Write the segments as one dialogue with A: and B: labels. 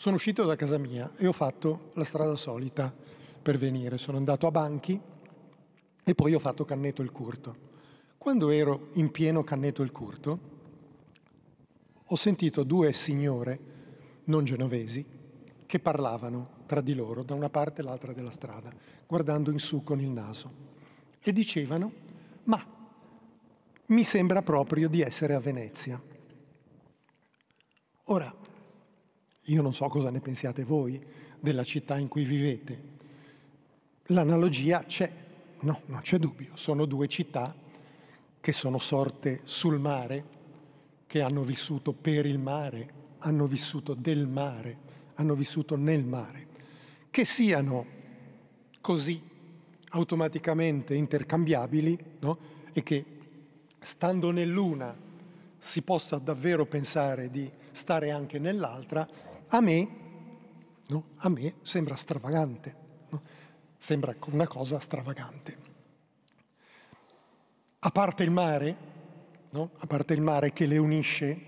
A: sono uscito da casa mia e ho fatto la strada solita per venire. Sono andato a Banchi e poi ho fatto Canneto il Curto. Quando ero in pieno Canneto il Curto, ho sentito due signore, non genovesi, che parlavano tra di loro, da una parte e l'altra della strada, guardando in su con il naso. E dicevano, ma mi sembra proprio di essere a Venezia. Ora, io non so cosa ne pensiate voi della città in cui vivete. L'analogia c'è, no, non c'è dubbio. Sono due città che sono sorte sul mare, che hanno vissuto per il mare, hanno vissuto del mare, hanno vissuto nel mare. Che siano così automaticamente intercambiabili no? e che stando nell'una si possa davvero pensare di stare anche nell'altra, a me, no? a me sembra stravagante, no? sembra una cosa stravagante. A parte il mare, no? a parte il mare che le unisce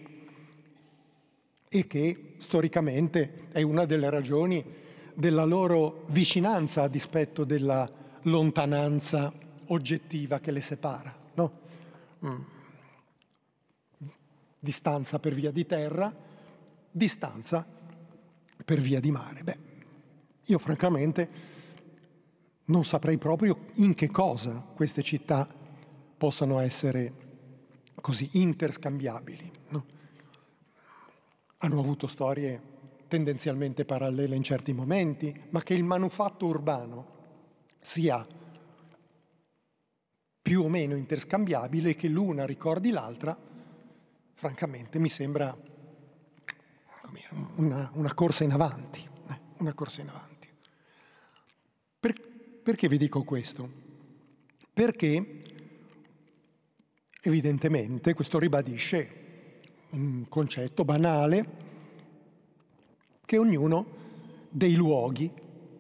A: e che storicamente è una delle ragioni della loro vicinanza a dispetto della lontananza oggettiva che le separa. No? Mm. Distanza per via di terra, distanza per via di mare? Beh, io francamente non saprei proprio in che cosa queste città possano essere così interscambiabili. No? Hanno avuto storie tendenzialmente parallele in certi momenti, ma che il manufatto urbano sia più o meno interscambiabile e che l'una ricordi l'altra, francamente mi sembra una, una, corsa in avanti, eh, una corsa in avanti. Per, perché vi dico questo? Perché evidentemente questo ribadisce un concetto banale che ognuno dei luoghi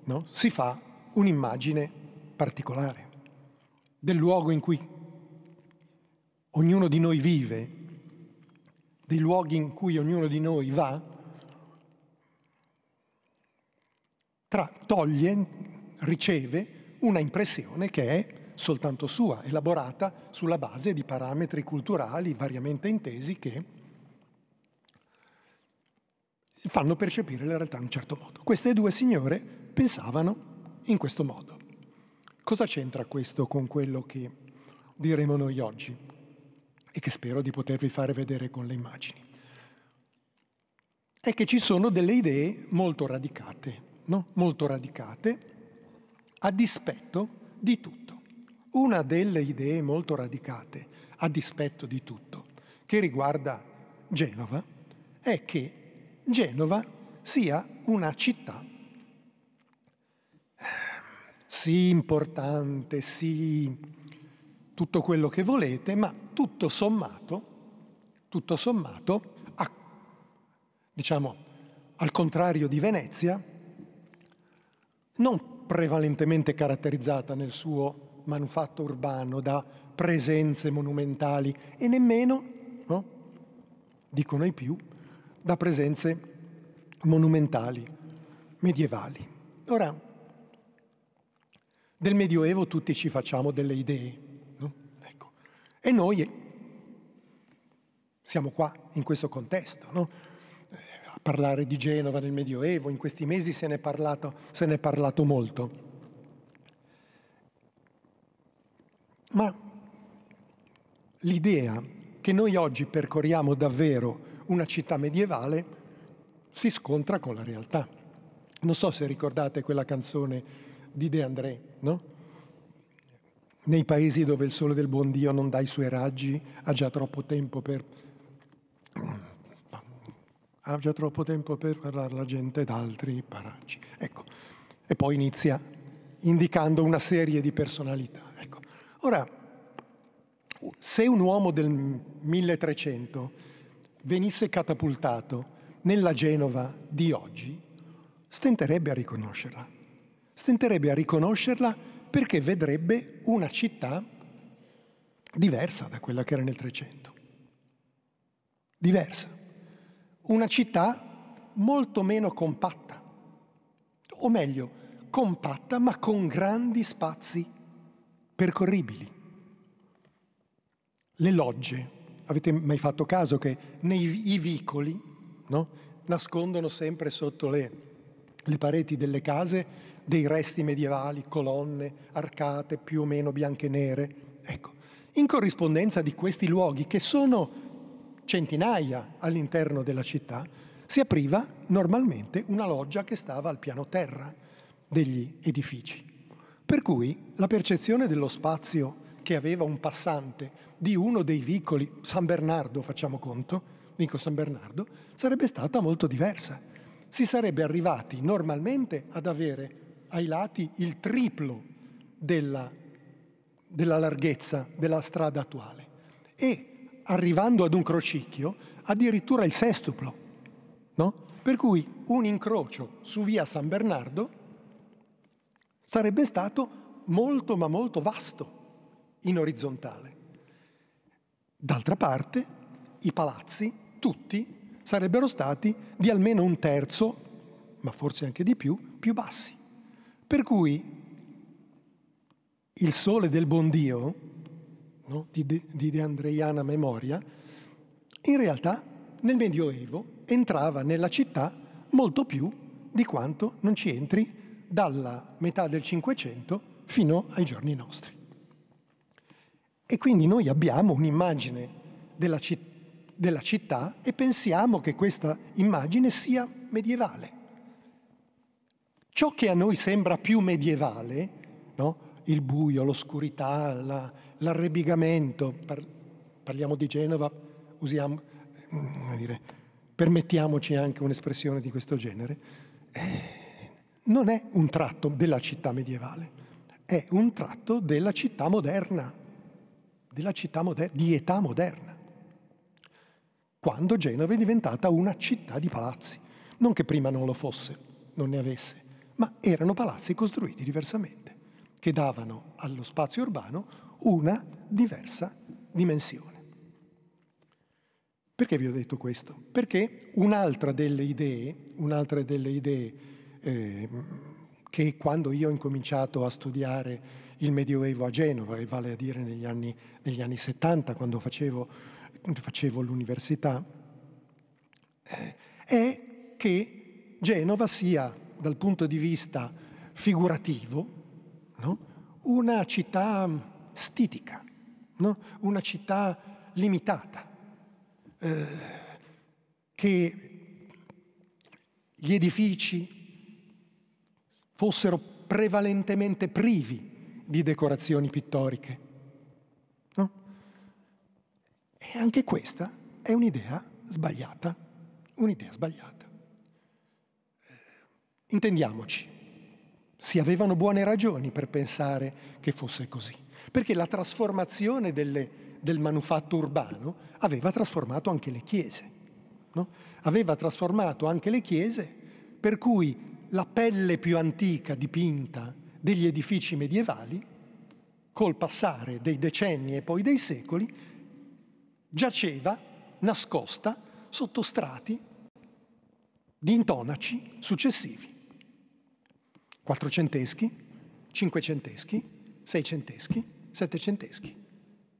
A: no, si fa un'immagine particolare del luogo in cui ognuno di noi vive, dei luoghi in cui ognuno di noi va, tra, toglie, riceve una impressione che è soltanto sua, elaborata sulla base di parametri culturali variamente intesi che fanno percepire la realtà in un certo modo. Queste due signore pensavano in questo modo. Cosa c'entra questo con quello che diremo noi oggi e che spero di potervi fare vedere con le immagini? È che ci sono delle idee molto radicate no? molto radicate, a dispetto di tutto. Una delle idee molto radicate, a dispetto di tutto, che riguarda Genova, è che Genova sia una città eh, sì importante, sì tutto quello che volete, ma tutto sommato, tutto sommato, a, diciamo, al contrario di Venezia, non prevalentemente caratterizzata nel suo manufatto urbano da presenze monumentali e nemmeno, no? dicono i più, da presenze monumentali medievali. Ora, del Medioevo tutti ci facciamo delle idee, no? ecco. e noi siamo qua in questo contesto. No? parlare di Genova nel Medioevo, in questi mesi se n'è parlato, se n'è parlato molto. Ma l'idea che noi oggi percorriamo davvero una città medievale si scontra con la realtà. Non so se ricordate quella canzone di De André, no? Nei paesi dove il sole del buon Dio non dà i suoi raggi, ha già troppo tempo per ha già troppo tempo per parlare la gente d'altri paraggi. Ecco. E poi inizia indicando una serie di personalità. Ecco. Ora, se un uomo del 1300 venisse catapultato nella Genova di oggi, stenterebbe a riconoscerla. Stenterebbe a riconoscerla perché vedrebbe una città diversa da quella che era nel 300. Diversa una città molto meno compatta, o meglio, compatta ma con grandi spazi percorribili. Le logge, avete mai fatto caso che nei, i vicoli no, nascondono sempre sotto le, le pareti delle case dei resti medievali, colonne, arcate più o meno bianche e nere. Ecco, in corrispondenza di questi luoghi che sono centinaia all'interno della città, si apriva normalmente una loggia che stava al piano terra degli edifici. Per cui la percezione dello spazio che aveva un passante di uno dei vicoli, San Bernardo facciamo conto, dico San Bernardo, sarebbe stata molto diversa. Si sarebbe arrivati normalmente ad avere ai lati il triplo della, della larghezza della strada attuale e arrivando ad un crocicchio, addirittura il sestuplo. No? Per cui un incrocio su via San Bernardo sarebbe stato molto ma molto vasto in orizzontale. D'altra parte, i palazzi, tutti, sarebbero stati di almeno un terzo, ma forse anche di più, più bassi. Per cui il sole del buon Dio no? di, de, di De Andreiana memoria, in realtà nel Medioevo entrava nella città molto più di quanto non ci entri dalla metà del Cinquecento fino ai giorni nostri. E quindi noi abbiamo un'immagine della, citt- della città e pensiamo che questa immagine sia medievale. Ciò che a noi sembra più medievale, no? il buio, l'oscurità, la, l'arrebigamento, parliamo di Genova, usiamo, mm, dire, permettiamoci anche un'espressione di questo genere, eh, non è un tratto della città medievale, è un tratto della città moderna, della città moder- di età moderna, quando Genova è diventata una città di palazzi. Non che prima non lo fosse, non ne avesse, ma erano palazzi costruiti diversamente, che davano allo spazio urbano una diversa dimensione. Perché vi ho detto questo? Perché un'altra delle idee, un'altra delle idee eh, che quando io ho incominciato a studiare il Medioevo a Genova, e vale a dire negli anni, negli anni 70, quando facevo, facevo l'università, eh, è che Genova sia, dal punto di vista figurativo, no? una città stitica, no? una città limitata, eh, che gli edifici fossero prevalentemente privi di decorazioni pittoriche. No? E anche questa è un'idea sbagliata, un'idea sbagliata. Intendiamoci si avevano buone ragioni per pensare che fosse così, perché la trasformazione delle, del manufatto urbano aveva trasformato anche le chiese, no? aveva trasformato anche le chiese, per cui la pelle più antica dipinta degli edifici medievali, col passare dei decenni e poi dei secoli, giaceva nascosta sotto strati di intonaci successivi quattrocenteschi, cinquecenteschi, seicenteschi, settecenteschi.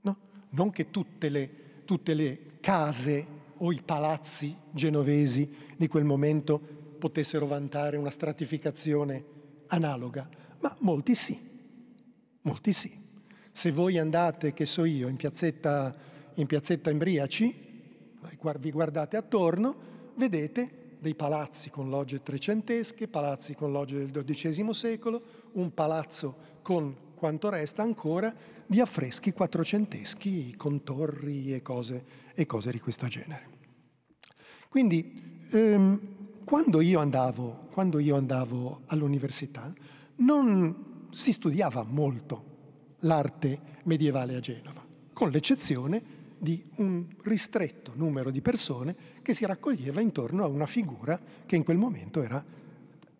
A: No? Non che tutte le, tutte le case o i palazzi genovesi di quel momento potessero vantare una stratificazione analoga, ma molti sì, molti sì. Se voi andate, che so io, in piazzetta, in piazzetta Embriaci, vi guardate attorno, vedete dei palazzi con logge trecentesche, palazzi con logge del XII secolo, un palazzo con quanto resta ancora di affreschi quattrocenteschi con torri e cose, e cose di questo genere. Quindi, ehm, quando io andavo, andavo all'università, non si studiava molto l'arte medievale a Genova, con l'eccezione di un ristretto numero di persone che si raccoglieva intorno a una figura che in quel momento era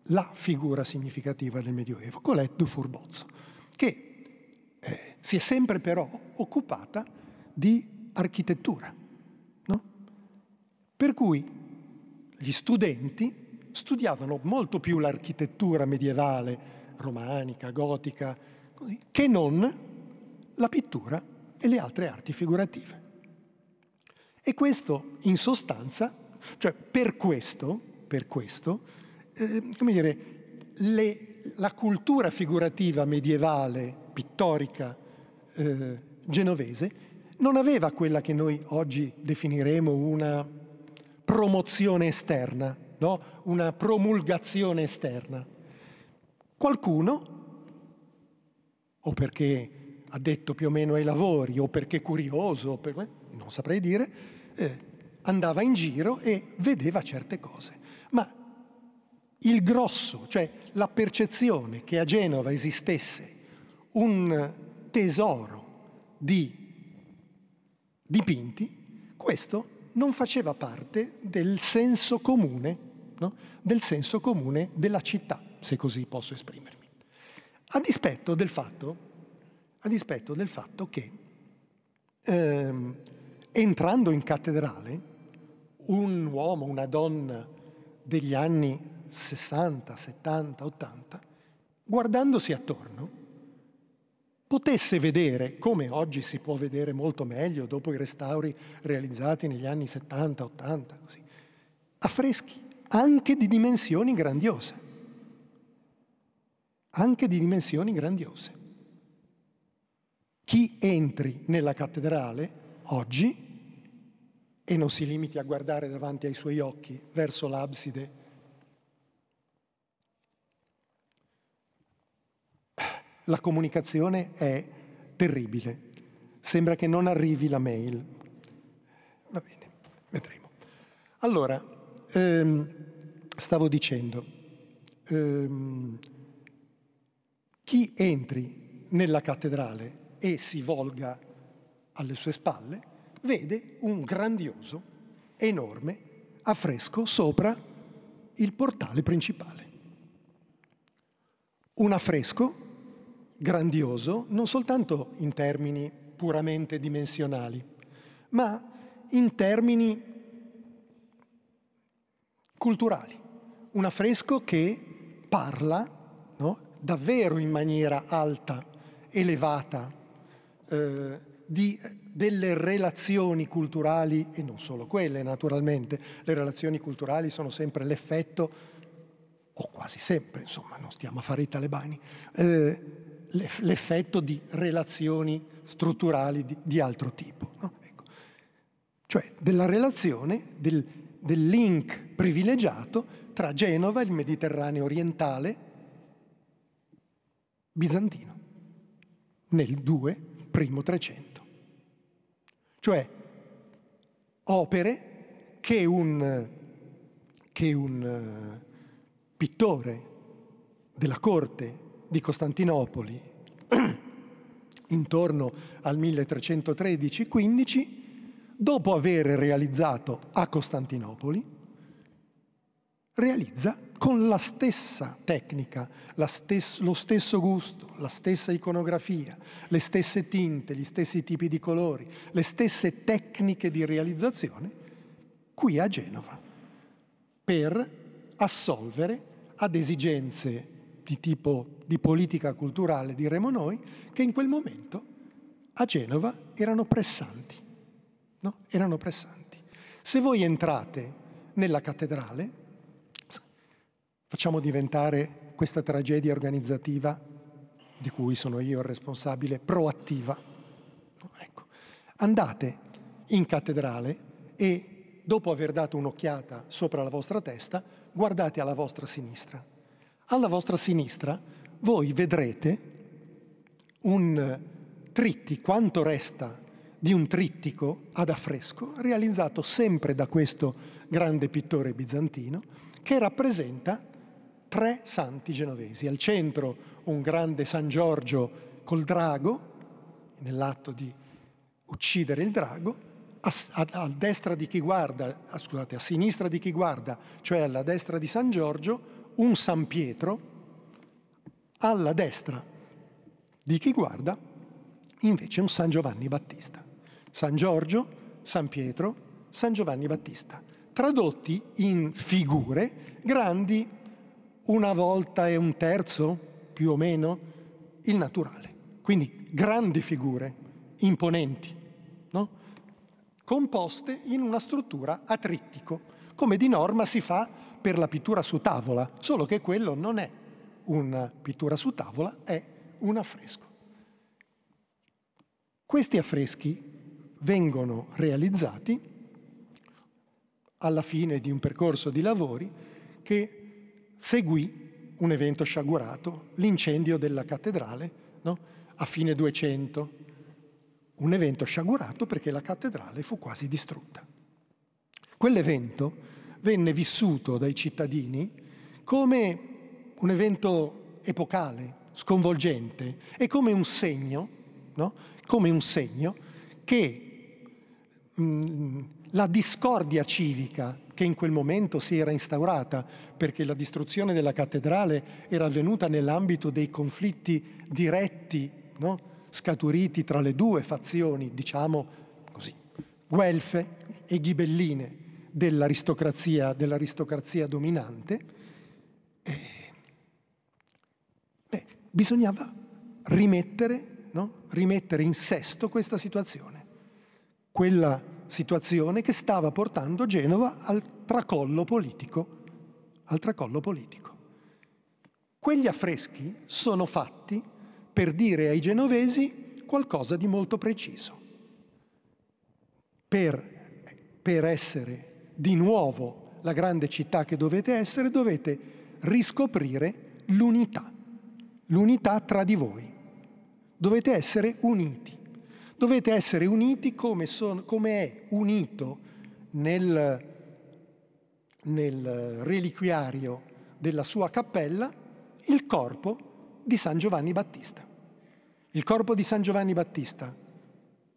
A: la figura significativa del Medioevo, Colette du Furbozzo, che eh, si è sempre però occupata di architettura. No? Per cui gli studenti studiavano molto più l'architettura medievale, romanica, gotica, che non la pittura e le altre arti figurative. E questo, in sostanza, cioè per questo, per questo eh, come dire, le, la cultura figurativa medievale, pittorica, eh, genovese, non aveva quella che noi oggi definiremo una promozione esterna, no? una promulgazione esterna. Qualcuno, o perché addetto più o meno ai lavori, o perché curioso, o per non saprei dire, eh, andava in giro e vedeva certe cose. Ma il grosso, cioè la percezione che a Genova esistesse un tesoro di dipinti, questo non faceva parte del senso comune, no? del senso comune della città, se così posso esprimermi. A dispetto del fatto, a dispetto del fatto che ehm, Entrando in cattedrale, un uomo, una donna degli anni 60, 70, 80, guardandosi attorno, potesse vedere, come oggi si può vedere molto meglio dopo i restauri realizzati negli anni 70, 80, così, affreschi anche di dimensioni grandiose. Anche di dimensioni grandiose. Chi entri nella cattedrale oggi e non si limiti a guardare davanti ai suoi occhi verso l'abside. La comunicazione è terribile. Sembra che non arrivi la mail. Va bene, vedremo. Allora, ehm, stavo dicendo, ehm, chi entri nella cattedrale e si volga alle sue spalle, vede un grandioso, enorme affresco sopra il portale principale. Un affresco grandioso non soltanto in termini puramente dimensionali, ma in termini culturali. Un affresco che parla no, davvero in maniera alta, elevata, eh, di, eh, delle relazioni culturali, e non solo quelle naturalmente, le relazioni culturali sono sempre l'effetto, o quasi sempre, insomma, non stiamo a fare i talebani, eh, l'effetto di relazioni strutturali di, di altro tipo. No? Ecco. Cioè della relazione, del, del link privilegiato tra Genova, e il Mediterraneo orientale, bizantino, nel 2, primo 300. Cioè, opere che un, che un eh, pittore della corte di Costantinopoli intorno al 1313-15, dopo aver realizzato a Costantinopoli, realizza con la stessa tecnica, la stes lo stesso gusto, la stessa iconografia, le stesse tinte, gli stessi tipi di colori, le stesse tecniche di realizzazione qui a Genova per assolvere ad esigenze di tipo di politica culturale, diremo noi, che in quel momento a Genova erano pressanti. No? Erano pressanti. Se voi entrate nella cattedrale, Facciamo diventare questa tragedia organizzativa, di cui sono io il responsabile, proattiva. Ecco. Andate in cattedrale e, dopo aver dato un'occhiata sopra la vostra testa, guardate alla vostra sinistra. Alla vostra sinistra voi vedrete un tritti, quanto resta di un trittico ad affresco, realizzato sempre da questo grande pittore bizantino, che rappresenta tre santi genovesi. Al centro un grande San Giorgio col drago, nell'atto di uccidere il drago, a, a, a, destra di chi guarda, a, ah, scusate, a sinistra di chi guarda, cioè alla destra di San Giorgio, un San Pietro, alla destra di chi guarda invece un San Giovanni Battista. San Giorgio, San Pietro, San Giovanni Battista, tradotti in figure grandi una volta e un terzo, più o meno, il naturale. Quindi grandi figure, imponenti, no? composte in una struttura a trittico, come di norma si fa per la pittura su tavola, solo che quello non è una pittura su tavola, è un affresco. Questi affreschi vengono realizzati alla fine di un percorso di lavori che seguì un evento sciagurato, l'incendio della cattedrale no? a fine 200, un evento sciagurato perché la cattedrale fu quasi distrutta. Quell'evento venne vissuto dai cittadini come un evento epocale, sconvolgente, e come un segno, no? come un segno che mh, mm, la discordia civica che in quel momento si era instaurata, perché la distruzione della cattedrale era avvenuta nell'ambito dei conflitti diretti, no? scaturiti tra le due fazioni, diciamo così, guelfe e ghibelline dell'aristocrazia, dell'aristocrazia dominante. E, beh, bisognava rimettere, no? rimettere in sesto questa situazione. Quella situazione che stava portando Genova al tracollo politico. Al tracollo politico. Quegli affreschi sono fatti per dire ai genovesi qualcosa di molto preciso. Per, per essere di nuovo la grande città che dovete essere, dovete riscoprire l'unità, l'unità tra di voi. Dovete essere uniti dovete essere uniti come, sono, come è unito nel, nel reliquiario della sua cappella il corpo di San Giovanni Battista. Il corpo di San Giovanni Battista,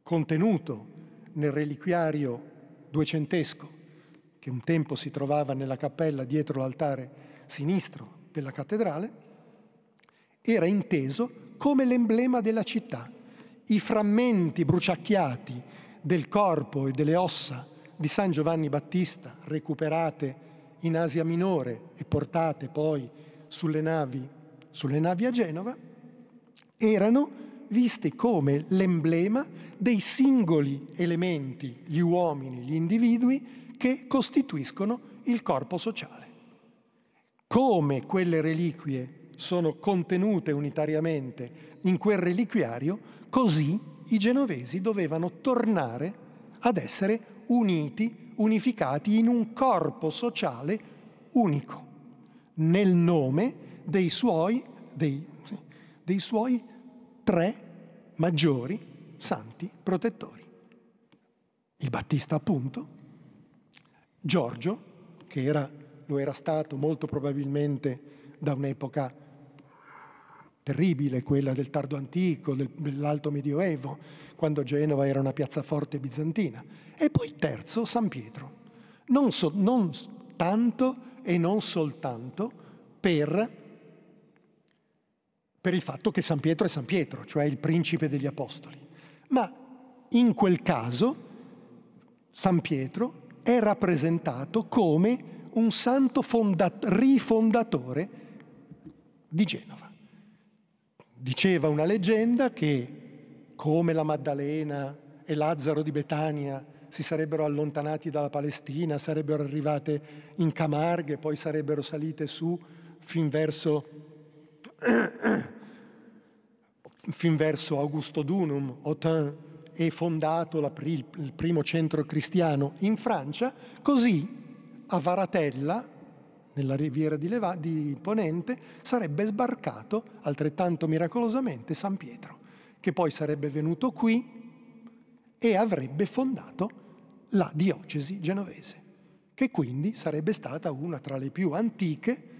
A: contenuto nel reliquiario duecentesco, che un tempo si trovava nella cappella dietro l'altare sinistro della cattedrale, era inteso come l'emblema della città, i frammenti bruciacchiati del corpo e delle ossa di San Giovanni Battista, recuperate in Asia Minore e portate poi sulle navi, sulle navi a Genova, erano viste come l'emblema dei singoli elementi, gli uomini, gli individui, che costituiscono il corpo sociale. Come quelle reliquie sono contenute unitariamente in quel reliquiario, Così i genovesi dovevano tornare ad essere uniti, unificati in un corpo sociale unico, nel nome dei suoi, dei, dei suoi tre maggiori santi protettori. Il Battista appunto, Giorgio, che era, lo era stato molto probabilmente da un'epoca terribile, quella del tardo antico, del, dell'alto medioevo, quando Genova era una piazza forte bizantina. E poi terzo, San Pietro. Non, so, non tanto e non soltanto per, per il fatto che San Pietro è San Pietro, cioè il principe degli apostoli, ma in quel caso San Pietro è rappresentato come un santo fondat- rifondatore di Genova. Diceva una leggenda che come la Maddalena e Lazzaro di Betania si sarebbero allontanati dalla Palestina, sarebbero arrivate in Camarghe, poi sarebbero salite su fin verso, fin verso Augusto Dunum, Autun, e fondato la, il primo centro cristiano in Francia, così a Varatella, nella riviera di, Leva- di Ponente, sarebbe sbarcato altrettanto miracolosamente San Pietro, che poi sarebbe venuto qui e avrebbe fondato la diocesi genovese, che quindi sarebbe stata una tra le più antiche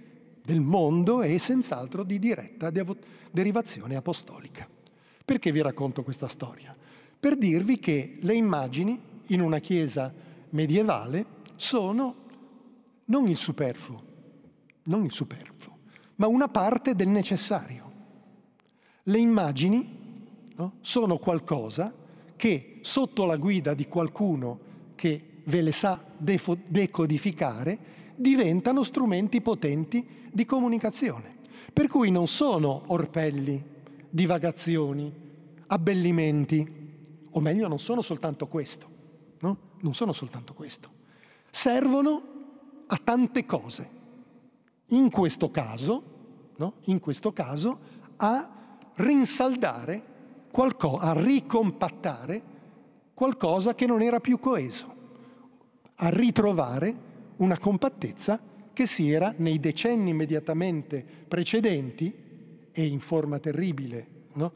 A: del mondo e senz'altro di diretta derivazione apostolica. Perché vi racconto questa storia? Per dirvi che le immagini in una chiesa medievale sono non il superfluo, non il superfluo, ma una parte del necessario. Le immagini no, sono qualcosa che sotto la guida di qualcuno che ve le sa defo- decodificare diventano strumenti potenti di comunicazione. Per cui non sono orpelli, divagazioni, abbellimenti, o meglio non sono soltanto questo, no? non sono soltanto questo. Servono a tante cose. In questo caso, no? in questo caso a rinsaldare qualcosa, a ricompattare qualcosa che non era più coeso, a ritrovare una compattezza che si era nei decenni immediatamente precedenti e in forma terribile no?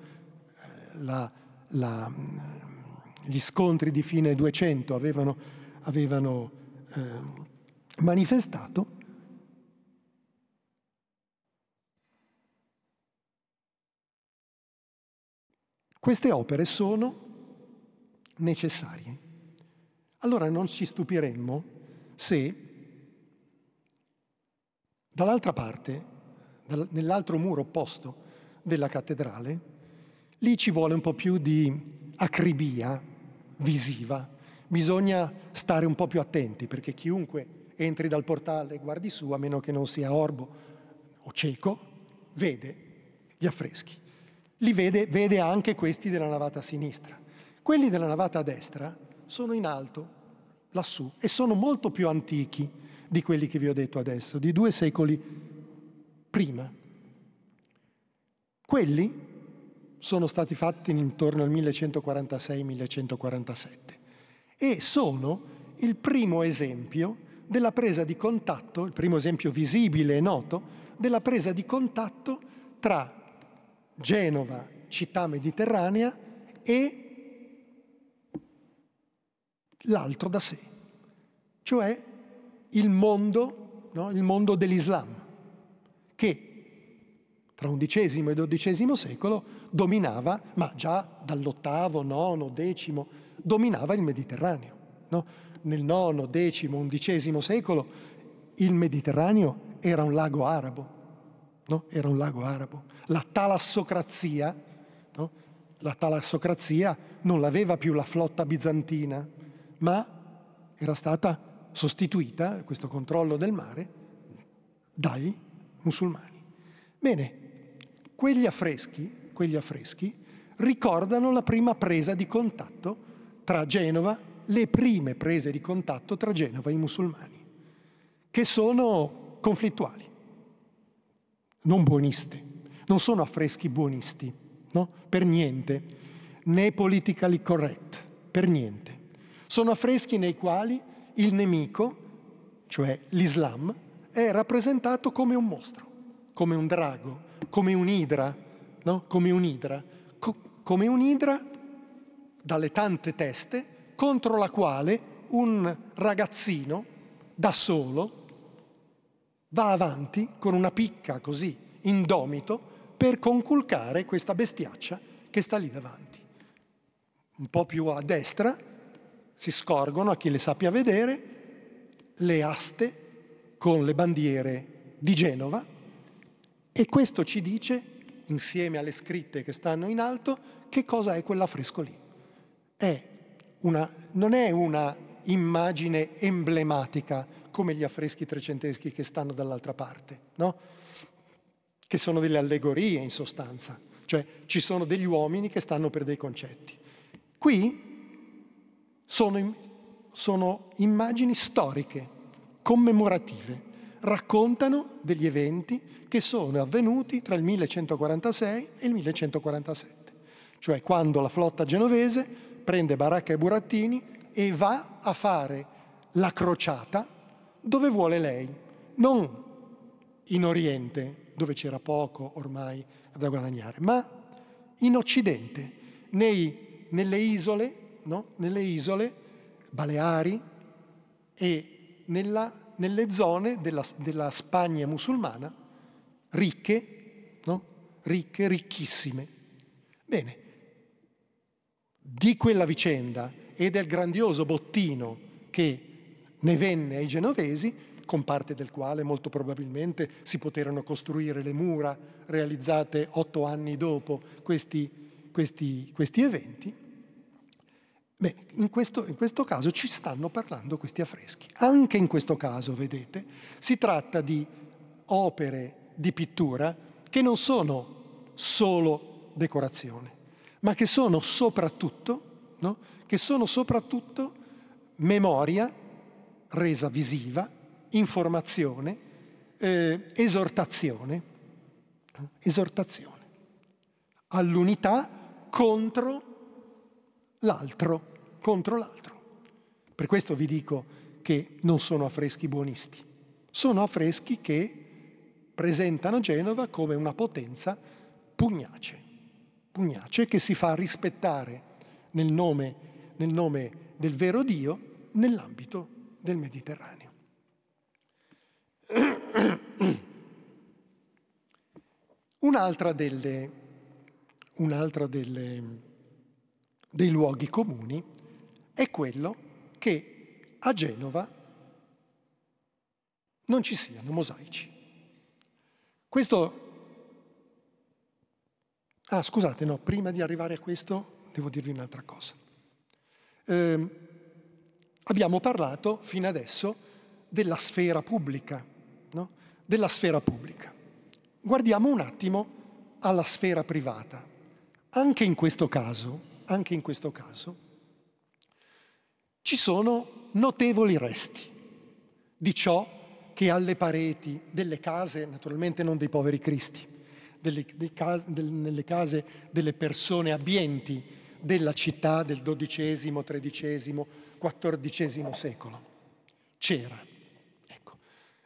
A: Eh, la, la, mm, gli scontri di fine 200 avevano, avevano eh, manifestato Queste opere sono necessarie. Allora non ci stupiremmo se dall'altra parte, nell'altro muro opposto della cattedrale, lì ci vuole un po' più di acribia visiva, bisogna stare un po' più attenti perché chiunque entri dal portale e guardi su, a meno che non sia orbo o cieco, vede gli affreschi. Li vede, vede anche questi della navata sinistra. Quelli della navata destra sono in alto, lassù, e sono molto più antichi di quelli che vi ho detto adesso, di due secoli prima. Quelli sono stati fatti intorno al 1146-1147 e sono il primo esempio della presa di contatto, il primo esempio visibile e noto, della presa di contatto tra Genova, città mediterranea, e l'altro da sé, cioè il mondo, no? il mondo dell'Islam, che tra XI e XII secolo dominava, ma già dall'ottavo, nono, decimo, dominava il Mediterraneo. No? nel IX, X, XI secolo il Mediterraneo era un lago arabo, no? era un lago arabo. La talassocrazia, no? la talassocrazia non l'aveva più la flotta bizantina, ma era stata sostituita, questo controllo del mare, dai musulmani. Bene, quegli affreschi, quegli affreschi ricordano la prima presa di contatto tra Genova le prime prese di contatto tra Genova e i musulmani, che sono conflittuali, non buoniste, non sono affreschi buonisti, no? per niente, né politically correct, per niente. Sono affreschi nei quali il nemico, cioè l'Islam, è rappresentato come un mostro, come un drago, come un'idra, no? come un'idra, co- come un'idra dalle tante teste contro la quale un ragazzino da solo va avanti con una picca così indomito per conculcare questa bestiaccia che sta lì davanti. Un po' più a destra si scorgono, a chi le sappia vedere, le aste con le bandiere di Genova e questo ci dice, insieme alle scritte che stanno in alto, che cosa è quell'affresco lì. È una, non è una immagine emblematica come gli affreschi trecenteschi che stanno dall'altra parte, no? che sono delle allegorie in sostanza, cioè ci sono degli uomini che stanno per dei concetti. Qui sono, sono immagini storiche, commemorative, raccontano degli eventi che sono avvenuti tra il 1146 e il 1147, cioè quando la flotta genovese prende Baracca e Burattini e va a fare la crociata dove vuole lei, non in Oriente, dove c'era poco ormai da guadagnare, ma in Occidente, nei, nelle isole, no? nelle isole Baleari e nella, nelle zone della, della, Spagna musulmana ricche, no? ricche, ricchissime. Bene, di quella vicenda e del grandioso bottino che ne venne ai genovesi, con parte del quale molto probabilmente si poterono costruire le mura realizzate otto anni dopo questi, questi, questi eventi, Beh, in, questo, in questo caso ci stanno parlando questi affreschi. Anche in questo caso, vedete, si tratta di opere di pittura che non sono solo decorazione ma che sono soprattutto, no? che sono soprattutto memoria resa visiva, informazione, eh, esortazione, no? esortazione all'unità contro l'altro, contro l'altro. Per questo vi dico che non sono affreschi buonisti, sono affreschi che presentano Genova come una potenza pugnace pugnace che si fa rispettare nel nome, nel nome del vero Dio nell'ambito del Mediterraneo. Un'altra delle, un'altra delle dei luoghi comuni è quello che a Genova non ci siano mosaici. Questo Ah, scusate, no, prima di arrivare a questo devo dirvi un'altra cosa. Eh, abbiamo parlato fino adesso della sfera pubblica, no? della sfera pubblica. Guardiamo un attimo alla sfera privata. Anche in questo caso, anche in questo caso, ci sono notevoli resti di ciò che alle pareti delle case, naturalmente non dei poveri cristi, delle, case, del, nelle case delle persone abbienti della città del XII, XIII, XIV secolo. C'era. Ecco.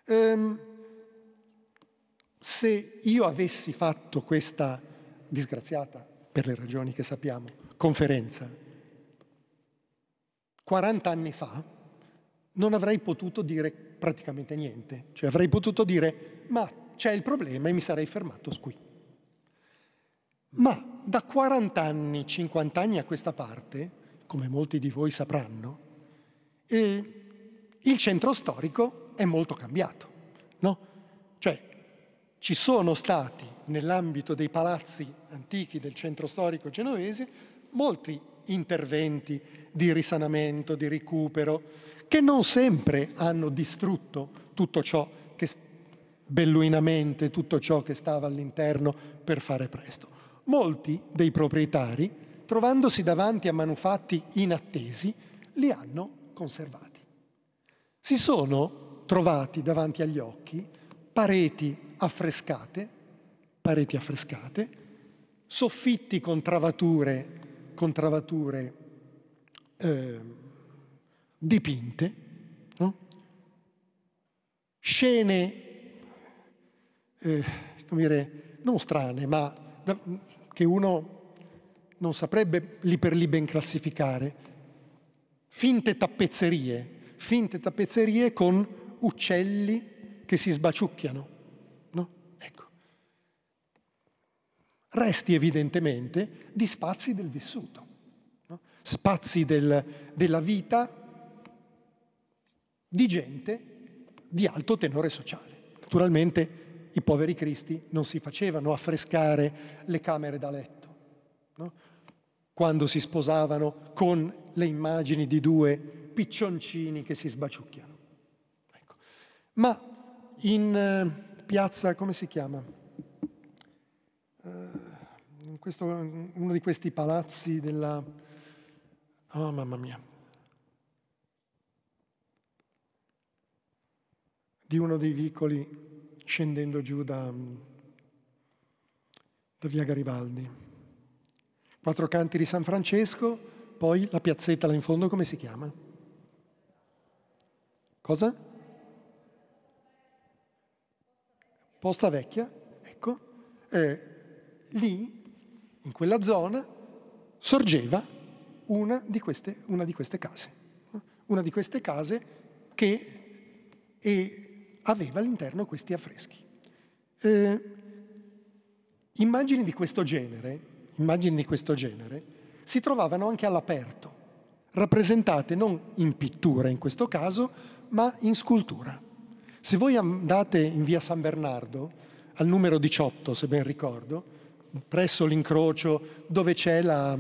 A: Ehm, se io avessi fatto questa disgraziata, per le ragioni che sappiamo, conferenza 40 anni fa, non avrei potuto dire praticamente niente. Cioè avrei potuto dire, ma c'è il problema e mi sarei fermato qui. Ma da 40 anni, 50 anni a questa parte, come molti di voi sapranno, il centro storico è molto cambiato. No? Cioè, ci sono stati nell'ambito dei palazzi antichi del centro storico genovese molti interventi di risanamento, di recupero, che non sempre hanno distrutto tutto ciò che belluinamente tutto ciò che stava all'interno per fare presto. Molti dei proprietari, trovandosi davanti a manufatti inattesi, li hanno conservati. Si sono trovati davanti agli occhi pareti affrescate, pareti affrescate, soffitti con travature, con travature eh, dipinte, no? scene eh, come dire, non strane, ma da, che uno non saprebbe lì per lì ben classificare, finte tappezzerie, finte tappezzerie con uccelli che si sbaciucchiano. No? Ecco. Resti evidentemente di spazi del vissuto, no? spazi del, della vita di gente di alto tenore sociale. Naturalmente i poveri cristi non si facevano affrescare le camere da letto. No? Quando si sposavano con le immagini di due piccioncini che si sbaciucchiano. Ecco. Ma in uh, piazza, come si chiama? Uh, in questo, uno di questi palazzi della... Oh mamma mia, di uno dei vicoli scendendo giù da, mm, da via Garibaldi. Quattro canti di San Francesco, poi la piazzetta là in fondo come si chiama? Cosa? Posta Vecchia, ecco, eh, lì, in quella zona, sorgeva una di queste, una di queste case. Una di queste case che è aveva all'interno questi affreschi. Eh, immagini di questo genere, immagini di questo genere, si trovavano anche all'aperto, rappresentate non in pittura in questo caso, ma in scultura. Se voi andate in via San Bernardo, al numero 18 se ben ricordo, presso l'incrocio dove c'è la,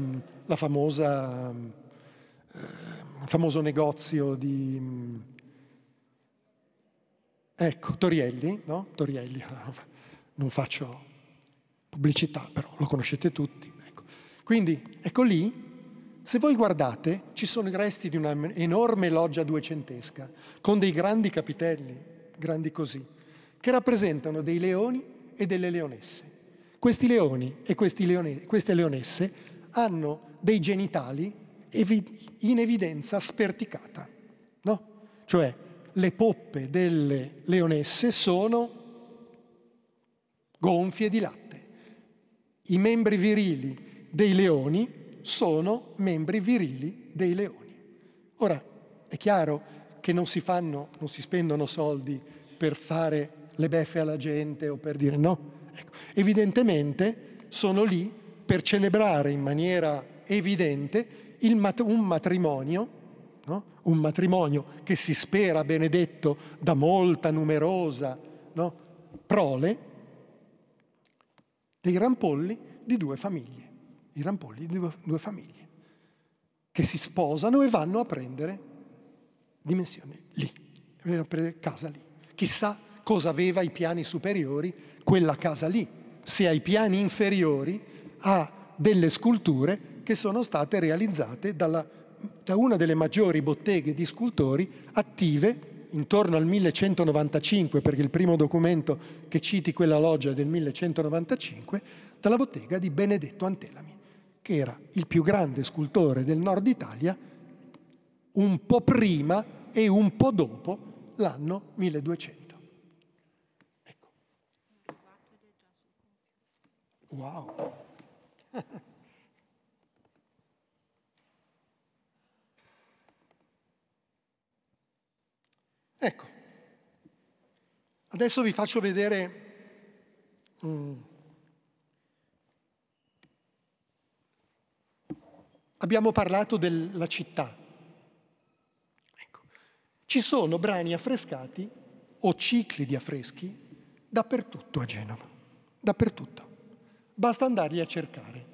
A: la famosa, eh, il famoso negozio di Ecco, Torielli, no? Torielli, non faccio pubblicità, però lo conoscete tutti. Ecco. Quindi, ecco lì, se voi guardate, ci sono i resti di un'enorme loggia duecentesca, con dei grandi capitelli, grandi così, che rappresentano dei leoni e delle leonesse. Questi leoni e leone, queste leonesse hanno dei genitali in evidenza sperticata, no? Cioè, le poppe delle leonesse sono gonfie di latte. I membri virili dei leoni sono membri virili dei leoni. Ora, è chiaro che non si fanno, non si spendono soldi per fare le beffe alla gente o per dire no. Ecco, evidentemente sono lì per celebrare in maniera evidente mat- un matrimonio un matrimonio che si spera benedetto da molta numerosa no? prole, dei rampolli di due famiglie, i rampolli di due famiglie, che si sposano e vanno a prendere dimensione lì, eh, a prendere casa lì. Chissà cosa aveva ai piani superiori quella casa lì, se ai piani inferiori ha delle sculture che sono state realizzate dalla da una delle maggiori botteghe di scultori attive intorno al 1195, perché il primo documento che citi quella loggia è del 1195, dalla bottega di Benedetto Antelami, che era il più grande scultore del nord Italia un po' prima e un po' dopo l'anno 1200. Ecco. Wow! Ecco, adesso vi faccio vedere um, Abbiamo parlato della città. Ecco. Ci sono brani affrescati o cicli di affreschi dappertutto a Genova, dappertutto. Basta andarli a cercare.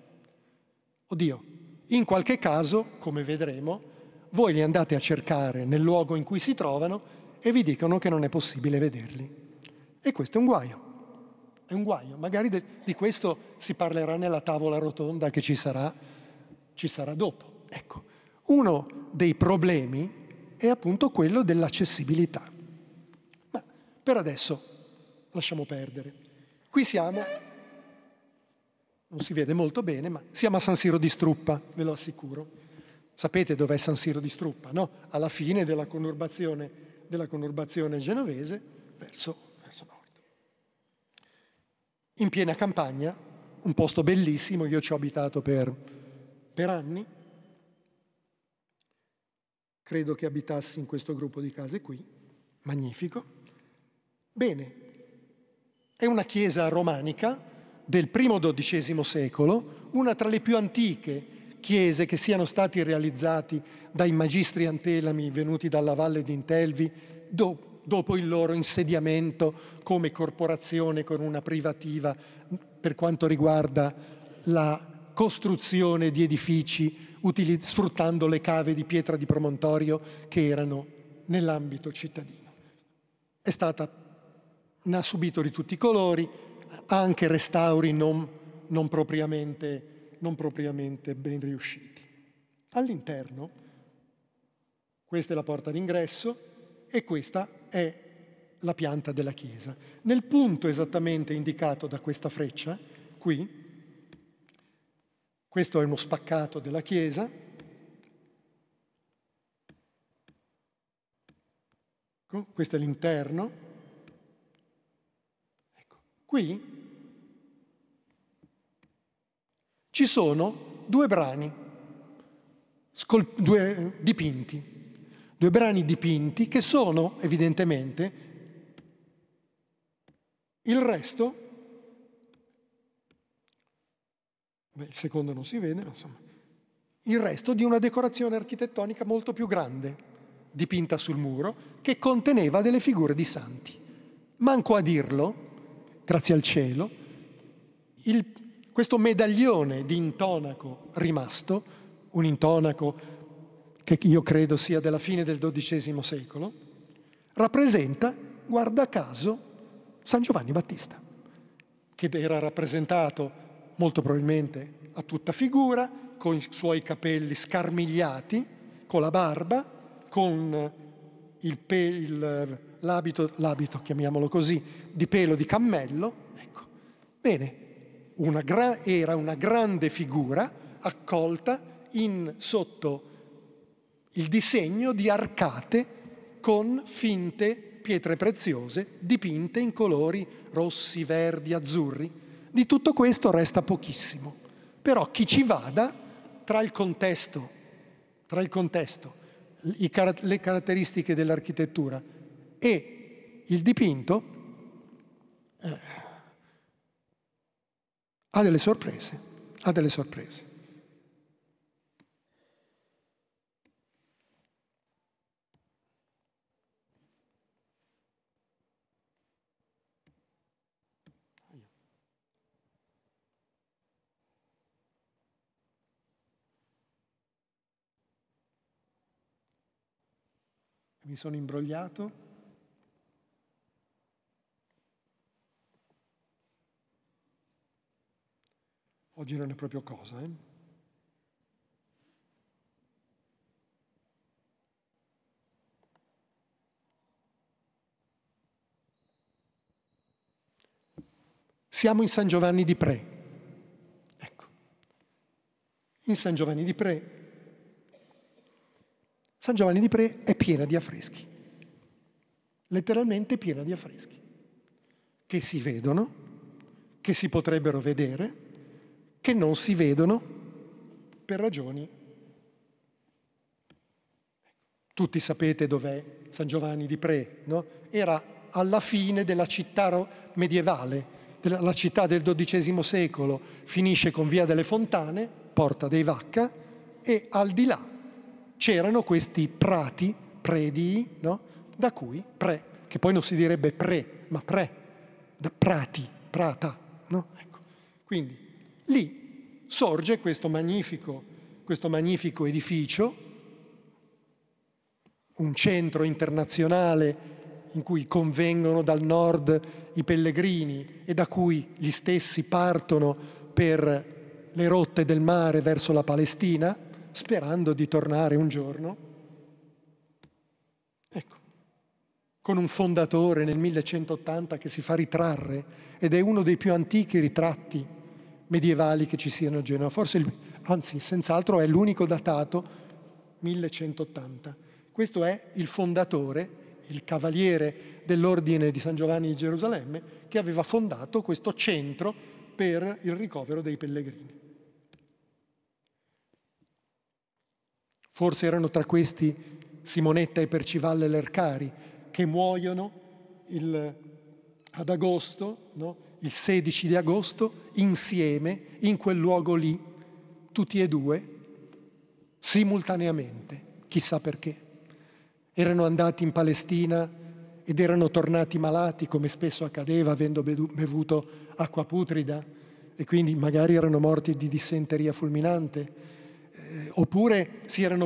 A: Oddio, in qualche caso, come vedremo, voi li andate a cercare nel luogo in cui si trovano e vi dicono che non è possibile vederli. E questo è un guaio. È un guaio. Magari de- di questo si parlerà nella tavola rotonda che ci sarà, ci sarà dopo. Ecco, uno dei problemi è appunto quello dell'accessibilità. Ma per adesso lasciamo perdere. Qui siamo, non si vede molto bene, ma siamo a San Siro di Struppa, ve lo assicuro. Sapete dov'è San Siro di Struppa, no? Alla fine della conurbazione della conurbazione genovese verso, verso nord. In piena campagna, un posto bellissimo, io ci ho abitato per, per anni, credo che abitassi in questo gruppo di case qui, magnifico. Bene, è una chiesa romanica del primo XII secolo, una tra le più antiche chiese che siano stati realizzati dai magistri antelami venuti dalla valle d'Intelvi do, dopo il loro insediamento come corporazione con una privativa per quanto riguarda la costruzione di edifici sfruttando le cave di pietra di promontorio che erano nell'ambito cittadino. È stata, ne ha subito di tutti i colori, anche restauri non, non propriamente non propriamente ben riusciti. All'interno, questa è la porta d'ingresso e questa è la pianta della chiesa. Nel punto esattamente indicato da questa freccia, qui, questo è uno spaccato della chiesa, ecco, questo è l'interno, ecco, qui ci sono due brani, scol- due dipinti, due brani dipinti che sono evidentemente il resto, beh, il secondo non si vede, ma insomma, il resto di una decorazione architettonica molto più grande dipinta sul muro, che conteneva delle figure di santi. Manco a dirlo, grazie al cielo, il questo medaglione di intonaco rimasto, un intonaco che io credo sia della fine del XII secolo, rappresenta, guarda caso, San Giovanni Battista, che era rappresentato molto probabilmente a tutta figura, con i suoi capelli scarmigliati, con la barba, con il pe- il, l'abito, l'abito, chiamiamolo così, di pelo di cammello. Ecco. Bene, una era una grande figura accolta in, sotto il disegno di arcate con finte pietre preziose dipinte in colori rossi, verdi, azzurri. Di tutto questo resta pochissimo. Però chi ci vada, tra il contesto, tra il contesto car le caratteristiche dell'architettura e il dipinto, eh, ha delle sorprese, ha delle sorprese. Mi sono imbrogliato Oggi non è proprio cosa, eh? Siamo in San Giovanni di Pre. Ecco. In San Giovanni di Pre. San Giovanni di Pre è piena di affreschi. Letteralmente piena di affreschi. Che si vedono, che si potrebbero vedere che non si vedono per ragioni. Tutti sapete dov'è San Giovanni di Pre, no? Era alla fine della città medievale, la città del XII secolo, finisce con Via delle Fontane, Porta dei Vacca, e al di là c'erano questi prati, predii, no? da cui pre, che poi non si direbbe pre, ma pre, da prati, prata. No? Ecco. Quindi Lì sorge questo magnifico, questo magnifico edificio, un centro internazionale in cui convengono dal nord i pellegrini e da cui gli stessi partono per le rotte del mare verso la Palestina, sperando di tornare un giorno. Ecco, con un fondatore nel 1180 che si fa ritrarre ed è uno dei più antichi ritratti medievali che ci siano a Genova. Forse, anzi, senz'altro è l'unico datato 1180. Questo è il fondatore, il cavaliere dell'ordine di San Giovanni di Gerusalemme, che aveva fondato questo centro per il ricovero dei pellegrini. Forse erano tra questi Simonetta e Percivalle Lercari, che muoiono il, ad agosto, no? il 16 di agosto insieme in quel luogo lì, tutti e due, simultaneamente, chissà perché. Erano andati in Palestina ed erano tornati malati, come spesso accadeva, avendo bevuto acqua putrida, e quindi magari erano morti di dissenteria fulminante, eh, oppure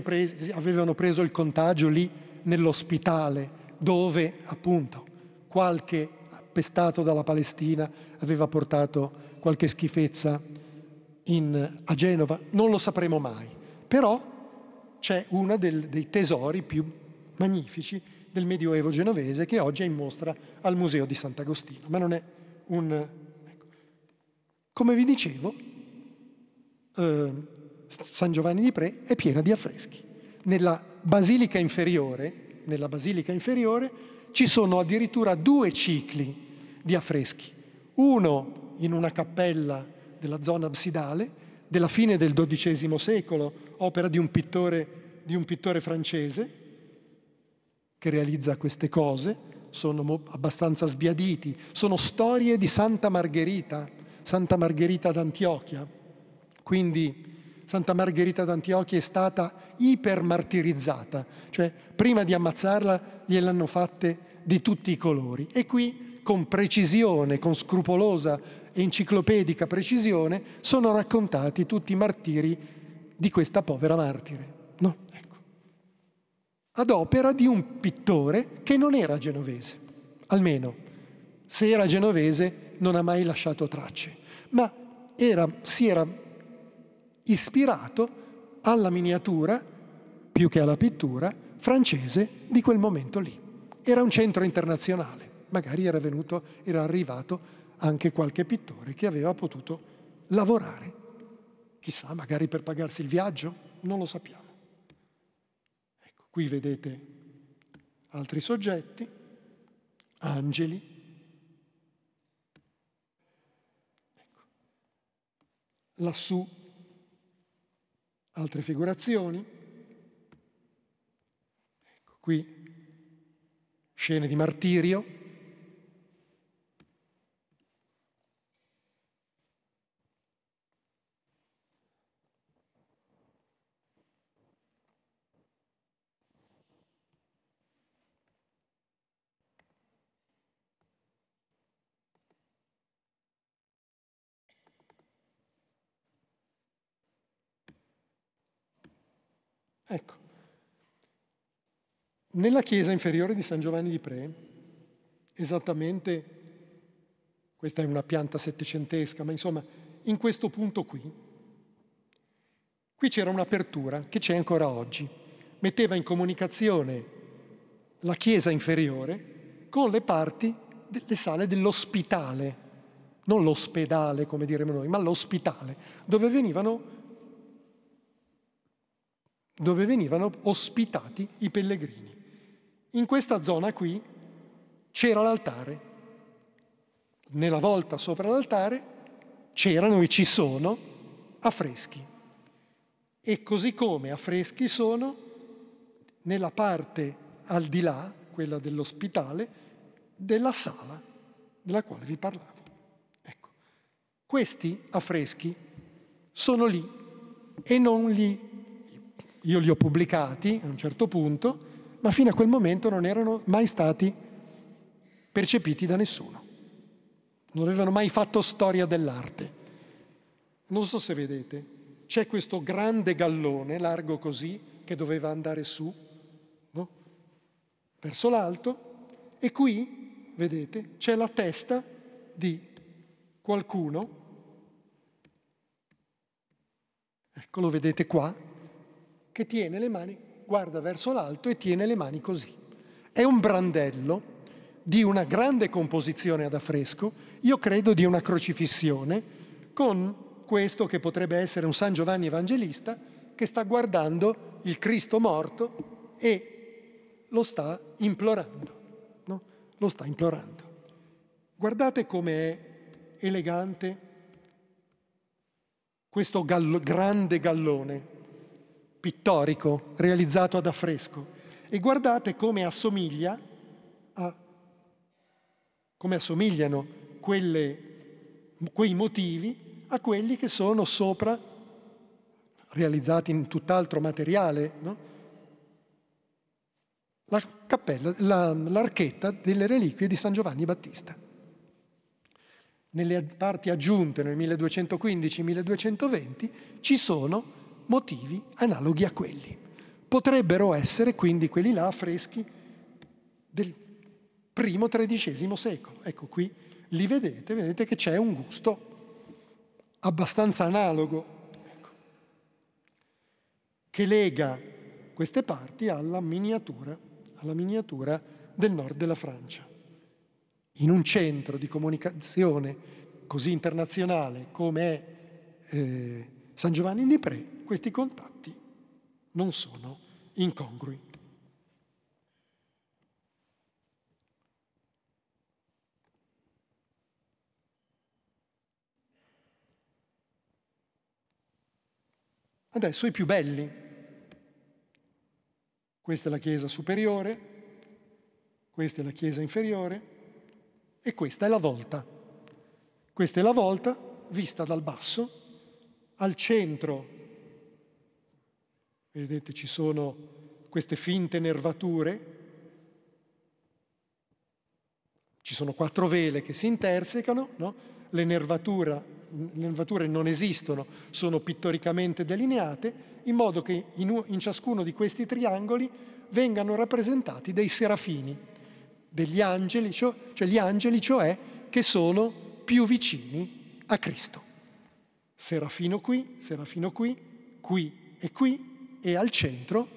A: presi, avevano preso il contagio lì nell'ospitale, dove appunto qualche appestato dalla Palestina, aveva portato qualche schifezza in, a Genova, non lo sapremo mai. Però c'è uno dei tesori più magnifici del Medioevo genovese che oggi è in mostra al Museo di Sant'Agostino, ma non è un... Ecco. Come vi dicevo, eh, San Giovanni di Pre è piena di affreschi. Nella basilica inferiore, nella basilica inferiore ci sono addirittura due cicli di affreschi. Uno in una cappella della zona absidale della fine del XII secolo, opera di un pittore, di un pittore francese che realizza queste cose, sono abbastanza sbiaditi, sono storie di Santa Margherita, Santa Margherita d'Antiochia. Quindi Santa Margherita d'Antiochia è stata ipermartirizzata, cioè prima di ammazzarla gliel'hanno fatte di tutti i colori. E qui, con precisione, con scrupolosa e enciclopedica precisione, sono raccontati tutti i martiri di questa povera martire. No? Ecco. Ad opera di un pittore che non era genovese, almeno se era genovese non ha mai lasciato tracce, ma era, si era ispirato alla miniatura, più che alla pittura, francese di quel momento lì. Era un centro internazionale, magari era, venuto, era arrivato anche qualche pittore che aveva potuto lavorare, chissà, magari per pagarsi il viaggio, non lo sappiamo. Ecco, qui vedete altri soggetti, angeli. Ecco. Lassù altre figurazioni. Qui scene di martirio. Ecco. Nella chiesa inferiore di San Giovanni di Pre, esattamente, questa è una pianta settecentesca, ma insomma, in questo punto qui, qui c'era un'apertura che c'è ancora oggi, metteva in comunicazione la chiesa inferiore con le parti delle sale dell'ospitale, non l'ospedale come diremmo noi, ma l'ospitale, dove venivano dove venivano ospitati i pellegrini in questa zona qui c'era l'altare. Nella volta sopra l'altare c'erano e ci sono affreschi. E così come affreschi sono nella parte al di là, quella dell'ospitale, della sala della quale vi parlavo. Ecco, questi affreschi sono lì e non lì. Io li ho pubblicati a un certo punto ma fino a quel momento non erano mai stati percepiti da nessuno. Non avevano mai fatto storia dell'arte. Non so se vedete, c'è questo grande gallone, largo così, che doveva andare su, no? verso l'alto, e qui, vedete, c'è la testa di qualcuno, ecco lo vedete qua, che tiene le mani guarda verso l'alto e tiene le mani così. È un brandello di una grande composizione ad affresco, io credo di una crocifissione, con questo che potrebbe essere un San Giovanni Evangelista che sta guardando il Cristo morto e lo sta implorando. No? Lo sta implorando. Guardate come è elegante questo gallo, grande gallone pittorico realizzato ad affresco. E guardate come assomiglia a come assomigliano quelle, quei motivi a quelli che sono sopra, realizzati in tutt'altro materiale, no? la cappella, la, l'archetta delle reliquie di San Giovanni Battista. Nelle parti aggiunte nel 1215-1220 ci sono motivi analoghi a quelli. Potrebbero essere quindi quelli là affreschi del primo XIII secolo. Ecco qui li vedete, vedete che c'è un gusto abbastanza analogo ecco, che lega queste parti alla miniatura, alla miniatura del nord della Francia. In un centro di comunicazione così internazionale come è eh, San Giovanni di Pre, questi contatti non sono incongrui. Adesso i più belli. Questa è la chiesa superiore, questa è la chiesa inferiore e questa è la volta. Questa è la volta vista dal basso, al centro Vedete, ci sono queste finte nervature, ci sono quattro vele che si intersecano, no? le, nervature, le, nervature non esistono, sono pittoricamente delineate, in modo che in, in ciascuno di questi triangoli vengano rappresentati dei serafini, degli angeli, cioè, cioè gli angeli cioè che sono più vicini a Cristo. Serafino qui, serafino qui, qui e qui, e al centro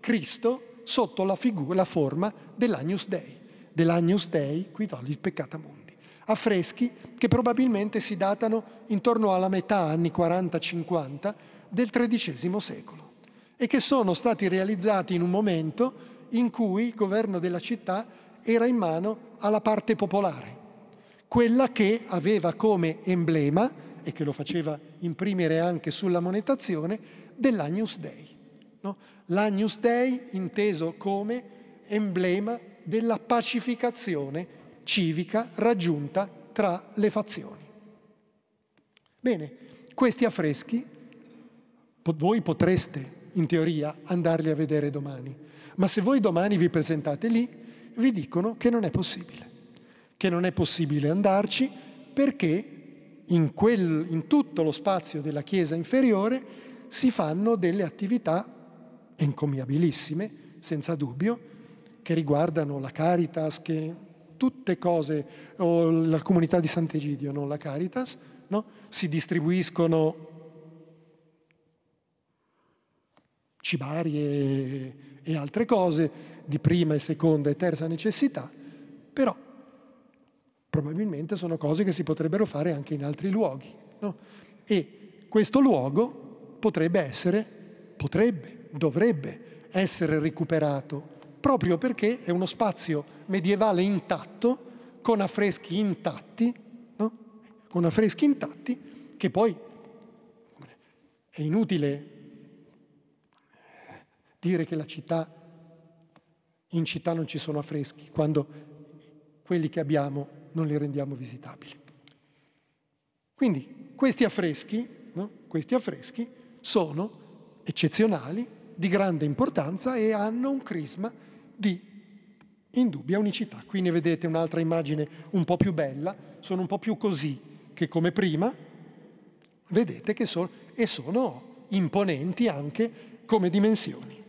A: Cristo sotto la, figura, la forma dell'Agnus Dei, dell'Agnus Dei qui togli peccata mundi, affreschi che probabilmente si datano intorno alla metà anni 40-50 del XIII secolo e che sono stati realizzati in un momento in cui il governo della città era in mano alla parte popolare, quella che aveva come emblema, e che lo faceva imprimere anche sulla monetazione, dell'Agnus Dei. No? L'Agnus Dei inteso come emblema della pacificazione civica raggiunta tra le fazioni. Bene, questi affreschi voi potreste in teoria andarli a vedere domani, ma se voi domani vi presentate lì, vi dicono che non è possibile, che non è possibile andarci perché in, quel, in tutto lo spazio della Chiesa inferiore si fanno delle attività encomiabilissime, senza dubbio, che riguardano la Caritas, che tutte cose, o la comunità di Sant'Egidio, non la Caritas, no? si distribuiscono cibarie e altre cose di prima e seconda e terza necessità, però probabilmente sono cose che si potrebbero fare anche in altri luoghi. No? E questo luogo potrebbe essere, potrebbe dovrebbe essere recuperato proprio perché è uno spazio medievale intatto, con affreschi intatti, no? con affreschi intatti che poi è inutile eh, dire che la città, in città non ci sono affreschi, quando quelli che abbiamo non li rendiamo visitabili. Quindi questi affreschi, no? questi affreschi sono eccezionali, di grande importanza e hanno un crisma di indubbia unicità. Qui ne vedete un'altra immagine un po' più bella, sono un po' più così che come prima, vedete che sono, e sono imponenti anche come dimensioni.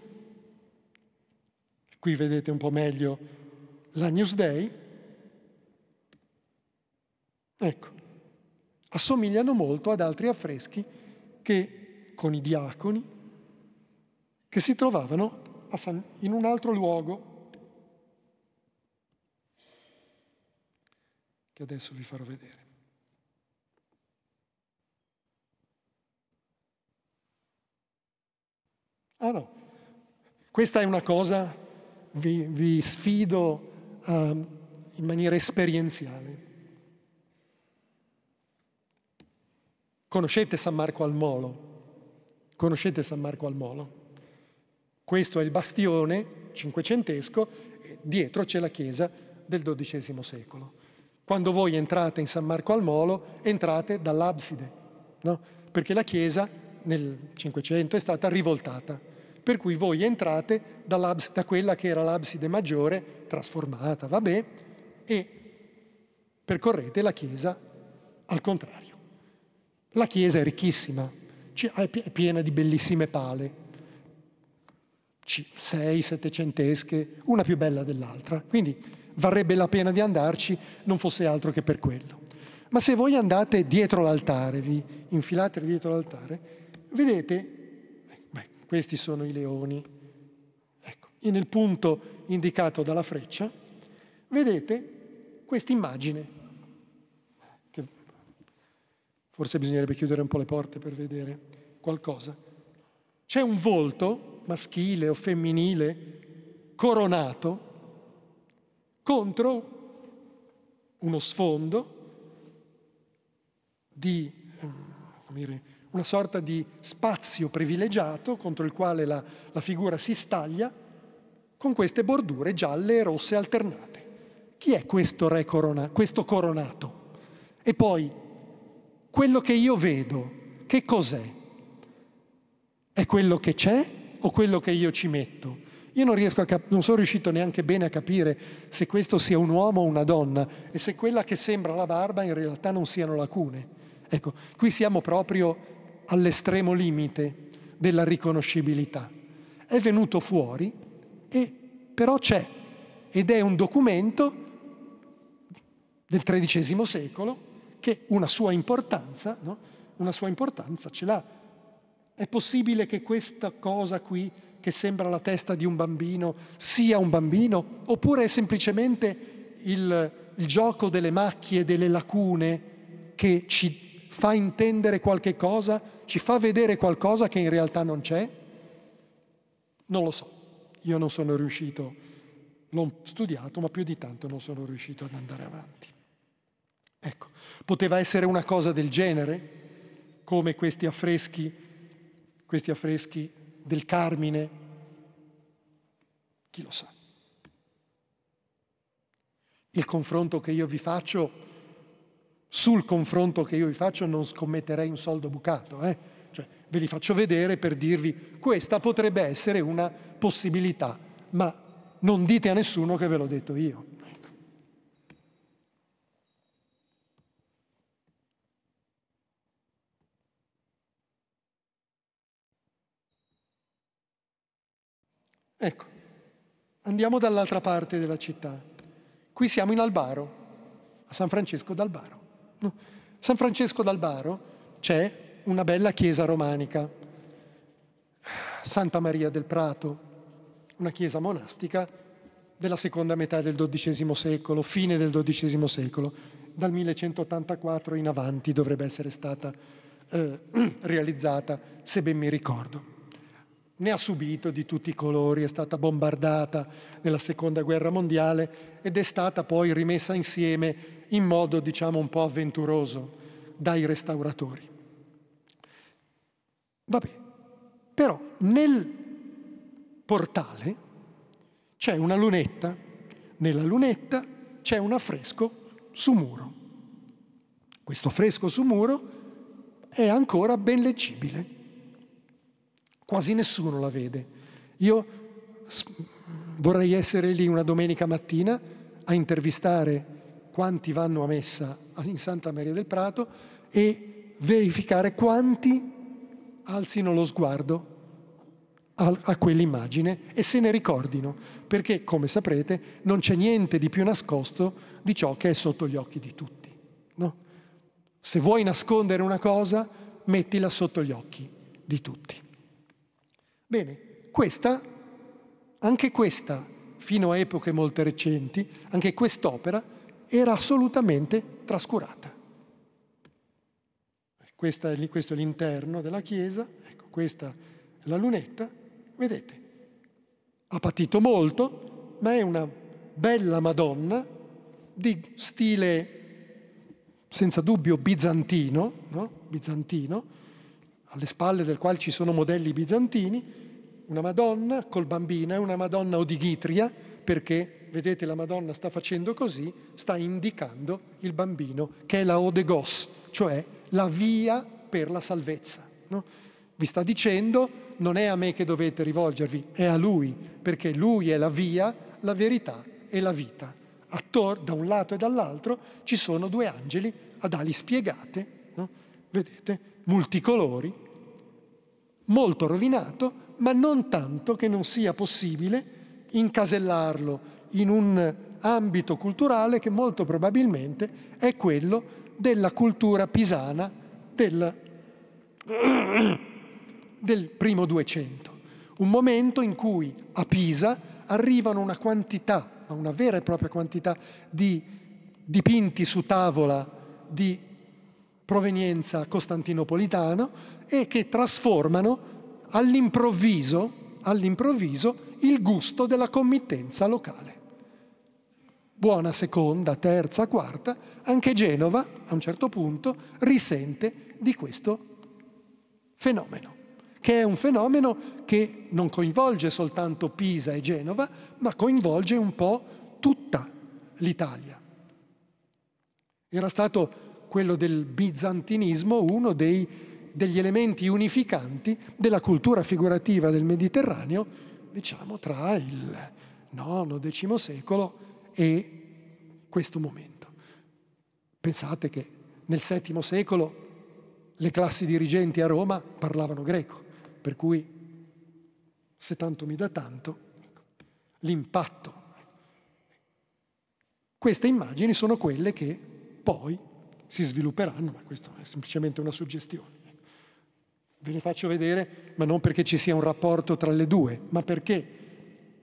A: Qui vedete un po' meglio la Newsday. Ecco, assomigliano molto ad altri affreschi che con i diaconi, che si trovavano San, in un altro luogo che adesso vi farò vedere. Ah no, questa è una cosa, vi, vi sfido um, in maniera esperienziale. Conoscete San Marco al Molo? Conoscete San Marco al Molo? Questo è il bastione cinquecentesco, dietro c'è la chiesa del XII secolo. Quando voi entrate in San Marco al Molo, entrate dall'abside, no? perché la chiesa nel Cinquecento è stata rivoltata, per cui voi entrate da quella che era l'abside maggiore, trasformata, vabbè, e percorrete la chiesa al contrario. La chiesa è ricchissima, è piena di bellissime pale, sei, settecentesche, una più bella dell'altra. Quindi varrebbe la pena di andarci, non fosse altro che per quello. Ma se voi andate dietro l'altare, vi infilate dietro l'altare, vedete, ecco, beh, questi sono i leoni, ecco, nel punto indicato dalla freccia, vedete questa immagine. Forse bisognerebbe chiudere un po' le porte per vedere qualcosa. C'è un volto, maschile o femminile, coronato, contro uno sfondo di mm, dire, una sorta di spazio privilegiato contro il quale la, la figura si staglia con queste bordure gialle e rosse alternate. Chi è questo re corona, questo coronato? E poi, quello che io vedo, che cos'è? È quello che c'è o quello che io ci metto? Io non, cap- non, sono riuscito neanche bene a capire se questo sia un uomo o una donna e se quella che sembra la barba in realtà non siano lacune. Ecco, qui siamo proprio all'estremo limite della riconoscibilità. È venuto fuori e però c'è ed è un documento del XIII secolo che una sua importanza, no? una sua importanza ce l'ha è possibile che questa cosa qui, che sembra la testa di un bambino, sia un bambino? Oppure è semplicemente il, il gioco delle macchie, delle lacune che ci fa intendere qualche cosa, ci fa vedere qualcosa che in realtà non c'è? Non lo so, io non sono riuscito, l'ho studiato, ma più di tanto non sono riuscito ad andare avanti. Ecco, poteva essere una cosa del genere, come questi affreschi questi affreschi del Carmine? Chi lo sa? Il confronto che io vi faccio, sul confronto che io vi faccio non scommetterei un soldo bucato, eh? cioè, ve li faccio vedere per dirvi questa potrebbe essere una possibilità, ma non dite a nessuno che ve l'ho detto io. Ecco, andiamo dall'altra parte della città. Qui siamo in Albaro, a San Francesco d'Albaro. No. San Francesco d'Albaro c'è una bella chiesa romanica, Santa Maria del Prato, una chiesa monastica della seconda metà del XII secolo, fine del XII secolo, dal 1184 in avanti dovrebbe essere stata eh, realizzata, se ben mi ricordo ne ha subito di tutti i colori, è stata bombardata nella seconda guerra mondiale ed è stata poi rimessa insieme in modo diciamo un po' avventuroso dai restauratori. Vabbè, però nel portale c'è una lunetta, nella lunetta c'è un affresco su muro. Questo affresco su muro è ancora ben leggibile quasi nessuno la vede. Io vorrei essere lì una domenica mattina a intervistare quanti vanno a messa in Santa Maria del Prato e verificare quanti alzino lo sguardo a, quell'immagine e se ne ricordino, perché come saprete non c'è niente di più nascosto di ciò che è sotto gli occhi di tutti. No? Se vuoi nascondere una cosa, mettila sotto gli occhi di tutti. Bene, questa, anche questa, fino a epoche molto recenti, anche quest'opera era assolutamente trascurata. Eh, questa, questo è l'interno della chiesa, ecco, questa è la lunetta, vedete, ha patito molto, ma è una bella Madonna di stile senza dubbio bizantino, no? bizantino alle spalle del quale ci sono modelli bizantini, una Madonna col bambino è una Madonna odigitria perché, vedete, la Madonna sta facendo così, sta indicando il bambino che è la Odegos, cioè la via per la salvezza. No? Vi sta dicendo non è a me che dovete rivolgervi, è a Lui, perché Lui è la via, la verità e la vita. Attor, da un lato e dall'altro ci sono due angeli ad ali spiegate vedete, multicolori, molto rovinato, ma non tanto che non sia possibile incasellarlo in un ambito culturale che molto probabilmente è quello della cultura pisana del, del primo Duecento. Un momento in cui a Pisa arrivano una quantità, una vera e propria quantità di dipinti su tavola di provenienza costantinopolitana e che trasformano all'improvviso, all'improvviso il gusto della committenza locale. Buona seconda, terza, quarta, anche Genova a un certo punto risente di questo fenomeno, che è un fenomeno che non coinvolge soltanto Pisa e Genova, ma coinvolge un po' tutta l'Italia. Era stato quello del bizantinismo, uno dei, degli elementi unificanti della cultura figurativa del Mediterraneo, diciamo tra il IX-X secolo e questo momento. Pensate che nel VII secolo le classi dirigenti a Roma parlavano greco, per cui se tanto mi dà tanto, ecco, l'impatto. Queste immagini sono quelle che poi si svilupperanno, ma questa è semplicemente una suggestione. Ve le faccio vedere, ma non perché ci sia un rapporto tra le due, ma perché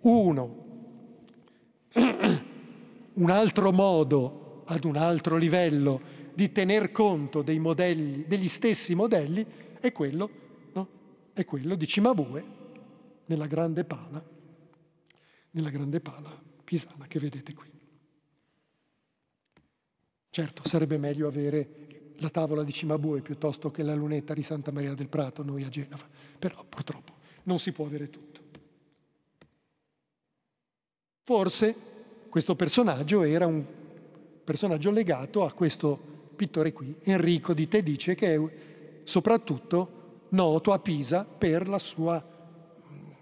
A: uno, un altro modo ad un altro livello di tener conto dei modelli, degli stessi modelli è quello, no? è quello di Cimabue nella grande pala, nella grande pala pisana che vedete qui. Certo, sarebbe meglio avere la tavola di Cimabue piuttosto che la lunetta di Santa Maria del Prato noi a Genova, però purtroppo non si può avere tutto. Forse questo personaggio era un personaggio legato a questo pittore qui, Enrico di Tedice, che è soprattutto noto a Pisa per la sua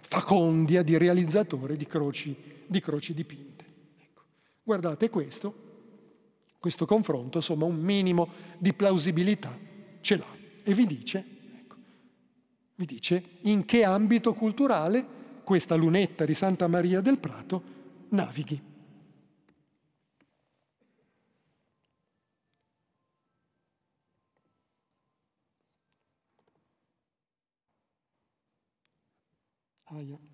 A: facondia di realizzatore di croci, di croci dipinte. Ecco. Guardate questo, questo confronto, insomma, un minimo di plausibilità ce l'ha. E vi dice, ecco, vi dice in che ambito culturale questa lunetta di Santa Maria del Prato navighi. Ah, yeah.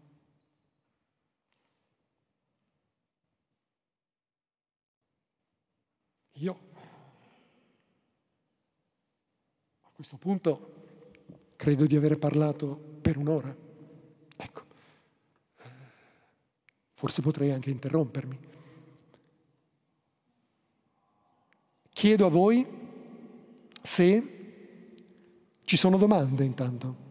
A: Io a questo punto credo di aver parlato per un'ora. Ecco, forse potrei anche interrompermi. Chiedo a voi se ci sono domande intanto.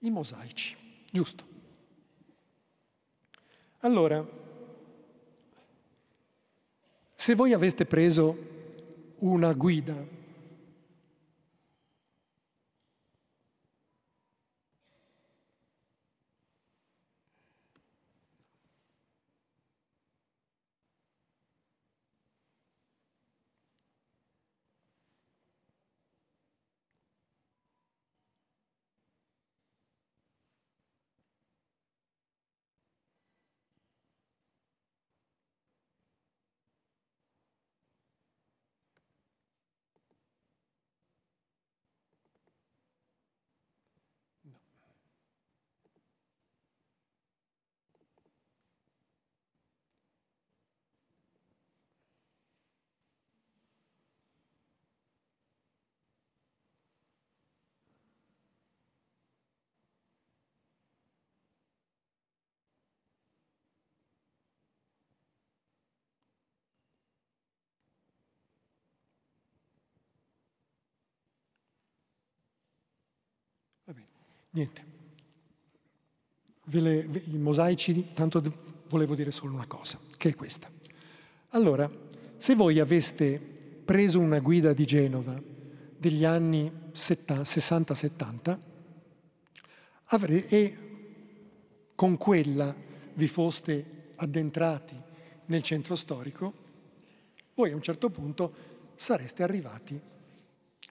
A: I mosaici, giusto. Allora, se voi aveste preso una guida Va bene, niente. Le, I mosaici, tanto volevo dire solo una cosa, che è questa. Allora, se voi aveste preso una guida di Genova degli anni 60-70 e con quella vi foste addentrati nel centro storico, voi a un certo punto sareste arrivati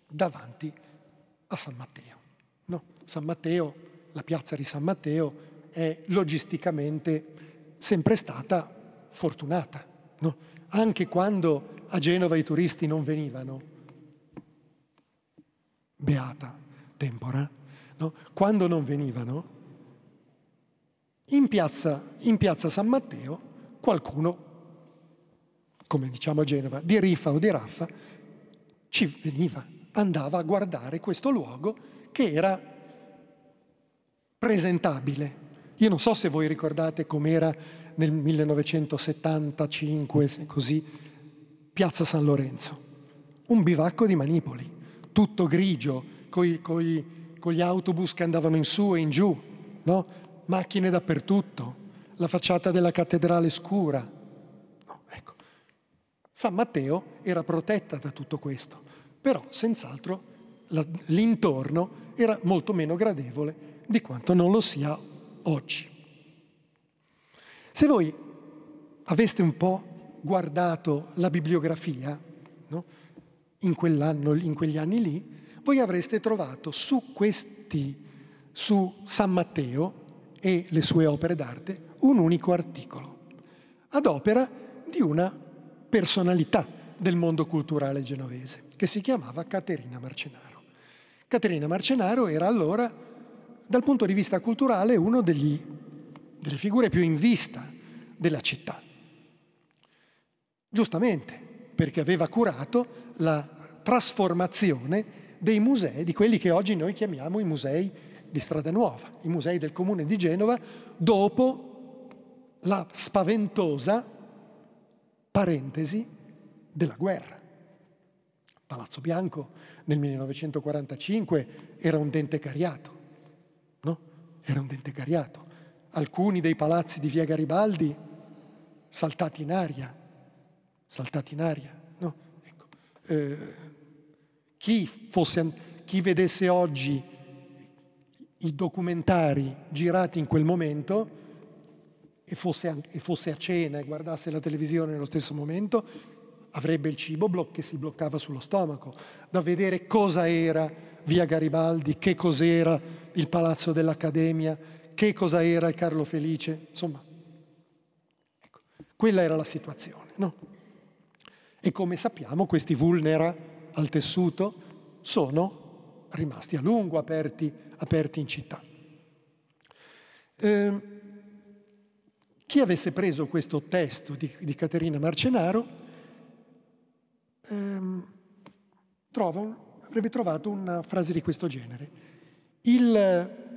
A: davanti a San Matteo. San Matteo, la piazza di San Matteo, è logisticamente sempre stata fortunata, no? anche quando a Genova i turisti non venivano. Beata tempora, no? quando non venivano, in piazza, in piazza, San Matteo qualcuno, come diciamo a Genova, di Rifa o di Raffa, ci veniva, andava a guardare questo luogo che era presentabile. Io non so se voi ricordate com'era nel 1975, così, Piazza San Lorenzo. Un bivacco di manipoli, tutto grigio, con gli autobus che andavano in su e in giù, no? macchine dappertutto, la facciata della cattedrale scura. No, ecco. San Matteo era protetta da tutto questo, però senz'altro l'intorno era molto meno gradevole di quanto non lo sia oggi. Se voi aveste un po' guardato la bibliografia no? in, in quegli anni lì, voi avreste trovato su questi, su San Matteo e le sue opere d'arte, un unico articolo, ad opera di una personalità del mondo culturale genovese, che si chiamava Caterina Marcenaro. Caterina Marcenaro era allora dal punto di vista culturale è una delle figure più in vista della città. Giustamente, perché aveva curato la trasformazione dei musei, di quelli che oggi noi chiamiamo i musei di Strada Nuova, i musei del comune di Genova, dopo la spaventosa parentesi della guerra. Palazzo Bianco nel 1945 era un dente cariato, era un dente cariato. Alcuni dei palazzi di via Garibaldi saltati in aria, saltati in aria. No? Ecco. Eh, chi, fosse, chi vedesse oggi i documentari girati in quel momento e fosse, e fosse, a cena e guardasse la televisione nello stesso momento, avrebbe il cibo che si bloccava sullo stomaco, da vedere cosa era via Garibaldi, che cos'era il Palazzo dell'Accademia, che cosa era il Carlo Felice, insomma. Ecco, quella era la situazione, no? E come sappiamo questi vulnera al tessuto sono rimasti a lungo aperti, aperti in città. Eh, chi avesse preso questo testo di, di Caterina Marcenaro ehm, trova un, avrebbe trovato una frase di questo genere. Il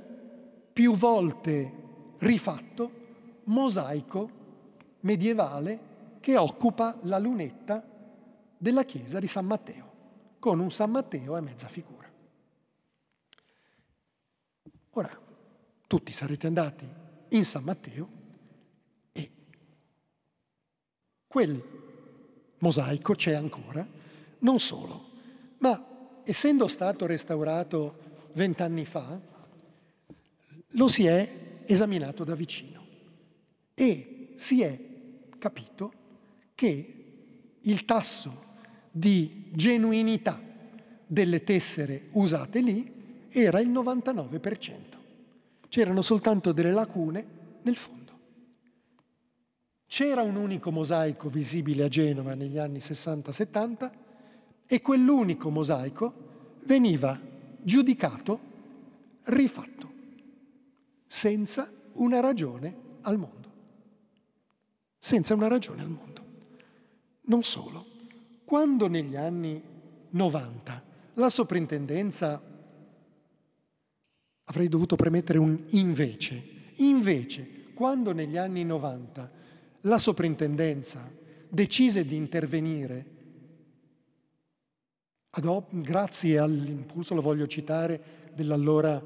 A: più volte rifatto mosaico medievale che occupa la lunetta della chiesa di San Matteo, con un San Matteo a mezza figura. Ora, tutti sarete andati in San Matteo e quel mosaico c'è ancora, non solo, ma essendo stato restaurato vent'anni fa, lo si è esaminato da vicino e si è capito che il tasso di genuinità delle tessere usate lì era il 99%. C'erano soltanto delle lacune nel fondo. C'era un unico mosaico visibile a Genova negli anni 60-70 e quell'unico mosaico veniva giudicato rifatto, senza una ragione al mondo. Senza una ragione al mondo. Non solo, quando negli anni 90 la soprintendenza, avrei dovuto premettere un invece, invece, quando negli anni 90 la soprintendenza decise di intervenire ad, grazie all'impulso, lo voglio citare, dell'allora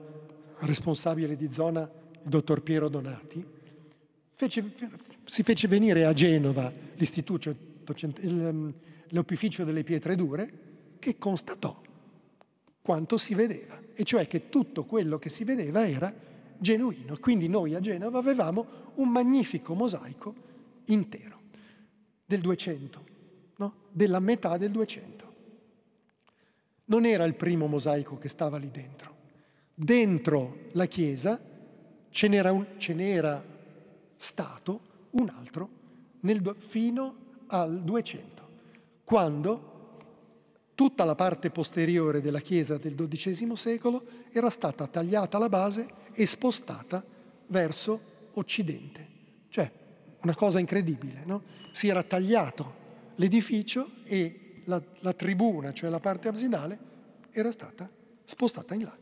A: responsabile di zona, il dottor Piero Donati, fece, si fece venire a Genova l'istituto, ehm, l'opificio delle pietre dure, che constatò quanto si vedeva, e cioè che tutto quello che si vedeva era genuino. Quindi noi a Genova avevamo un magnifico mosaico intero del 200, no? della metà del 200 non era il primo mosaico che stava lì dentro. Dentro la Chiesa ce n'era, un, ce n'era stato un altro nel, fino al 200, quando tutta la parte posteriore della Chiesa del XII secolo era stata tagliata alla base e spostata verso Occidente. Cioè, una cosa incredibile, no? Si era tagliato l'edificio e la, la tribuna, cioè la parte absidale, era stata spostata in là.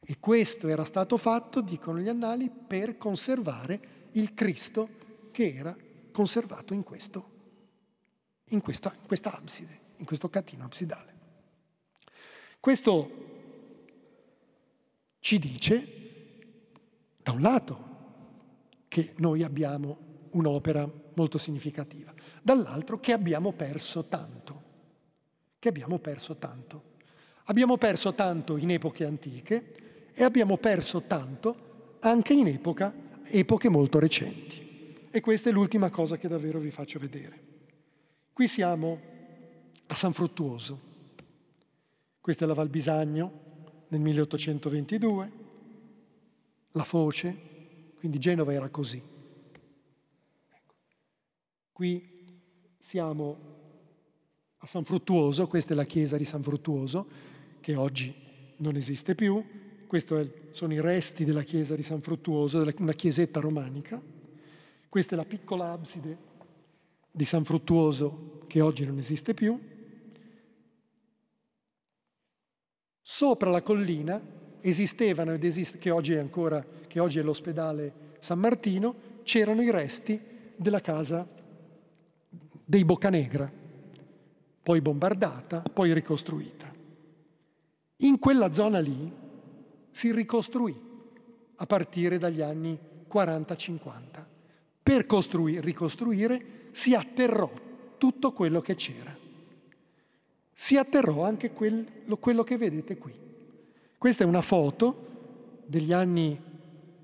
A: E questo era stato fatto, dicono gli annali, per conservare il Cristo che era conservato in, questo, in, questa, in questa abside, in questo catino absidale. Questo ci dice, da un lato, che noi abbiamo un'opera molto significativa. Dall'altro che abbiamo perso tanto, che abbiamo perso tanto. Abbiamo perso tanto in epoche antiche e abbiamo perso tanto anche in epoca, epoche molto recenti. E questa è l'ultima cosa che davvero vi faccio vedere. Qui siamo a San Fruttuoso. Questa è la Val Bisagno nel 1822, la Foce, quindi Genova era così. Qui siamo a San Fruttuoso, questa è la chiesa di San Fruttuoso, che oggi non esiste più, questi sono i resti della chiesa di San Fruttuoso, una chiesetta romanica, questa è la piccola abside di San Fruttuoso che oggi non esiste più. Sopra la collina esistevano ed esiste, che oggi è ancora, che oggi è l'ospedale San Martino, c'erano i resti della casa dei Boccanegra, poi bombardata, poi ricostruita. In quella zona lì si ricostruì a partire dagli anni 40-50. Per costruire, ricostruire si atterrò tutto quello che c'era. Si atterrò anche quel, quello che vedete qui. Questa è una foto degli anni,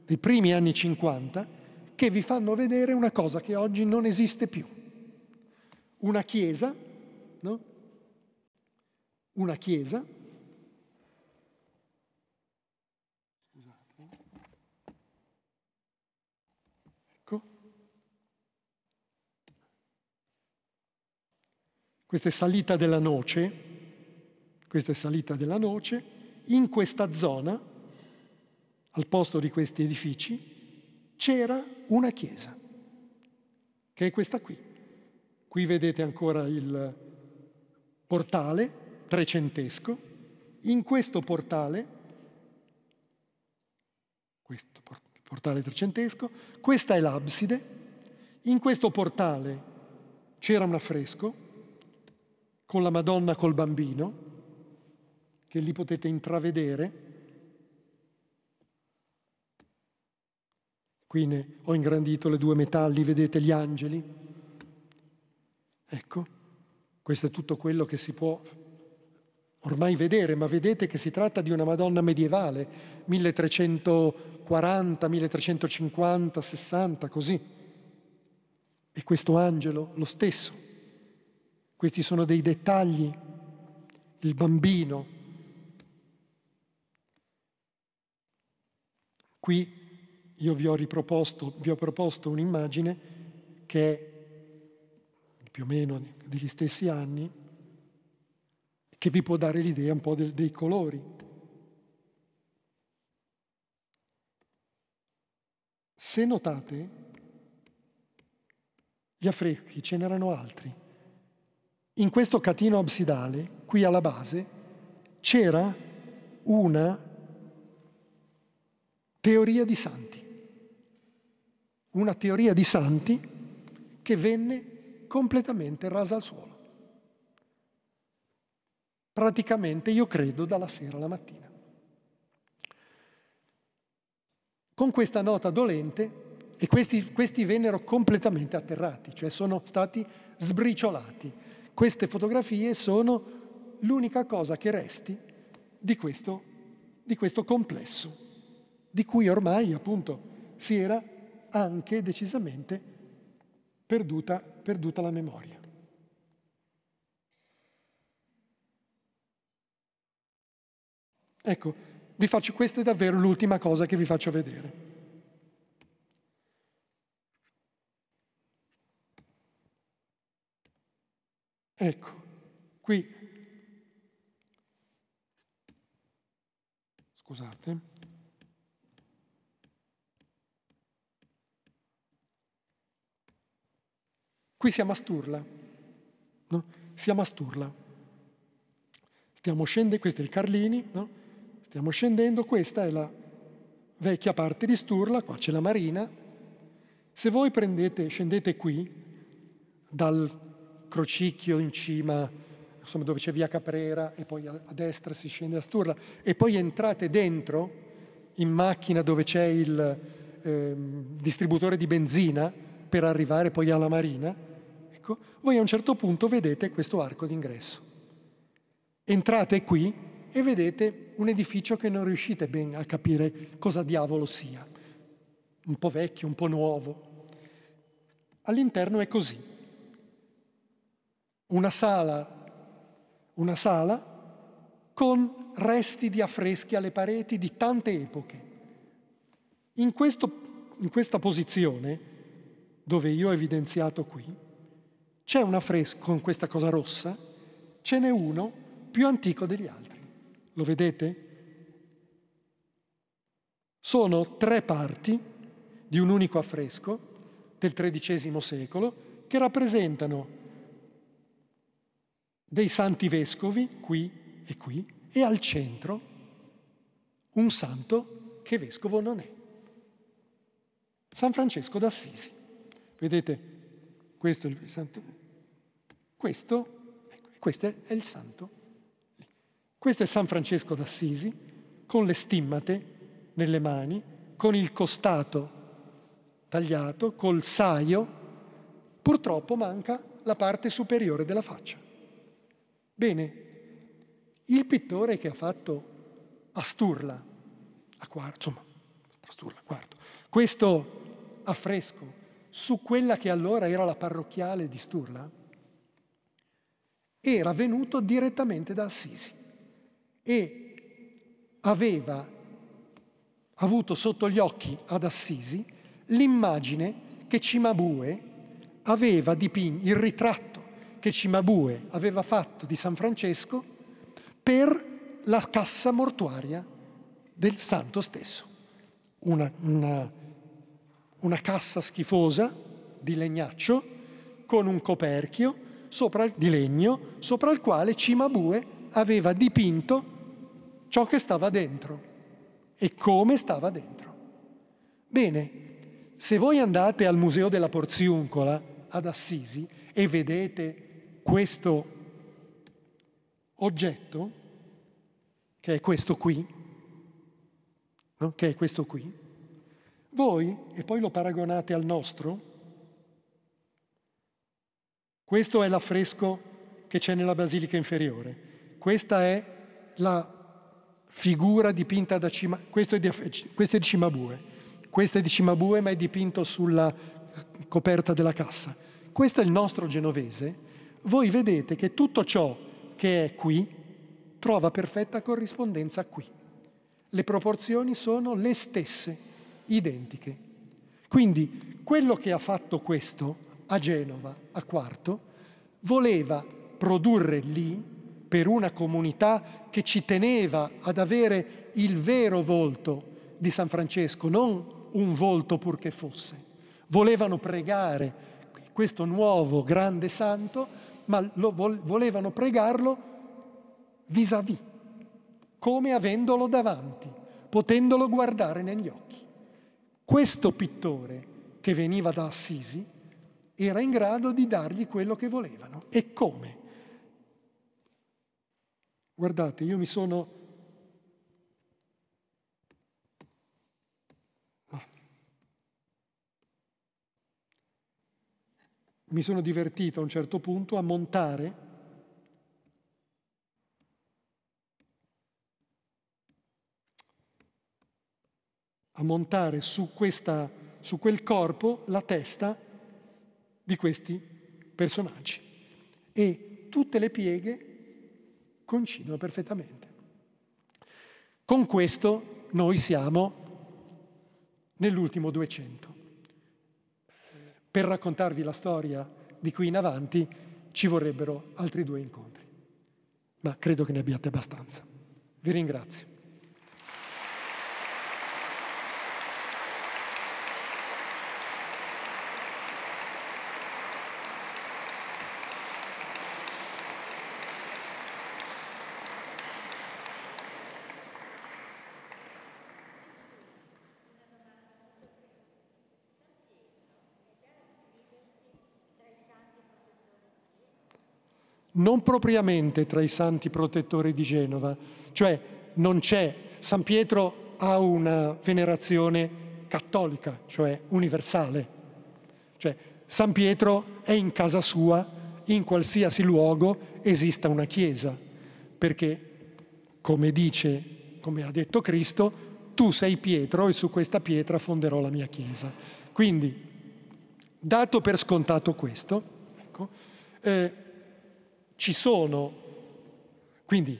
A: dei primi anni 50 che vi fanno vedere una cosa che oggi non esiste più una chiesa, no? Una chiesa. Scusate. Ecco. Questa è salita della noce, questa è salita della noce, in questa zona, al posto di questi edifici, c'era una chiesa, che è questa qui. Qui vedete ancora il portale trecentesco. In questo portale, questo portale trecentesco, questa è l'abside. In questo portale c'era un affresco con la Madonna col bambino, che lì potete intravedere. Qui ho ingrandito le due metà, vedete gli angeli Ecco, questo è tutto quello che si può ormai vedere, ma vedete che si tratta di una Madonna medievale, 1340, 1350, 60, così. E questo angelo lo stesso. Questi sono dei dettagli. Il bambino. Qui io vi ho riproposto, vi ho proposto un'immagine che è più o meno degli stessi anni, che vi può dare l'idea un po' dei colori. Se notate, gli affreschi ce n'erano altri. In questo catino absidale, qui alla base, c'era una teoria di santi. Una teoria di santi che venne completamente rasa al suolo. Praticamente, io credo, dalla sera alla mattina. Con questa nota dolente, e questi, questi vennero completamente atterrati, cioè sono stati sbriciolati. Queste fotografie sono l'unica cosa che resti di questo, di questo, complesso, di cui ormai appunto si era anche decisamente perduta, perduta la memoria. Ecco, vi faccio, questa è davvero l'ultima cosa che vi faccio vedere. Ecco, qui, scusate. Qui siamo a Sturla, no? siamo a Sturla. Stiamo scendendo, questo è il Carlini, no? stiamo scendendo, questa è la vecchia parte di Sturla, qua c'è la marina. Se voi prendete, scendete qui, dal crocicchio in cima, insomma dove c'è via Caprera e poi a, a destra si scende a Sturla, e poi entrate dentro, in macchina dove c'è il eh, distributore di benzina per arrivare poi alla marina, Ecco, voi a un certo punto vedete questo arco d'ingresso. Entrate qui e vedete un edificio che non riuscite ben a capire cosa diavolo sia. Un po' vecchio, un po' nuovo. All'interno è così. Una sala, una sala con resti di affreschi alle pareti di tante epoche. In, questo, in, questa posizione, dove io ho evidenziato qui, c'è un affresco con questa cosa rossa, ce n'è uno più antico degli altri. Lo vedete? Sono tre parti di un unico affresco del XIII secolo che rappresentano dei santi vescovi qui e qui e al centro un santo che vescovo non è. San Francesco d'Assisi. Vedete, questo è il santo. Questo, ecco, questo è il santo. Questo è San Francesco d'Assisi con le stimmate nelle mani, con il costato tagliato, col saio. Purtroppo manca la parte superiore della faccia. Bene, il pittore che ha fatto Asturla, a quarto, insomma, Asturla, a quarto, questo affresco su quella che allora era la parrocchiale di Sturla, era venuto direttamente da Assisi e aveva avuto sotto gli occhi ad Assisi l'immagine che Cimabue aveva dipinto, il ritratto che Cimabue aveva fatto di San Francesco per la cassa mortuaria del santo stesso. Una, una una cassa schifosa di legnaccio con un coperchio sopra, di legno sopra il quale Cimabue aveva dipinto ciò che stava dentro e come stava dentro. Bene, se voi andate al Museo della Porziuncola ad Assisi e vedete questo oggetto, che è questo qui, no? che è questo qui, voi, e poi lo paragonate al nostro, questo è l'affresco che c'è nella basilica inferiore. Questa è la figura dipinta da Cima, questo è di, questo è di Cimabue, questo è di Cimabue ma è dipinto sulla coperta della cassa. Questo è il nostro genovese. Voi vedete che tutto ciò che è qui trova perfetta corrispondenza qui. Le proporzioni sono le stesse identiche. Quindi quello che ha fatto questo a Genova, a Quarto, voleva produrre lì, per una comunità che ci teneva ad avere il vero volto di San Francesco, non un volto purché fosse. Volevano pregare questo nuovo grande santo, ma vol- volevano pregarlo vis-à-vis, come avendolo davanti, potendolo guardare negli occhi. Questo pittore che veniva da Assisi era in grado di dargli quello che volevano. E come? Guardate, io mi sono... Mi sono divertito a un certo punto a montare a montare su, questa, su quel corpo la testa di questi personaggi. E tutte le pieghe coincidono perfettamente. Con questo noi siamo nell'ultimo 200. Per raccontarvi la storia di qui in avanti ci vorrebbero altri due incontri, ma credo che ne abbiate abbastanza. Vi ringrazio. non propriamente tra i santi protettori di Genova, cioè non c'è. San Pietro ha una venerazione cattolica, cioè universale. Cioè San Pietro è in casa sua, in qualsiasi luogo esista una chiesa, perché come dice, come ha detto Cristo, tu sei Pietro e su questa pietra fonderò la mia chiesa. Quindi, dato per scontato questo, ecco, eh, ci sono. Quindi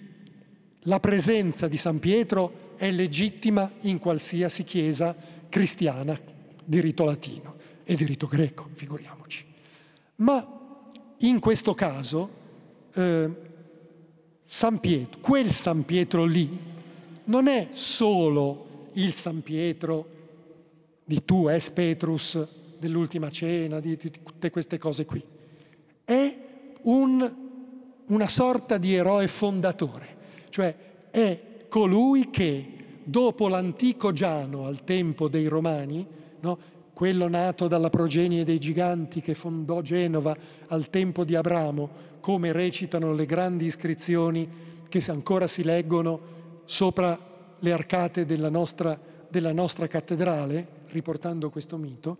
A: la presenza di San Pietro è legittima in qualsiasi chiesa cristiana diritto latino e diritto greco, figuriamoci. Ma in questo caso eh, San Pietro, quel San Pietro lì, non è solo il San Pietro di tu, es Petrus, dell'ultima cena, di tutte queste cose qui. È un una sorta di eroe fondatore, cioè è colui che dopo l'antico Giano al tempo dei Romani, no, quello nato dalla progenie dei giganti che fondò Genova al tempo di Abramo, come recitano le grandi iscrizioni che ancora si leggono sopra le arcate della nostra, della nostra cattedrale, riportando questo mito,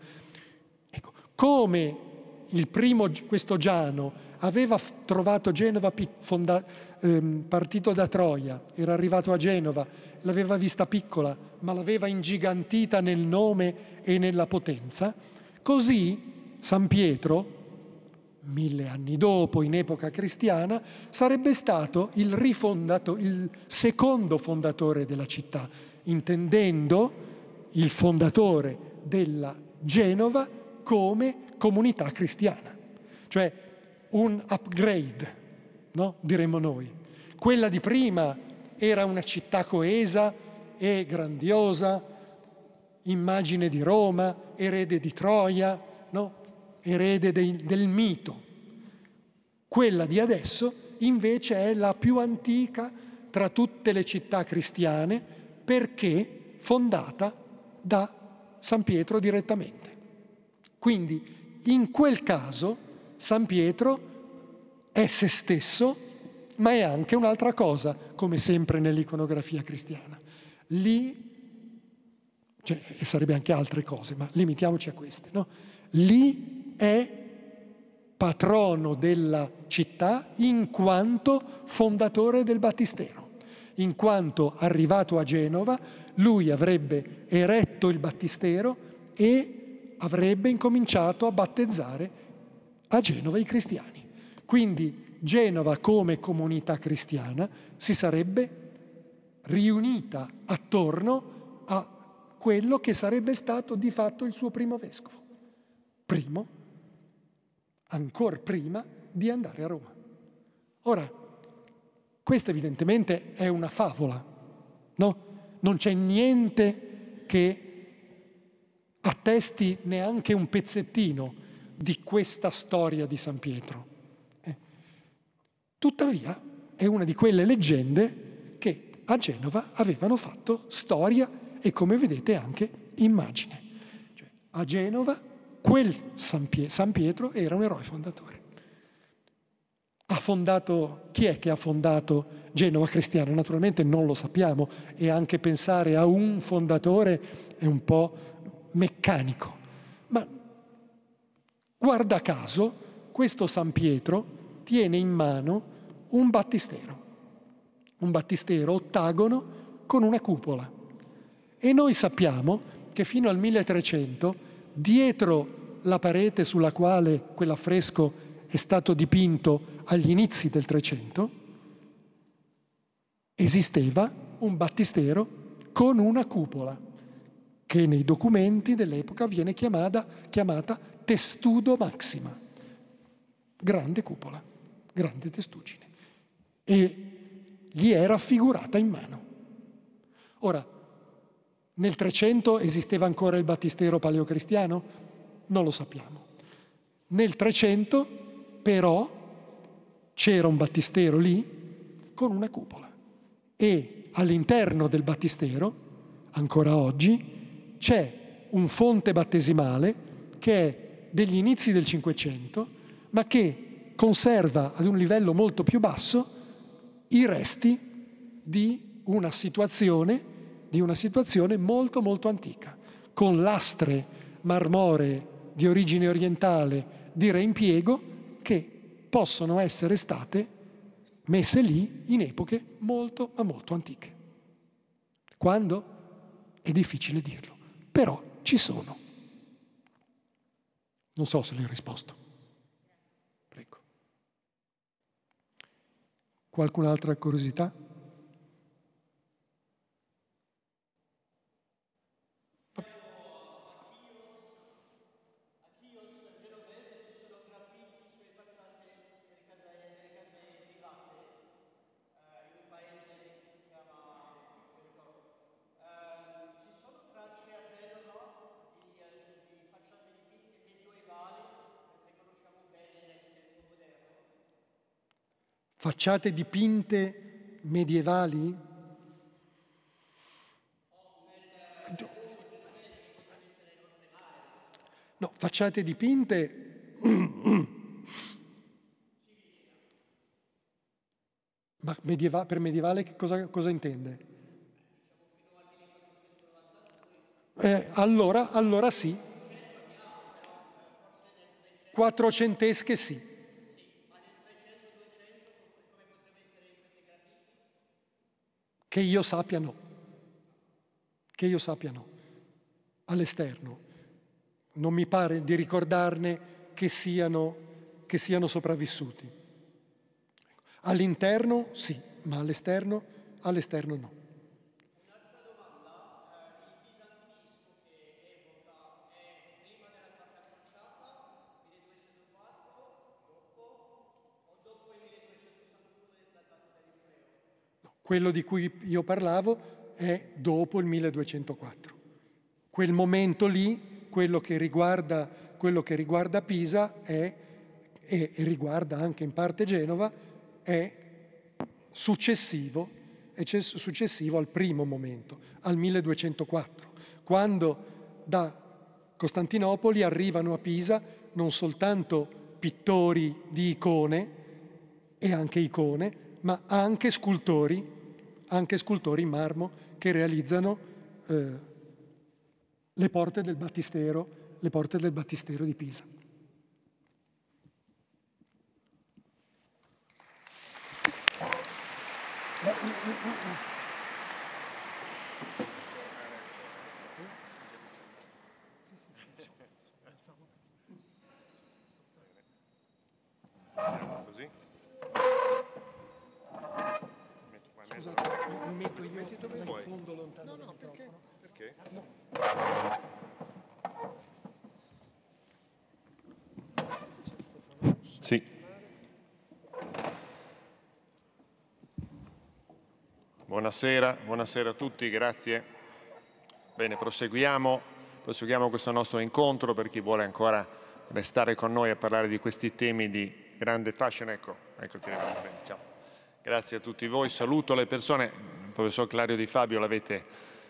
A: ecco, come il primo, questo Giano, aveva trovato Genova fonda, ehm, partito da Troia, era arrivato a Genova, l'aveva vista piccola, ma l'aveva ingigantita nel nome e nella potenza, così San Pietro, mille anni dopo, in epoca cristiana, sarebbe stato il, rifondato, il secondo fondatore della città, intendendo il fondatore della Genova come città comunità cristiana, cioè un upgrade, no? diremmo noi. Quella di prima era una città coesa e grandiosa, immagine di Roma, erede di Troia, no? erede dei, del mito. Quella di adesso invece è la più antica tra tutte le città cristiane perché fondata da San Pietro direttamente. Quindi in quel caso San Pietro è se stesso, ma è anche un'altra cosa, come sempre nell'iconografia cristiana. Lì, cioè, e sarebbe anche altre cose, ma limitiamoci a queste, no? Lì è patrono della città in quanto fondatore del battistero, in quanto arrivato a Genova lui avrebbe eretto il battistero e avrebbe incominciato a battezzare a Genova i cristiani. Quindi Genova come comunità cristiana si sarebbe riunita attorno a quello che sarebbe stato di fatto il suo primo vescovo. Primo, ancora prima di andare a Roma. Ora, questa evidentemente è una favola, no? Non c'è niente che attesti neanche un pezzettino di questa storia di San Pietro. Eh. Tuttavia è una di quelle leggende che a Genova avevano fatto storia e come vedete anche immagine. Cioè, a Genova quel San, Pie- San Pietro era un eroe fondatore. Ha fondato, chi è che ha fondato Genova cristiana? Naturalmente non lo sappiamo e anche pensare a un fondatore è un po' meccanico. Ma guarda caso, questo San Pietro tiene in mano un battistero, un battistero ottagono con una cupola. E noi sappiamo che fino al 1300, dietro la parete sulla quale quell'affresco è stato dipinto agli inizi del 300, esisteva un battistero con una cupola che nei documenti dell'epoca viene chiamata, chiamata testudo maxima, grande cupola, grande testuggine, e gli era figurata in mano. Ora, nel 300 esisteva ancora il battistero paleocristiano? Non lo sappiamo. Nel 300 però c'era un battistero lì con una cupola e all'interno del battistero, ancora oggi, c'è un fonte battesimale che è degli inizi del Cinquecento, ma che conserva ad un livello molto più basso i resti di una situazione, di una situazione molto molto antica, con lastre marmoree di origine orientale di reimpiego che possono essere state messe lì in epoche molto ma molto antiche. Quando? È difficile dirlo però ci sono. Non so se le ho risposto. Prego. Qualcun'altra curiosità? facciate dipinte medievali? No, facciate dipinte Ma medieva, per medievale cosa, cosa intende? Eh, allora, allora sì. Quattrocentesche sì. Che io sappia no. Che io sappia no. All'esterno. Non mi pare di ricordarne che siano, che siano sopravvissuti. All'interno sì, ma all'esterno, all'esterno no. Quello di cui io parlavo è dopo il 1204. Quel momento lì, quello che riguarda, quello che riguarda Pisa è, e riguarda anche in parte Genova, è successivo, è successivo al primo momento, al 1204, quando da Costantinopoli arrivano a Pisa non soltanto pittori di icone e anche icone, ma anche scultori, anche scultori in marmo che realizzano eh, le porte del battistero, le porte del battistero di Pisa. Eh, eh, eh,
B: Okay. Sì. Buonasera, buonasera a tutti, grazie. Bene, proseguiamo, proseguiamo questo nostro incontro per chi vuole ancora restare con noi a parlare di questi temi di grande fashion. Ecco, ecco ti ciao. Grazie a tutti voi, saluto le persone, il professor Clario Di Fabio l'avete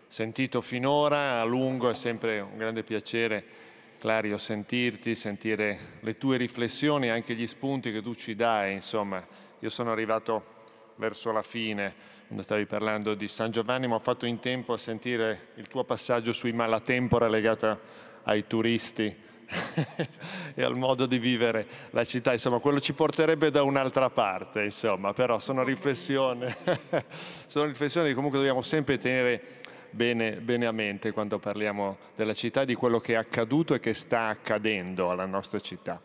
B: sentito finora a lungo, è sempre un grande piacere, Clario, sentirti, sentire le tue riflessioni, anche gli spunti che tu ci dai, insomma. Io sono arrivato verso la fine, quando stavi parlando di San Giovanni, ma ho fatto in tempo a sentire il tuo passaggio sui malatempora legato ai turisti e al modo di vivere la città, insomma, quello ci porterebbe da un'altra parte, insomma, però sono riflessioni, sono riflessioni che comunque dobbiamo sempre tenere bene, bene a mente quando parliamo della città, di quello che è accaduto e che sta accadendo alla nostra città.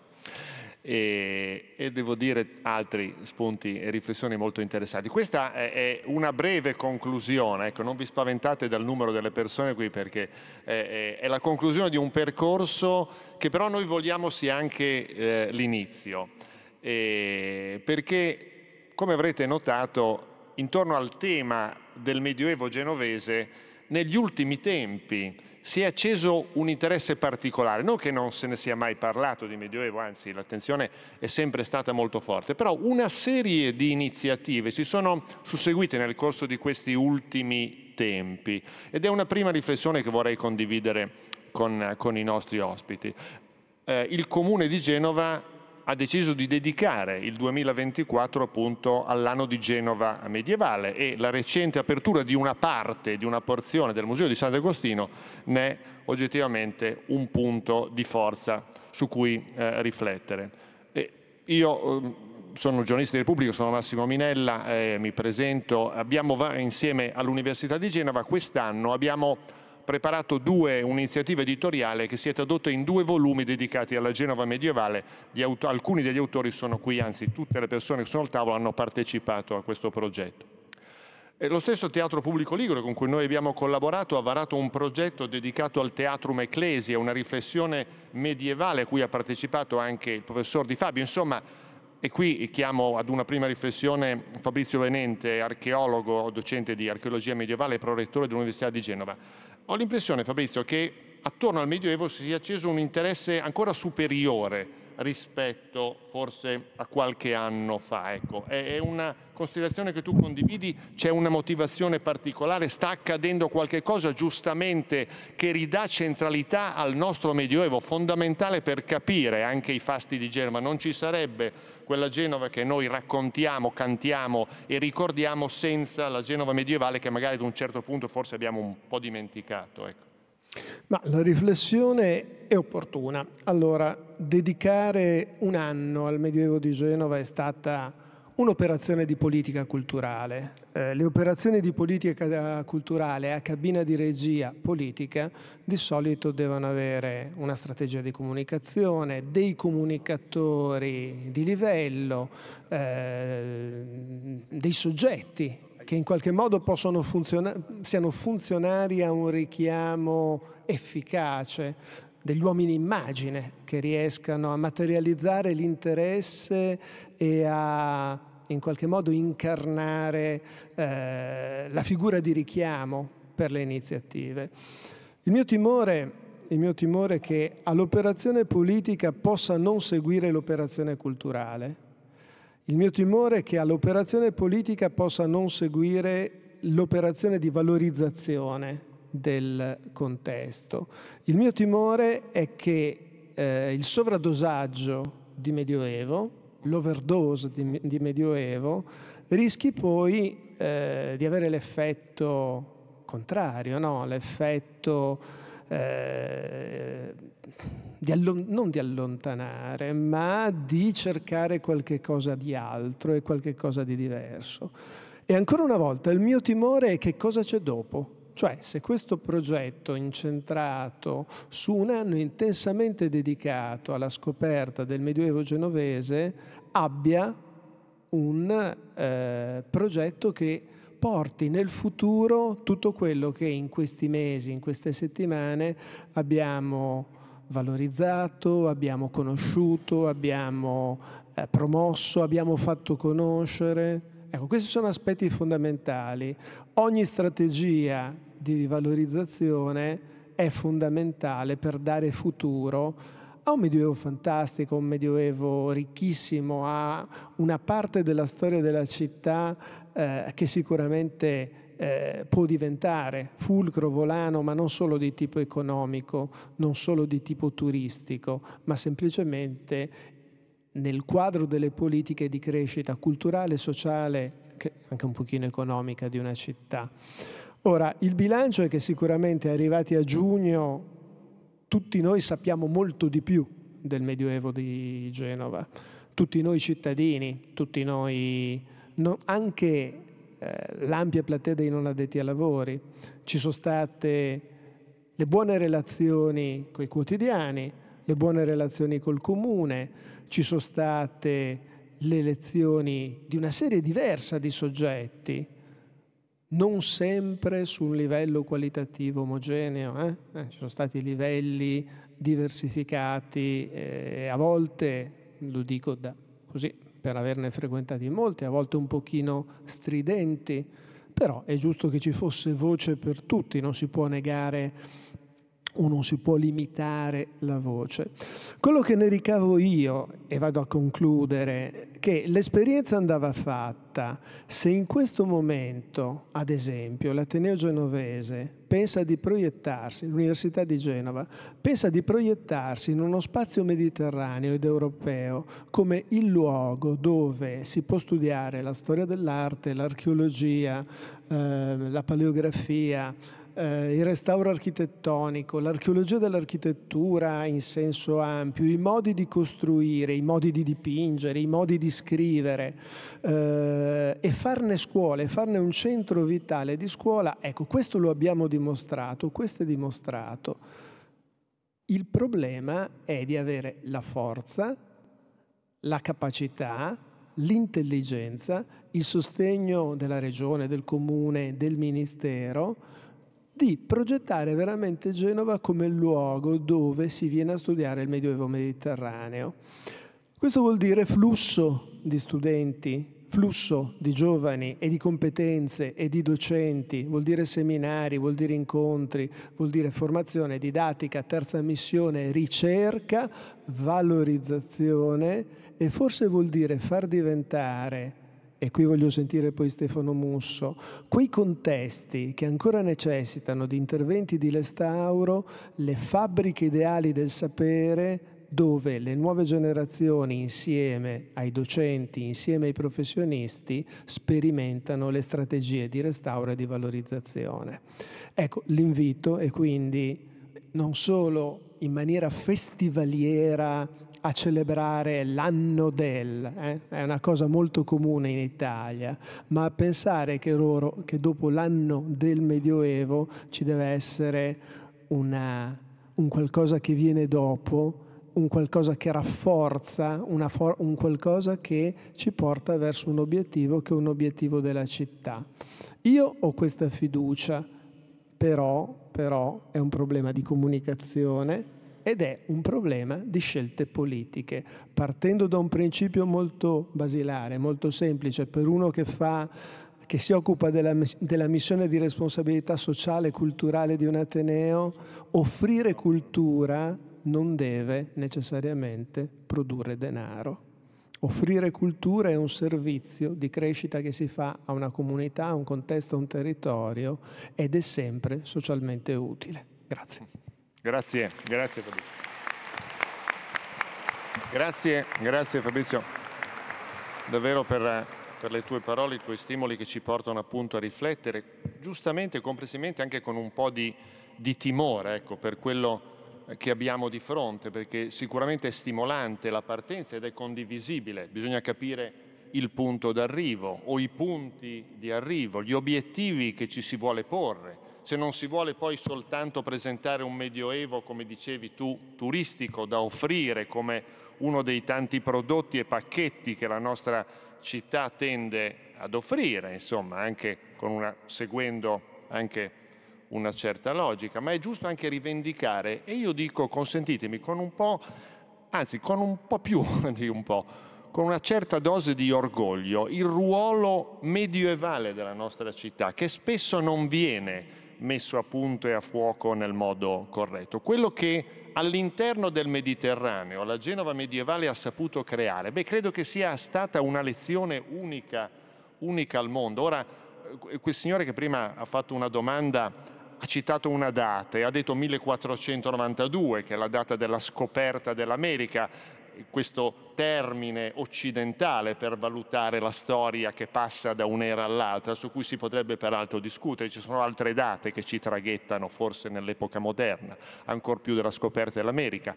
B: E, e, devo dire altri spunti e riflessioni molto interessanti. Questa è, è una breve conclusione, ecco, non vi spaventate dal numero delle persone qui perché è, è, è la conclusione di un percorso che però noi vogliamo sia anche eh, l'inizio, e perché come avrete notato intorno al tema del Medioevo genovese negli ultimi tempi si è acceso un interesse particolare, non che non se ne sia mai parlato di Medioevo, anzi l'attenzione è sempre stata molto forte, però una serie di iniziative si sono susseguite nel corso di questi ultimi tempi ed è una prima riflessione che vorrei condividere con, con i nostri ospiti. Eh, il comune di Genova ha deciso di dedicare il 2024 appunto all'anno di Genova medievale e la recente apertura di una parte, di una porzione del Museo di Sant'Agostino ne è oggettivamente un punto di forza su cui eh, riflettere. E io ehm, sono giornalista di Repubblica, sono Massimo Minella, eh, mi presento, abbiamo insieme all'Università di Genova quest'anno abbiamo preparato due, un'iniziativa editoriale che si è tradotta in due volumi dedicati alla Genova medievale. alcuni degli autori sono qui, anzi tutte le persone che sono al tavolo hanno partecipato a questo progetto. E lo stesso Teatro Pubblico Ligure con cui noi abbiamo collaborato ha varato un progetto dedicato al Teatrum Ecclesia, una riflessione medievale a cui ha partecipato anche il professor Di Fabio. Insomma, e qui chiamo ad una prima riflessione Fabrizio Venente, archeologo, docente di archeologia medievale e prorettore dell'Università di Genova. Ho l'impressione, Fabrizio, che attorno al Medioevo si sia acceso un interesse ancora superiore rispetto forse a qualche anno fa. Ecco, è una considerazione che tu condividi, c'è una motivazione particolare, sta accadendo qualcosa giustamente che ridà centralità al nostro Medioevo, fondamentale per capire anche i fasti di Germa. Non ci sarebbe quella Genova che noi raccontiamo, cantiamo e ricordiamo senza la Genova medievale che magari ad un certo punto forse abbiamo un po' dimenticato. Ecco.
C: Ma la riflessione è opportuna. Allora, dedicare un anno al Medioevo di Genova è stata Un'operazione di politica culturale. Eh, le operazioni di politica culturale a cabina di regia politica di solito devono avere una strategia di comunicazione, dei comunicatori di livello, eh, dei soggetti che in qualche modo possono funziona- siano funzionari a un richiamo efficace degli uomini immagine che riescano a materializzare l'interesse e a in qualche modo incarnare eh, la figura di richiamo per le iniziative. Il mio timore, il mio timore è che all'operazione politica possa non seguire l'operazione culturale. Il mio timore è che all'operazione politica possa non seguire l'operazione di valorizzazione del contesto. Il mio timore è che eh, il sovradosaggio di Medioevo, l'overdose di, di, Medioevo, rischi poi eh, di avere l'effetto contrario, no? l'effetto eh, di allon- non di allontanare, ma di cercare qualche cosa di altro e qualche cosa di diverso. E ancora una volta, il mio timore è che cosa c'è dopo cioè, se questo progetto incentrato su un anno intensamente dedicato alla scoperta del Medioevo genovese abbia un eh, progetto che porti nel futuro tutto quello che in questi mesi, in queste settimane abbiamo valorizzato, abbiamo conosciuto, abbiamo eh, promosso, abbiamo fatto conoscere. Ecco, questi sono aspetti fondamentali. Ogni strategia di valorizzazione è fondamentale per dare futuro a un medioevo fantastico, un medioevo ricchissimo, a una parte della storia della città eh, che sicuramente eh, può diventare fulcro, volano, ma non solo di tipo economico, non solo di tipo turistico, ma semplicemente nel quadro delle politiche di crescita culturale, sociale, anche un pochino economica di una città. Ora, il bilancio è che sicuramente arrivati a giugno tutti noi sappiamo molto di più del Medioevo di Genova, tutti noi cittadini, tutti noi, no, anche eh, l'ampia platea dei non addetti ai lavori, ci sono state le buone relazioni con i quotidiani, le buone relazioni col comune, ci sono state le elezioni di una serie diversa di soggetti non sempre su un livello qualitativo omogeneo, eh? Eh, ci sono stati livelli diversificati, eh, a volte, lo dico da, così per averne frequentati molti, a volte un pochino stridenti, però è giusto che ci fosse voce per tutti, non si può negare o non si può limitare la voce. Quello che ne ricavo io, e vado a concludere, che l'esperienza andava fatta se in questo momento, ad esempio, l'Ateneo genovese pensa di proiettarsi, l'Università di Genova, pensa di proiettarsi in uno spazio mediterraneo ed europeo come il luogo dove si può studiare la storia dell'arte, l'archeologia, eh, la paleografia, eh, il restauro architettonico, l'archeologia dell'architettura in senso ampio, i modi di costruire, i modi di dipingere, i modi di scrivere eh, e farne scuole, farne un centro vitale di scuola, ecco, questo lo abbiamo dimostrato, questo è dimostrato. Il problema è di avere la forza, la capacità, l'intelligenza, il sostegno della regione, del comune, del ministero di progettare veramente Genova come luogo dove si viene a studiare il Medioevo mediterraneo. Questo vuol dire flusso di studenti, flusso di giovani e di competenze e di docenti, vuol dire seminari, vuol dire incontri, vuol dire formazione didattica, terza missione, ricerca, valorizzazione e forse vuol dire far diventare e qui voglio sentire poi Stefano Musso, quei contesti che ancora necessitano di interventi di restauro, le fabbriche ideali del sapere dove le nuove generazioni insieme ai docenti, insieme ai professionisti sperimentano le strategie di restauro e di valorizzazione. Ecco, l'invito è quindi non solo in maniera festivaliera a celebrare l'anno del, eh? è una cosa molto comune in Italia, ma a pensare che, loro, che dopo l'anno del Medioevo ci deve essere una, un qualcosa che viene dopo, un qualcosa che rafforza, for- un qualcosa che ci porta verso un obiettivo che è un obiettivo della città. Io ho questa fiducia, però, però è un problema di comunicazione ed è un problema di scelte politiche, partendo da un principio molto basilare, molto semplice, per uno che, fa, che si occupa della, della missione di responsabilità sociale e culturale di un Ateneo, offrire cultura non deve necessariamente produrre denaro. Offrire cultura è un servizio di crescita che si fa a una comunità, a un contesto, a un territorio ed è sempre socialmente utile. Grazie.
B: Grazie, grazie Fabrizio. Grazie, grazie Fabrizio davvero per, per, le tue parole, i tuoi stimoli che ci portano appunto a riflettere giustamente, e complessivamente, anche con un po' di, di timore ecco, per quello eh, che abbiamo di fronte, perché sicuramente è stimolante la partenza ed è condivisibile, bisogna capire il punto d'arrivo o i punti di arrivo, gli obiettivi che ci si vuole porre, se non si vuole poi soltanto presentare un medioevo, come dicevi tu, turistico da offrire come uno dei tanti prodotti e pacchetti che la nostra città tende ad offrire, insomma, anche una, seguendo anche una certa logica, ma è giusto anche rivendicare, e io dico, consentitemi, con un po', anzi con un po' più di un po', con una certa dose di orgoglio il ruolo medioevale della nostra città, che spesso non viene messo a punto e a fuoco nel modo corretto. Quello che all'interno del Mediterraneo la Genova medievale ha saputo creare, beh, credo che sia stata una lezione unica, unica al mondo. Ora, eh, quel signore che prima ha fatto una domanda ha citato una data e ha detto 1492, che è la data della scoperta dell'America questo termine occidentale per valutare la storia che passa da un'era all'altra, su cui si potrebbe peraltro discutere. Ci sono altre date che ci traghettano forse nell'epoca moderna, ancor più della scoperta dell'America.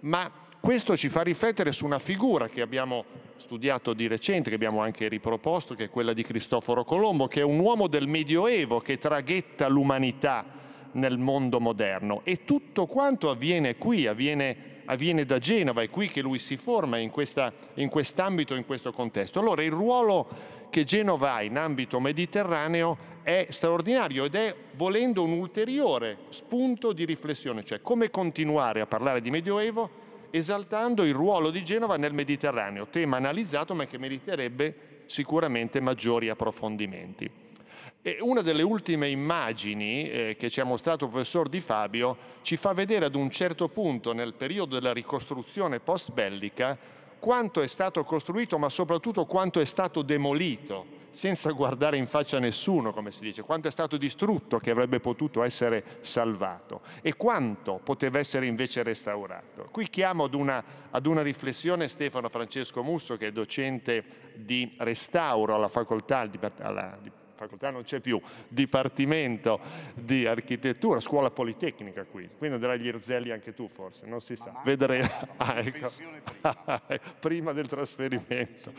B: Ma questo ci fa riflettere su una figura che abbiamo studiato di recente, che abbiamo anche riproposto, che è quella di Cristoforo Colombo, che è un uomo del Medioevo che traghetta l'umanità nel mondo moderno. E tutto quanto avviene qui, avviene avviene da Genova, è qui che lui si forma in, questa, in quest'ambito, in questo contesto. Allora il ruolo che Genova ha in ambito mediterraneo è straordinario ed è, volendo, un ulteriore spunto di riflessione, cioè come continuare a parlare di Medioevo esaltando il ruolo di Genova nel Mediterraneo, tema analizzato ma che meriterebbe sicuramente maggiori approfondimenti. E una delle ultime immagini eh, che ci ha mostrato il professor Di Fabio ci fa vedere ad un certo punto nel periodo della ricostruzione post bellica quanto è stato costruito, ma soprattutto quanto è stato demolito, senza guardare in faccia a nessuno, come si dice, quanto è stato distrutto che avrebbe potuto essere salvato e quanto poteva essere invece restaurato. Qui chiamo ad una, ad una riflessione Stefano Francesco Musso, che è docente di restauro alla facoltà alla, facoltà non c'è più, Dipartimento di Architettura, Scuola Politecnica qui, quindi andrai agli Irzelli anche tu forse, non si sa, vedremo. Ah, ecco. prima del trasferimento.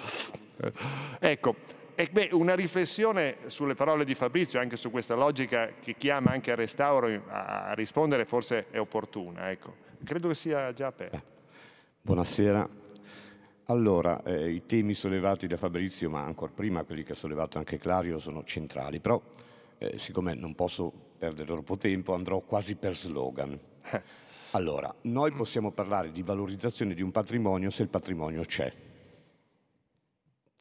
B: ecco, e beh, una riflessione sulle parole di Fabrizio, anche su questa logica che chiama anche a restauro a rispondere, forse è opportuna. Ecco. Credo che sia già aperto.
D: Buonasera, allora, eh, i temi sollevati da Fabrizio, ma ancora prima quelli che ha sollevato anche Clario, sono centrali, però eh, siccome non posso perdere troppo tempo andrò quasi per slogan. Eh. Allora, noi possiamo parlare di valorizzazione di un patrimonio se il patrimonio c'è.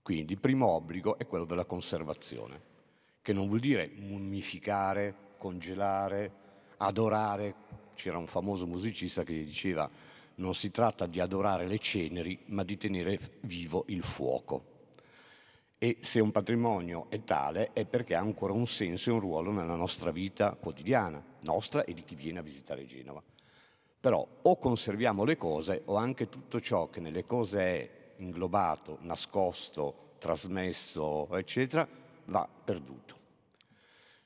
D: Quindi il primo obbligo è quello della conservazione, che non vuol dire mummificare, congelare, adorare. C'era un famoso musicista che diceva non si tratta di adorare le ceneri, ma di tenere vivo il fuoco. E se un patrimonio è tale è perché ha ancora un senso e un ruolo nella nostra vita quotidiana, nostra e di chi viene a visitare Genova. Però o conserviamo le cose o anche tutto ciò che nelle cose è inglobato, nascosto, trasmesso, eccetera, va perduto.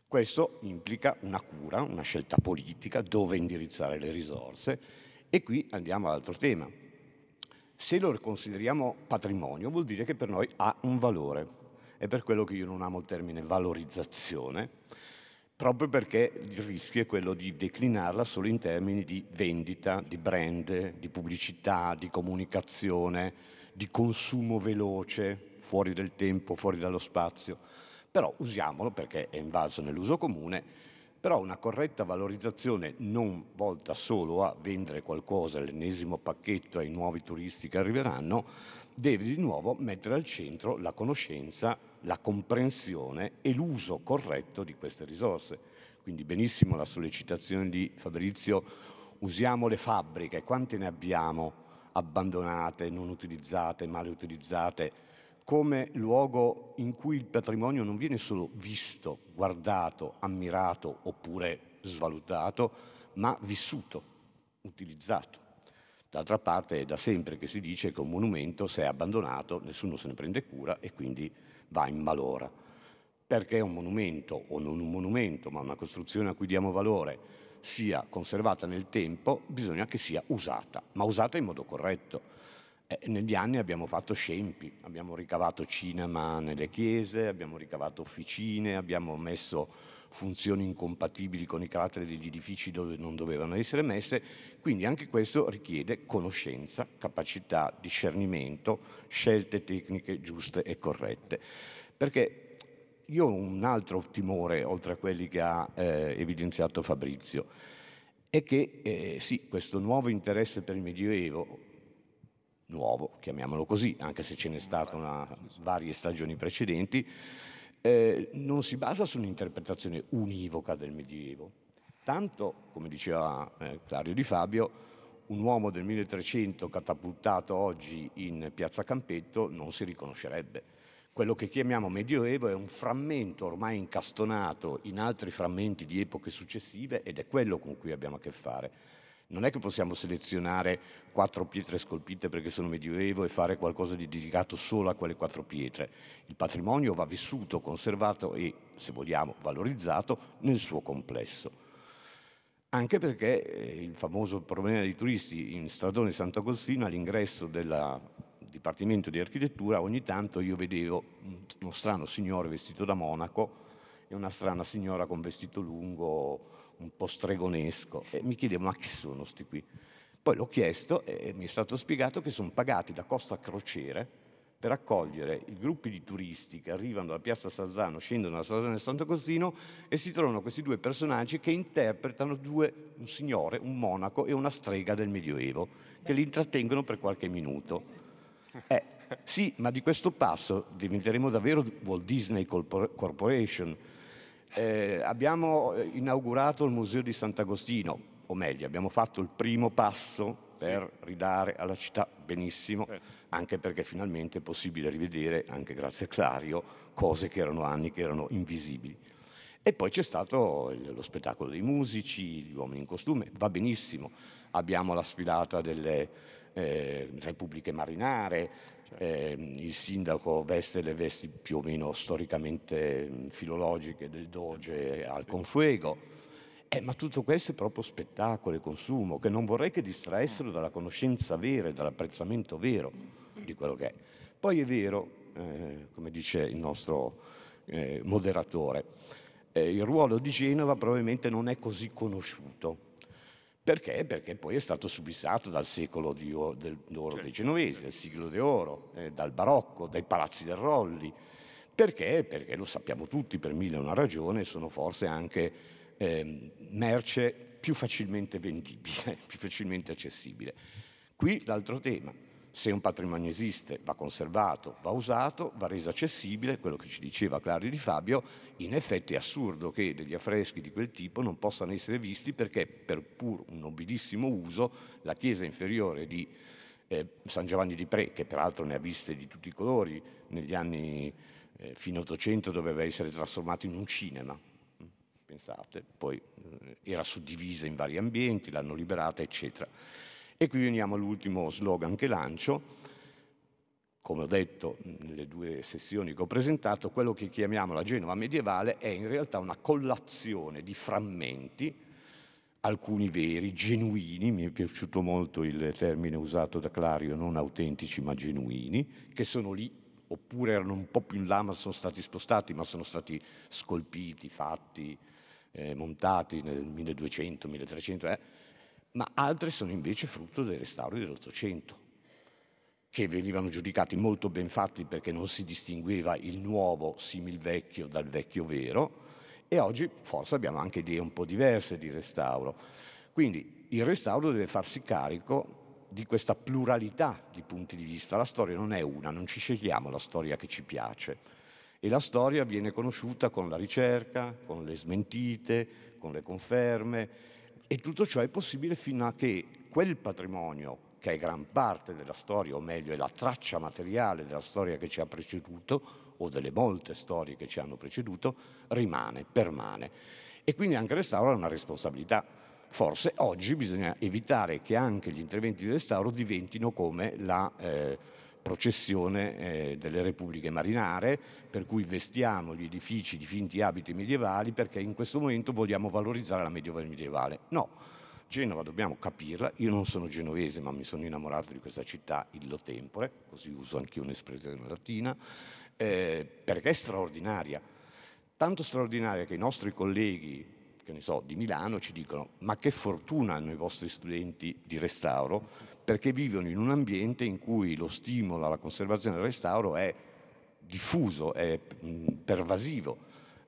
D: Questo implica una cura, una scelta politica, dove indirizzare le risorse e qui andiamo all'altro tema. Se lo consideriamo patrimonio vuol dire che per noi ha un valore. È per quello che io non amo il termine valorizzazione, proprio perché il rischio è quello di declinarla solo in termini di vendita, di brand, di pubblicità, di comunicazione, di consumo veloce, fuori del tempo, fuori dallo spazio. Però usiamolo perché è invaso nell'uso comune però una corretta valorizzazione non volta solo a vendere qualcosa, l'ennesimo pacchetto ai nuovi turisti che arriveranno, deve di nuovo mettere al centro la conoscenza, la comprensione e l'uso corretto di queste risorse. Quindi benissimo la sollecitazione di Fabrizio, usiamo le fabbriche, quante ne abbiamo abbandonate, non utilizzate, male utilizzate? come luogo in cui il patrimonio non viene solo visto, guardato, ammirato oppure svalutato, ma vissuto, utilizzato. D'altra parte è da sempre che si dice che un monumento, se è abbandonato, nessuno se ne prende cura e quindi va in malora. Perché un monumento, o non un monumento, ma una costruzione a cui diamo valore, sia conservata nel tempo, bisogna che sia usata, ma usata in modo corretto eh, negli anni abbiamo fatto scempi, abbiamo ricavato cinema nelle chiese, abbiamo ricavato officine, abbiamo messo funzioni incompatibili con i caratteri degli edifici dove non dovevano essere messe, quindi anche questo richiede conoscenza, capacità, discernimento, scelte tecniche giuste e corrette. Perché io ho un altro timore, oltre a quelli che ha eh, evidenziato Fabrizio, è che eh, sì, questo nuovo interesse per il Medioevo, nuovo, chiamiamolo così, anche se ce n'è stata una, varie stagioni precedenti, eh, non si basa su un'interpretazione univoca del Medioevo. Tanto, come diceva eh, Clario Di Fabio, un uomo del 1300 catapultato oggi in piazza Campetto non si riconoscerebbe. Quello che chiamiamo Medioevo è un frammento ormai incastonato in altri frammenti di epoche successive ed è quello con cui abbiamo a che fare non è che possiamo selezionare quattro pietre scolpite perché sono medioevo e fare qualcosa di dedicato solo a quelle quattro pietre. Il patrimonio va vissuto, conservato e, se vogliamo, valorizzato nel suo complesso. Anche perché eh, il famoso problema dei turisti in Stradone Sant'Agostino, all'ingresso del Dipartimento di Architettura, ogni tanto io vedevo uno strano signore vestito da monaco e una strana signora con vestito lungo un po' stregonesco e mi chiedevo ma chi sono questi qui? Poi l'ho chiesto e mi è stato spiegato che sono pagati da Costa Crociere per accogliere i gruppi di turisti che arrivano da Piazza Sarzano, scendono dalla da del Santo Cosino e si trovano questi due personaggi che interpretano due, un signore, un monaco e una strega del Medioevo, che li intrattengono per qualche minuto. Eh, sì, ma di questo passo diventeremo davvero Walt Disney Corporation, eh, abbiamo eh, inaugurato il Museo di Sant'Agostino, o meglio, abbiamo fatto il primo passo per sì. ridare alla città benissimo, certo. anche perché finalmente è possibile rivedere, anche grazie a Clario, cose che erano anni che erano invisibili. E poi c'è stato lo spettacolo dei musici, gli uomini in costume, va benissimo. Abbiamo la sfilata delle eh, repubbliche marinare, eh, il sindaco veste le vesti più o meno storicamente filologiche del doge certo. al confuego. Eh, ma tutto questo è proprio spettacolo e consumo, che non vorrei che distraessero dalla conoscenza vera e dall'apprezzamento vero di quello che è. Poi è vero, eh, come dice il nostro eh, moderatore, eh, il ruolo di Genova probabilmente non è così conosciuto perché? Perché poi è stato subissato dal secolo di, del, d'oro certo. dei genovesi, dal siglo d'oro, eh, dal barocco, dai palazzi del Rolli. Perché? Perché lo sappiamo tutti, per mille una ragione, sono forse anche eh, merce più facilmente vendibile, più facilmente accessibile. Qui l'altro tema, se un patrimonio esiste, va conservato, va usato, va reso accessibile, quello che ci diceva Claudio Di Fabio, in effetti è assurdo che degli affreschi di quel tipo non possano essere visti perché per pur un nobilissimo uso la chiesa inferiore di eh, San Giovanni di Pre, che peraltro ne ha viste di tutti i colori negli anni eh, fino all'Ottocento doveva essere trasformato in un cinema. Pensate, poi eh, era suddivisa in vari ambienti, l'hanno liberata, eccetera. E qui veniamo all'ultimo slogan che lancio, come ho detto nelle due sessioni che ho presentato, quello che chiamiamo la Genova medievale è in realtà una collazione di frammenti, alcuni veri, genuini, mi è piaciuto molto il termine usato da Clario, non autentici ma genuini, che sono lì, oppure erano un po' più in là ma sono stati spostati, ma sono stati scolpiti, fatti, eh, montati nel 1200, 1300. Eh ma altre sono invece frutto dei restauri dell'Ottocento, che venivano giudicati molto ben fatti perché non si distingueva il nuovo simil vecchio dal vecchio vero e oggi forse abbiamo anche idee un po' diverse di restauro. Quindi il restauro deve farsi carico di questa pluralità di punti di vista. La storia non è una, non ci scegliamo la storia che ci piace. E la storia viene conosciuta con la ricerca, con le smentite, con le conferme, e tutto ciò è possibile fino a che quel patrimonio, che è gran parte della storia, o meglio è la traccia materiale della storia che ci ha preceduto, o delle molte storie che ci hanno preceduto, rimane, permane. E quindi anche restauro ha una responsabilità. Forse oggi bisogna evitare che anche gli interventi di restauro diventino come la... Eh, processione eh, delle repubbliche marinare, per cui vestiamo gli edifici di finti abiti medievali perché in questo momento vogliamo valorizzare la medioevo medievale. No, Genova dobbiamo capirla, io non sono genovese ma mi sono innamorato di questa città illo tempore, così uso anche un'espressione latina, eh, perché è straordinaria, tanto straordinaria che i nostri colleghi che ne so, di Milano ci dicono ma che fortuna hanno i vostri studenti di restauro perché vivono in un ambiente in cui lo stimolo alla conservazione e al restauro è diffuso, è pervasivo.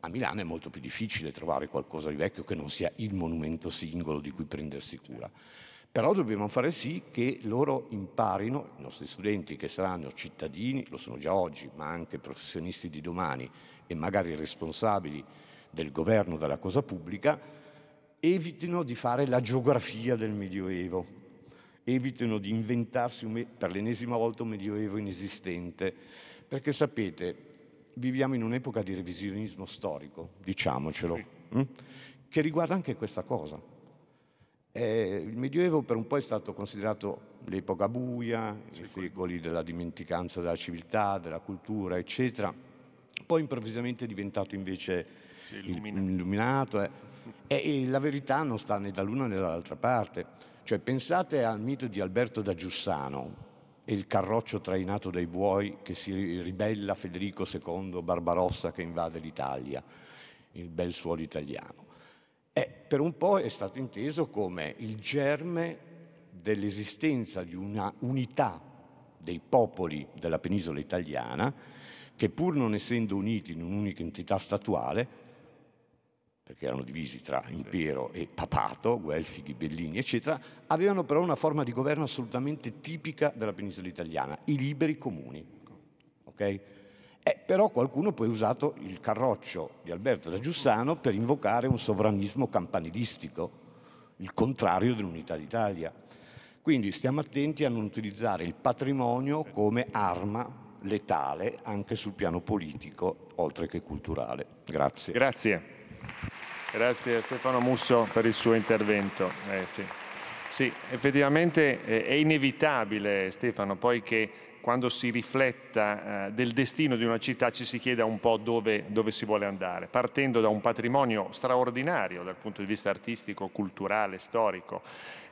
D: A Milano è molto più difficile trovare qualcosa di vecchio che non sia il monumento singolo di cui prendersi cura. Però dobbiamo fare sì che loro imparino, i nostri studenti che saranno cittadini, lo sono già oggi, ma anche professionisti di domani e magari responsabili del governo, della cosa pubblica, evitino di fare la geografia del Medioevo, evitino di inventarsi per l'ennesima volta un Medioevo inesistente, perché sapete, viviamo in un'epoca di revisionismo storico, diciamocelo, mm, che riguarda anche questa cosa. Eh, il Medioevo per un po' è stato considerato l'epoca buia, sì, i secoli della dimenticanza della civiltà, della cultura, eccetera, poi improvvisamente è diventato invece illuminato. Eh. E, e la verità non sta né dall'una né dall'altra parte. Cioè pensate al mito di Alberto da Giussano, e il carroccio trainato dai buoi che si ribella Federico II Barbarossa che invade l'Italia, il bel suolo italiano. E eh, per un po' è stato inteso come il germe dell'esistenza di una unità dei popoli della penisola italiana che pur non essendo uniti in un'unica entità statuale perché erano divisi tra impero e papato, Guelfi, Ghibellini, eccetera, avevano però una forma di governo assolutamente tipica della penisola italiana, i liberi comuni. Okay? Eh, però qualcuno poi ha usato il carroccio di Alberto da Giussano per invocare un sovranismo campanilistico, il contrario dell'unità d'Italia. Quindi stiamo attenti a non utilizzare il patrimonio come arma letale anche sul piano politico, oltre che culturale. Grazie. Grazie.
B: Grazie Stefano Musso per il suo intervento. Eh, sì. sì. effettivamente eh, è inevitabile Stefano poi che quando si rifletta eh, del destino di una città ci si chieda un po' dove, dove, si vuole andare, partendo da un patrimonio straordinario dal punto di vista artistico, culturale, storico,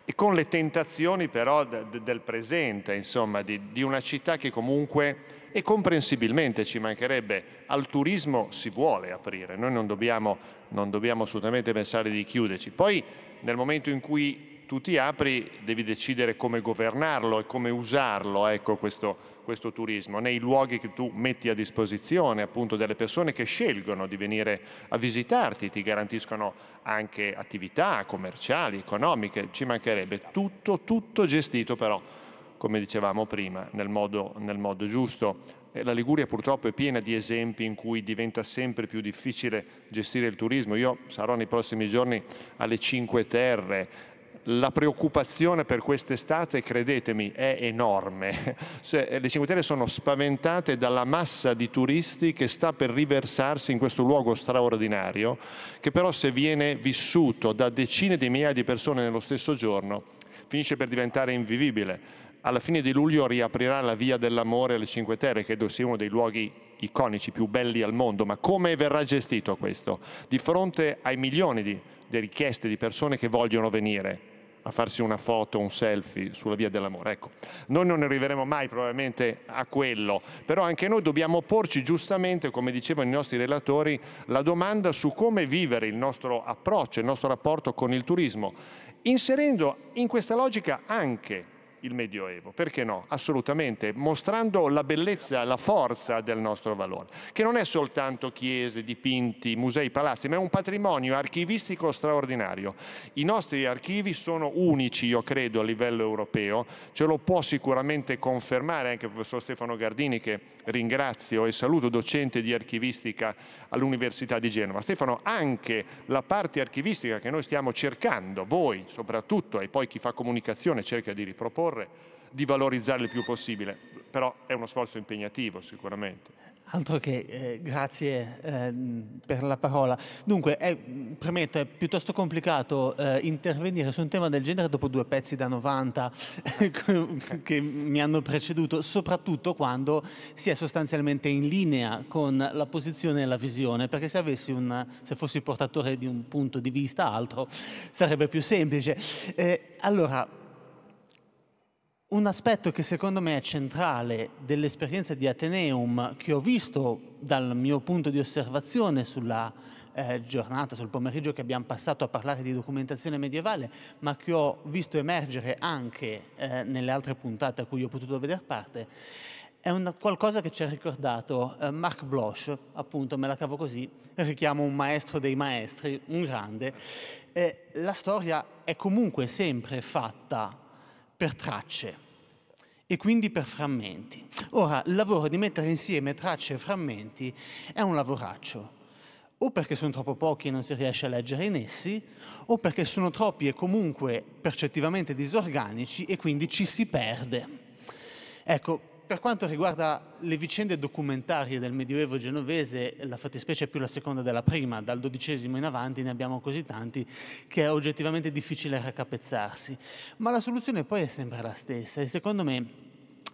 B: e con le tentazioni però del presente, insomma, di, di una città che comunque e comprensibilmente ci mancherebbe, al turismo si vuole aprire, noi non dobbiamo, non dobbiamo assolutamente pensare di chiuderci. Poi nel momento in cui tu ti apri devi decidere come governarlo e come usarlo ecco, questo, questo, turismo, nei luoghi che tu metti a disposizione appunto delle persone che scelgono di venire a visitarti, ti garantiscono anche attività commerciali, economiche, ci mancherebbe tutto, tutto gestito però come dicevamo prima, nel modo, nel modo giusto. Eh, la Liguria purtroppo è piena di esempi in cui diventa sempre più difficile gestire il turismo. Io sarò nei prossimi giorni alle Cinque Terre, la preoccupazione per quest'estate, credetemi, è enorme. Cioè, le Cinque Terre sono spaventate dalla massa di turisti che sta per riversarsi in questo luogo straordinario, che però se viene vissuto da decine di migliaia di persone nello stesso giorno, finisce per diventare invivibile alla fine di luglio riaprirà la Via dell'Amore alle Cinque Terre, credo sia uno dei luoghi iconici più belli al mondo, ma come verrà gestito questo? Di fronte ai milioni di, di richieste di persone che vogliono venire a farsi una foto, un selfie sulla via dell'amore. Ecco, noi non arriveremo mai probabilmente a quello, però anche noi dobbiamo porci giustamente, come dicevano i nostri relatori, la domanda su come vivere il nostro approccio, il nostro rapporto con il turismo, inserendo in questa logica anche il Medioevo, perché no? Assolutamente, mostrando la bellezza, la forza del nostro valore, che non è soltanto chiese, dipinti, musei, palazzi, ma è un patrimonio archivistico straordinario. I nostri archivi sono unici, io credo, a livello europeo, ce lo può sicuramente confermare anche il professor Stefano Gardini, che ringrazio e saluto, docente di archivistica all'Università di Genova. Stefano, anche la parte archivistica che noi stiamo cercando, voi soprattutto, e poi chi fa comunicazione cerca di riproporre, proporre, di valorizzare il più possibile, però è uno sforzo impegnativo sicuramente.
E: Altro che eh, grazie eh, per la parola. Dunque, è, premetto, è piuttosto complicato eh, intervenire su un tema del genere dopo due pezzi da 90 che mi hanno preceduto, soprattutto quando si è sostanzialmente in linea con la posizione e la visione, perché se, avessi un, se fossi portatore di un punto di vista altro sarebbe più semplice. Eh, allora, un aspetto che secondo me è centrale dell'esperienza di Ateneum che ho visto dal mio punto di osservazione sulla eh, giornata, sul pomeriggio che abbiamo passato a parlare di documentazione medievale, ma che ho visto emergere anche eh, nelle altre puntate a cui ho potuto vedere parte, è una, qualcosa che ci ha ricordato eh, Marc Bloch, appunto me la cavo così, richiamo un maestro dei maestri, un grande. Eh, la storia è comunque sempre fatta per tracce e quindi per frammenti. Ora, il lavoro di mettere insieme tracce e frammenti è un lavoraccio, o perché sono troppo pochi e non si riesce a leggere in essi, o perché sono troppi e comunque percettivamente disorganici e quindi ci si perde. Ecco, per quanto riguarda le vicende documentarie del Medioevo genovese, la fattispecie è più la seconda della prima, dal XII in avanti ne abbiamo così tanti che è oggettivamente difficile raccapezzarsi, ma la soluzione poi è sempre la stessa e secondo me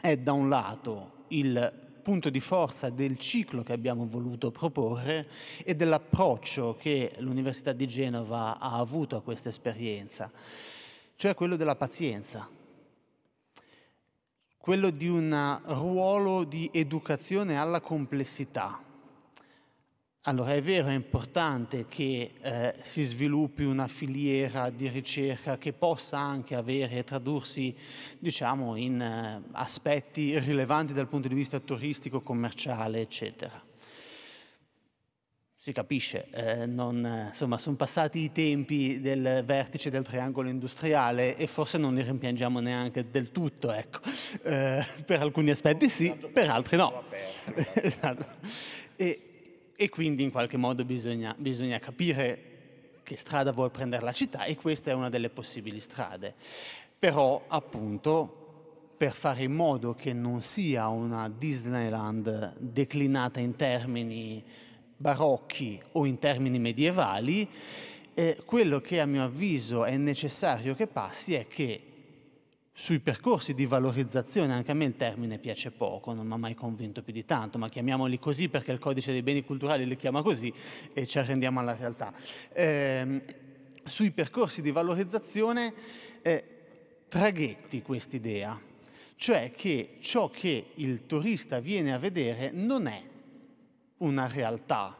E: è da un lato il punto di forza del ciclo che abbiamo voluto proporre e dell'approccio che l'Università di Genova ha avuto a questa esperienza, cioè quello della pazienza quello di un ruolo di educazione alla complessità. Allora è vero, è importante che eh, si sviluppi una filiera di ricerca che possa anche avere e tradursi diciamo, in eh, aspetti rilevanti dal punto di vista turistico, commerciale, eccetera si capisce, eh, non, insomma sono passati i tempi del vertice del triangolo industriale e forse non li rimpiangiamo neanche del tutto, ecco. eh, per alcuni aspetti sì, esatto. per altri no. esatto. e, e, quindi in qualche modo bisogna, bisogna capire che strada vuol prendere la città e questa è una delle possibili strade. Però appunto per fare in modo che non sia una Disneyland declinata in termini barocchi o in termini medievali, eh, quello che a mio avviso è necessario che passi è che sui percorsi di valorizzazione, anche a me il termine piace poco, non mi ha mai convinto più di tanto, ma chiamiamoli così perché il codice dei beni culturali li chiama così e ci arrendiamo alla realtà. Eh, sui percorsi di valorizzazione eh, traghetti quest'idea, cioè che ciò che il turista viene a vedere non è una realtà,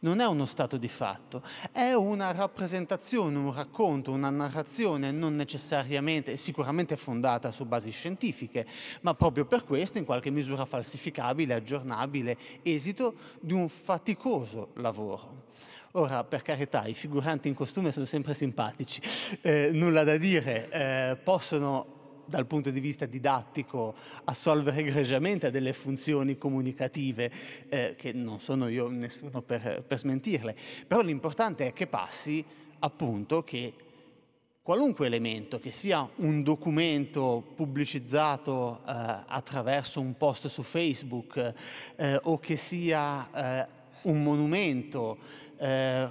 E: non è uno stato di fatto, è una rappresentazione, un racconto, una narrazione non necessariamente, sicuramente fondata su basi scientifiche, ma proprio per questo in qualche misura falsificabile, aggiornabile, esito di un faticoso lavoro. Ora, per carità, i figuranti in costume sono sempre simpatici, eh, nulla da dire, eh, possono dal punto di vista didattico assolvere egregiamente a delle funzioni comunicative eh, che non sono io nessuno per, per smentirle, però l'importante è che passi appunto che qualunque elemento, che sia un documento pubblicizzato eh, attraverso un post su Facebook eh, o che sia eh, un monumento, eh,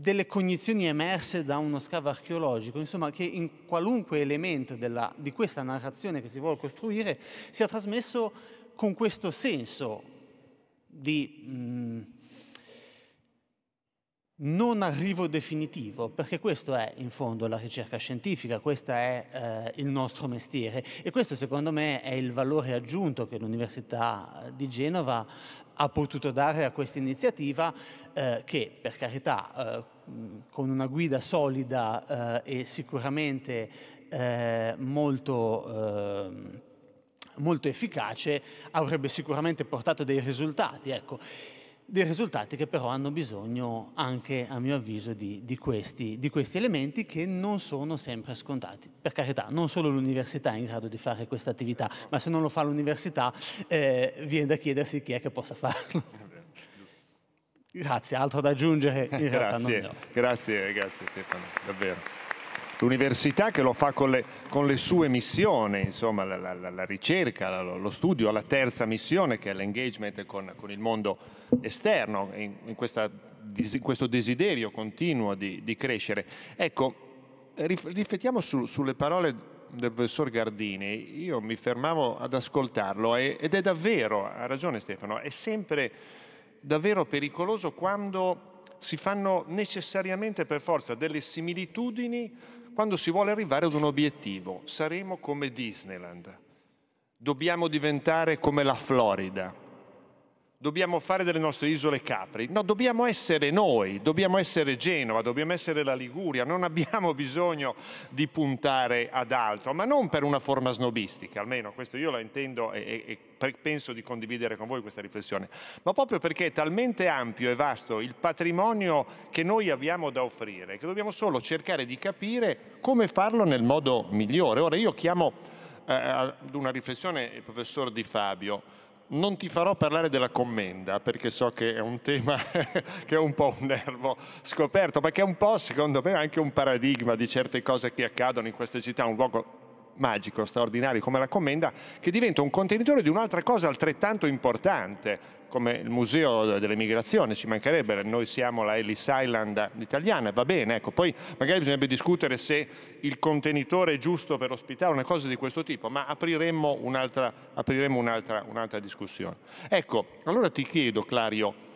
E: delle cognizioni emerse da uno scavo archeologico, insomma che in qualunque elemento della, di questa narrazione che si vuole costruire sia trasmesso con questo senso di mh, mm, non arrivo definitivo, perché questo è in fondo la ricerca scientifica, questo è eh, il nostro mestiere e questo secondo me è il valore aggiunto che l'Università di Genova ha potuto dare a questa iniziativa eh, che per carità eh, con una guida solida eh, e sicuramente eh, molto, ehm, molto efficace avrebbe sicuramente portato dei risultati. Ecco dei risultati che però hanno bisogno anche, a mio avviso, di, di, questi, di, questi, elementi che non sono sempre scontati. Per carità, non solo l'università è in grado di fare questa attività, ma se non lo fa l'università eh, viene da chiedersi chi è che possa farlo. Grazie, altro da aggiungere? grazie, grazie, grazie Stefano, davvero
B: l'università che lo fa con le, con le sue missioni, insomma, la, la, la, ricerca, lo studio, la terza missione che è l'engagement con, con, il mondo esterno, in, in, questa, in questo desiderio continuo di, di crescere. Ecco, riflettiamo su, sulle parole del professor Gardini, io mi fermavo ad ascoltarlo e, ed è davvero, ha ragione Stefano, è sempre davvero pericoloso quando si fanno necessariamente per forza delle similitudini quando si vuole arrivare ad un obiettivo. Saremo come Disneyland, dobbiamo diventare come la Florida, dobbiamo fare delle nostre isole Capri. No, dobbiamo essere noi, dobbiamo essere Genova, dobbiamo essere la Liguria, non abbiamo bisogno di puntare ad altro, ma non per una forma snobistica, almeno questo io la intendo e, e penso di condividere con voi questa riflessione, ma proprio perché è talmente ampio e vasto il patrimonio che noi abbiamo da offrire, che dobbiamo solo cercare di capire come farlo nel modo migliore. Ora io chiamo eh, ad una riflessione il professor Di Fabio, non ti farò parlare della commenda perché so che è un tema che è un po' un nervo scoperto, ma che è un po' secondo me anche un paradigma di certe cose che accadono in queste città, un luogo magico, straordinario come la commenda, che diventa un contenitore di un'altra cosa altrettanto importante, come il Museo dell'Emigrazione, ci mancherebbe, noi siamo la Ellis Island italiana, va bene, ecco. poi magari bisognerebbe discutere se il contenitore è giusto per ospitare una cosa di questo tipo, ma apriremmo un'altra, apriremmo un'altra, un'altra discussione. Ecco, allora ti chiedo Clario,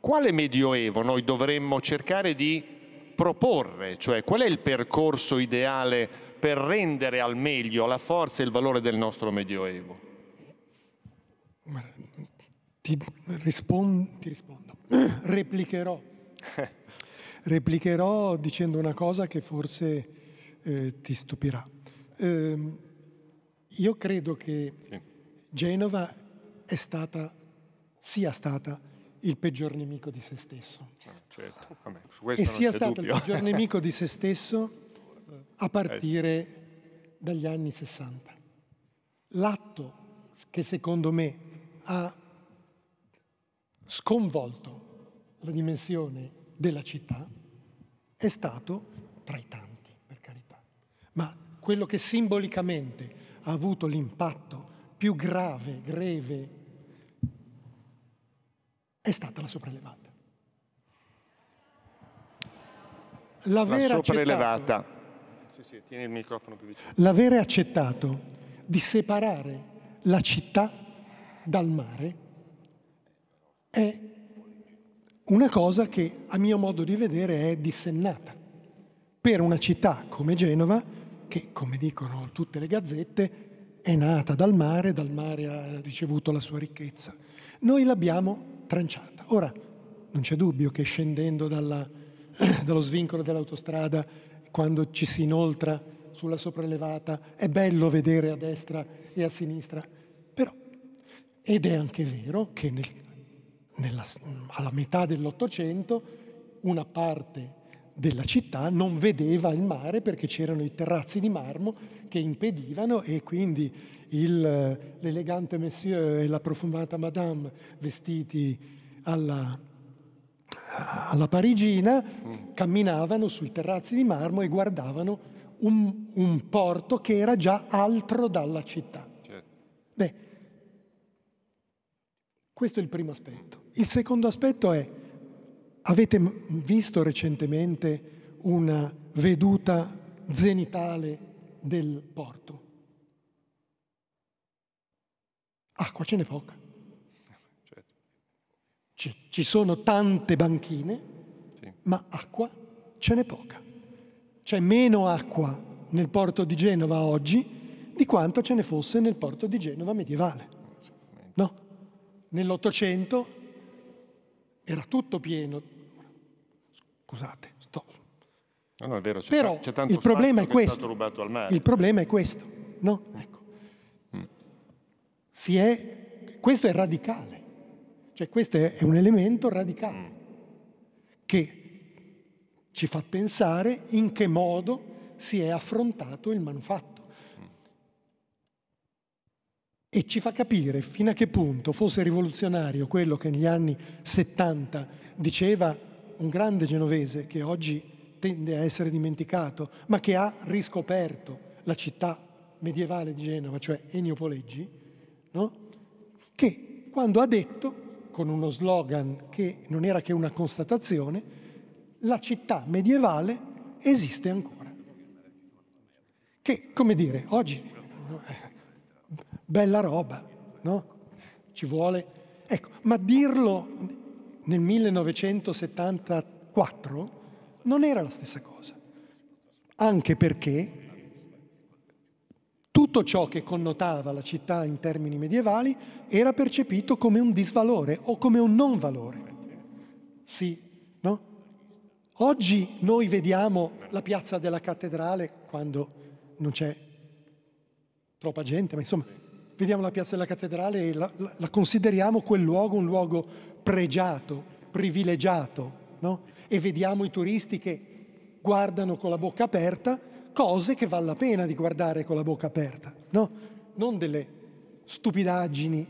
B: quale medioevo noi dovremmo cercare di proporre, cioè qual è il percorso ideale per rendere al meglio la forza e il valore del nostro medioevo?
A: ti, rispon- ti rispondo, replicherò. replicherò dicendo una cosa che forse eh, ti stupirà. Eh, io credo che sì. Genova stata, sia stata il peggior nemico di se stesso.
B: Ah, certo. Vabbè, e sia stato dubbio. il peggior nemico di se stesso
A: a eh, partire dagli anni 60. L'atto che secondo me ha sconvolto la dimensione della città è stato tra i tanti, per carità, ma quello che simbolicamente ha avuto l'impatto più grave, greve, è stata la sopraelevata. La vera la sopraelevata.
B: sì, sì, tieni il microfono più vicino. L'avere
A: accettato di separare la città dal mare è una cosa che a mio modo di vedere è dissennata. Per una città come Genova, che come dicono tutte le gazzette, è nata dal mare, dal mare ha ricevuto la sua ricchezza. Noi l'abbiamo tranciata. Ora, non c'è dubbio che scendendo dalla, dallo svincolo dell'autostrada, quando ci si inoltra sulla sopraelevata, è bello vedere a destra e a sinistra, però, ed è anche vero che nel, nella, alla metà dell'Ottocento una parte della città non vedeva il mare perché c'erano i terrazzi di marmo che impedivano e quindi il, l'elegante monsieur e la profumata madame vestiti alla, alla parigina mm. camminavano sui terrazzi di marmo e guardavano un, un porto che era già altro dalla città. Certo. Beh, questo è il primo aspetto. Il secondo aspetto è, avete visto recentemente una veduta zenitale del porto? Acqua ah, ce n'è poca. Certo. Ci, sono tante banchine, sì. ma acqua ce n'è poca. C'è meno acqua nel porto di Genova oggi di quanto ce ne fosse nel porto di Genova medievale. No? Nell'Ottocento era tutto pieno.
B: Scusate, sto. No, no, è vero, c'è Però c'è tanto il problema è questo. È il
A: problema è questo, no? Ecco. Mm. Si è, questo è radicale, cioè questo è un elemento radicale mm. che ci fa pensare in che modo si è affrontato il manufatto e ci fa capire fino a che punto fosse rivoluzionario quello che negli anni 70 diceva un grande genovese che oggi tende a essere dimenticato, ma che ha riscoperto la città medievale di Genova, cioè Ennio Poleggi, no? che quando ha detto, con uno slogan che non era che una constatazione, la città medievale esiste ancora. Che, come dire, oggi eh, Bella roba, no? Ci vuole... Ecco, ma dirlo nel 1974 non era la stessa cosa, anche perché tutto ciò che connotava la città in termini medievali era percepito come un disvalore o come un non valore. Sì, no? Oggi noi vediamo la piazza della cattedrale quando non c'è troppa gente, ma insomma vediamo la piazza della cattedrale e la, la, la consideriamo quel luogo un luogo pregiato, privilegiato, no? e vediamo i turisti che guardano con la bocca aperta cose che vale la pena di guardare con la bocca aperta, no? non delle stupidaggini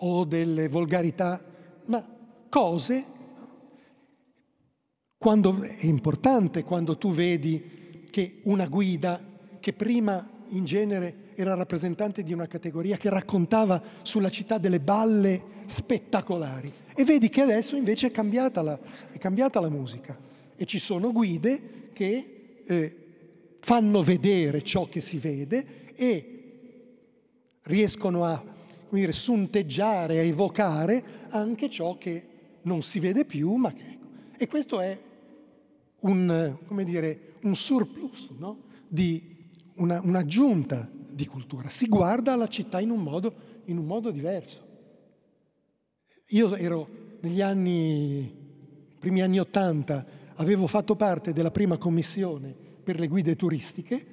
A: o delle volgarità, ma cose quando è importante quando tu vedi che una guida che prima in genere era rappresentante di una categoria che raccontava sulla città delle balle spettacolari. E vedi che adesso invece è cambiata la, è cambiata la musica e ci sono guide che eh, fanno vedere ciò che si vede e riescono a dire, sunteggiare, a evocare anche ciò che non si vede più, ma che... Ecco. E questo è un, dire, un surplus, no? di una, un'aggiunta di cultura, si guarda la città in un modo, in un modo diverso. Io ero negli anni, primi anni Ottanta, avevo fatto parte della prima commissione per le guide turistiche,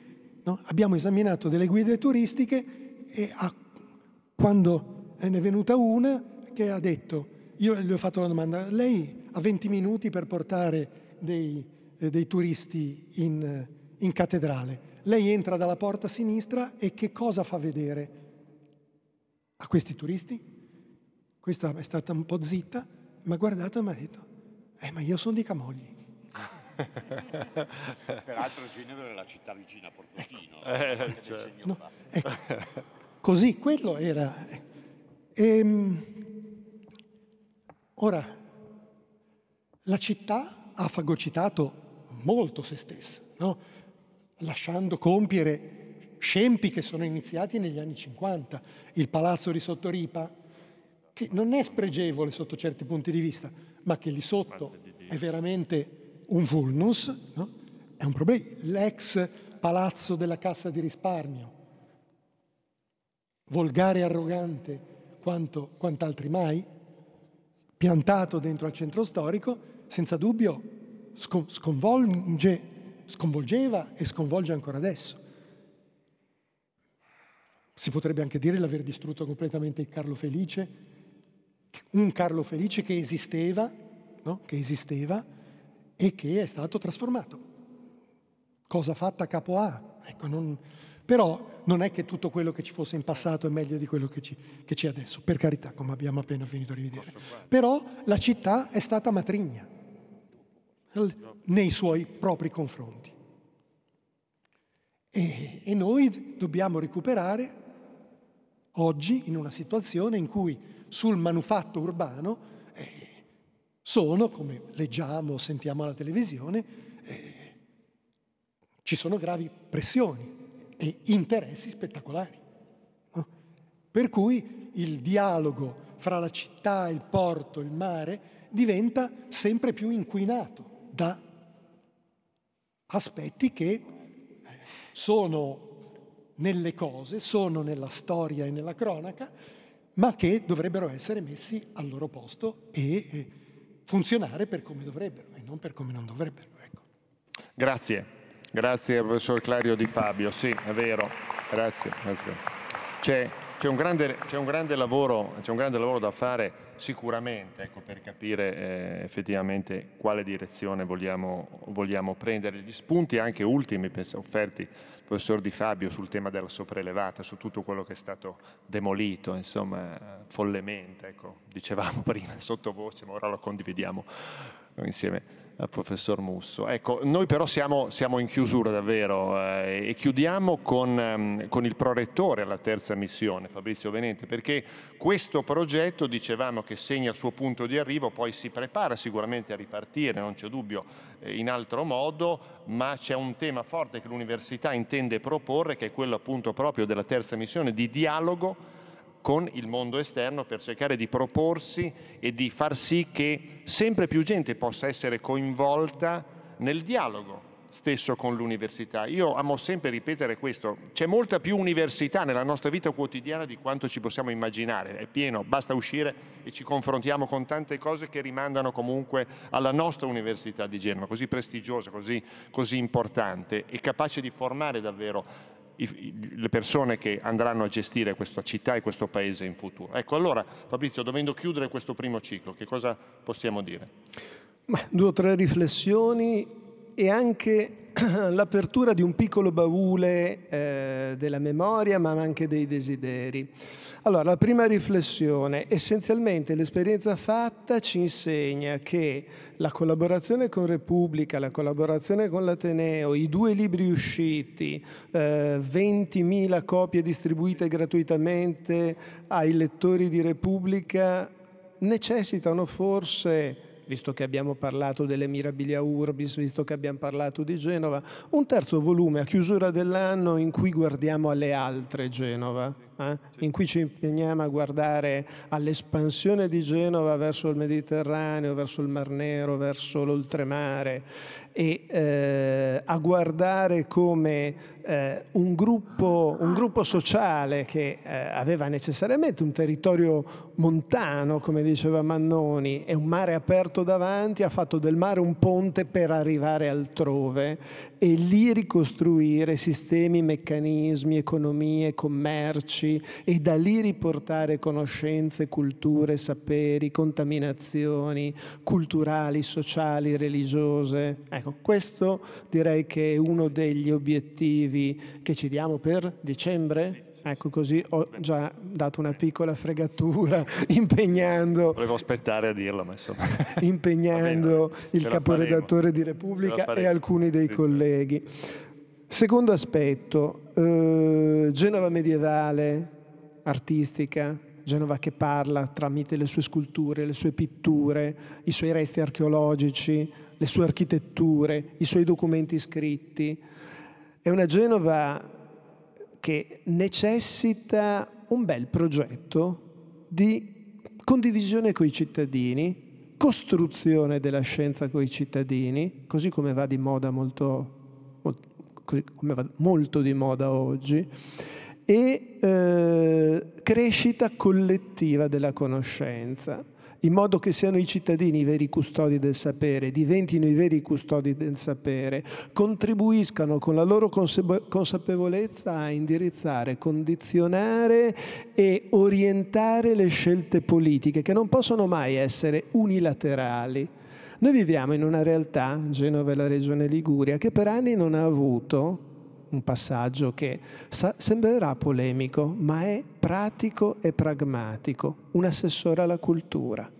A: no? abbiamo esaminato delle guide turistiche e a, quando ne è venuta una che ha detto, io gli ho fatto la domanda, lei ha 20 minuti per portare dei, eh, dei turisti in, in cattedrale? Lei entra dalla porta sinistra e che cosa fa vedere a questi turisti? Questa è stata un po' zitta, ma guardata e mi ha detto, eh ma io sono di Camogli.
D: Peraltro Ginevra è la città vicina a Portofino. Ecco. Eh, cioè. no, ecco. Così,
A: quello era. Eh. Ehm, ora, la città ha fagocitato molto se stessa, no? lasciando compiere scempi che sono iniziati negli anni 50, il palazzo di Sottoripa, che non è spregevole sotto certi punti di vista, ma che lì sotto è veramente un vulnus, no? è un problema. L'ex palazzo della Cassa di Risparmio, volgare e arrogante quanto quant'altri mai, piantato dentro al centro storico, senza dubbio sconvolge sconvolgeva e sconvolge ancora adesso. Si potrebbe anche dire l'aver distrutto completamente il Carlo Felice, un Carlo Felice che esisteva, no? che esisteva e che è stato trasformato. Cosa fatta capo A. Ecco, non... Però non è che tutto quello che ci fosse in passato è meglio di quello che, ci, che c'è adesso, per carità, come abbiamo appena finito di vedere. Però la città è stata matrigna nei suoi propri confronti. E, e noi dobbiamo recuperare oggi in una situazione in cui sul manufatto urbano eh, sono, come leggiamo, sentiamo alla televisione, eh, ci sono gravi pressioni e interessi spettacolari. No? Per cui il dialogo fra la città, il porto, il mare diventa sempre più inquinato da aspetti che sono nelle cose, sono nella storia e nella cronaca, ma che dovrebbero essere messi al loro posto e funzionare per come dovrebbero e non per come non dovrebbero. Ecco.
B: Grazie, grazie al professor Clario Di Fabio, sì, è vero, grazie. grazie. C'è un, un, un, grande lavoro da fare sicuramente ecco, per capire eh, effettivamente quale direzione vogliamo, vogliamo, prendere. Gli spunti anche ultimi penso, offerti dal professor Di Fabio sul tema della sopraelevata, su tutto quello che è stato demolito, insomma, follemente, ecco, dicevamo prima sottovoce, ma ora lo condividiamo insieme al eh, professor Musso. Ecco, noi però siamo, siamo in chiusura davvero eh, e chiudiamo con, ehm, con, il prorettore alla terza missione, Fabrizio Venente, perché questo progetto, dicevamo, che segna il suo punto di arrivo, poi si prepara sicuramente a ripartire, non c'è dubbio, eh, in altro modo, ma c'è un tema forte che l'università intende proporre, che è quello appunto proprio della terza missione, di dialogo con il mondo esterno per cercare di proporsi e di far sì che sempre più gente possa essere coinvolta nel dialogo stesso con l'università. Io amo sempre ripetere questo, c'è molta più università nella nostra vita quotidiana di quanto ci possiamo immaginare, è pieno, basta uscire e ci confrontiamo con tante cose che rimandano comunque alla nostra università di Genova, così prestigiosa, così, così importante e capace di formare davvero le persone che andranno a gestire questa città e questo paese in futuro. Ecco, allora Fabrizio, dovendo chiudere questo primo ciclo, che cosa possiamo dire?
C: Ma, due o tre riflessioni e anche l'apertura di un piccolo baule eh, della memoria, ma anche dei desideri. Allora, la prima riflessione, essenzialmente l'esperienza fatta ci insegna che la collaborazione con Repubblica, la collaborazione con l'Ateneo, i due libri usciti, eh, 20.000 copie distribuite gratuitamente ai lettori di Repubblica, necessitano forse visto che abbiamo parlato delle Mirabilia Urbis, visto che abbiamo parlato di Genova, un terzo volume a chiusura dell'anno in cui guardiamo alle altre Genova eh? in cui ci impegniamo a guardare all'espansione di Genova verso il Mediterraneo, verso il Mar Nero, verso l'oltremare e eh, a guardare come eh, un, gruppo, un, gruppo, sociale che eh, aveva necessariamente un territorio montano, come diceva Mannoni, e un mare aperto davanti, ha fatto del mare un ponte per arrivare altrove e lì ricostruire sistemi, meccanismi, economie, commerci, portarci e da lì riportare conoscenze, culture, saperi, contaminazioni culturali, sociali, religiose. Ecco, questo direi che è uno degli obiettivi che ci diamo per dicembre. Ecco, così ho già dato una piccola fregatura impegnando...
B: Volevo aspettare a dirlo, ma insomma...
C: impegnando bene, il caporedattore di Repubblica e alcuni dei colleghi. Secondo aspetto, eh, Genova medievale, artistica, Genova che parla tramite le sue sculture, le sue pitture, i suoi resti archeologici, le sue architetture, i suoi documenti scritti. È una Genova che necessita un bel progetto di condivisione con i cittadini, costruzione della scienza con i cittadini, così come va di moda molto come va molto di moda oggi, e eh, crescita collettiva della conoscenza, in modo che siano i cittadini i veri custodi del sapere, diventino i veri custodi del sapere, contribuiscano con la loro consapevolezza a indirizzare, condizionare e orientare le scelte politiche, che non possono mai essere unilaterali noi viviamo in una realtà, Genova e la regione Liguria, che per anni non ha avuto un passaggio che sa- sembrerà polemico, ma è pratico e pragmatico, un assessore alla cultura.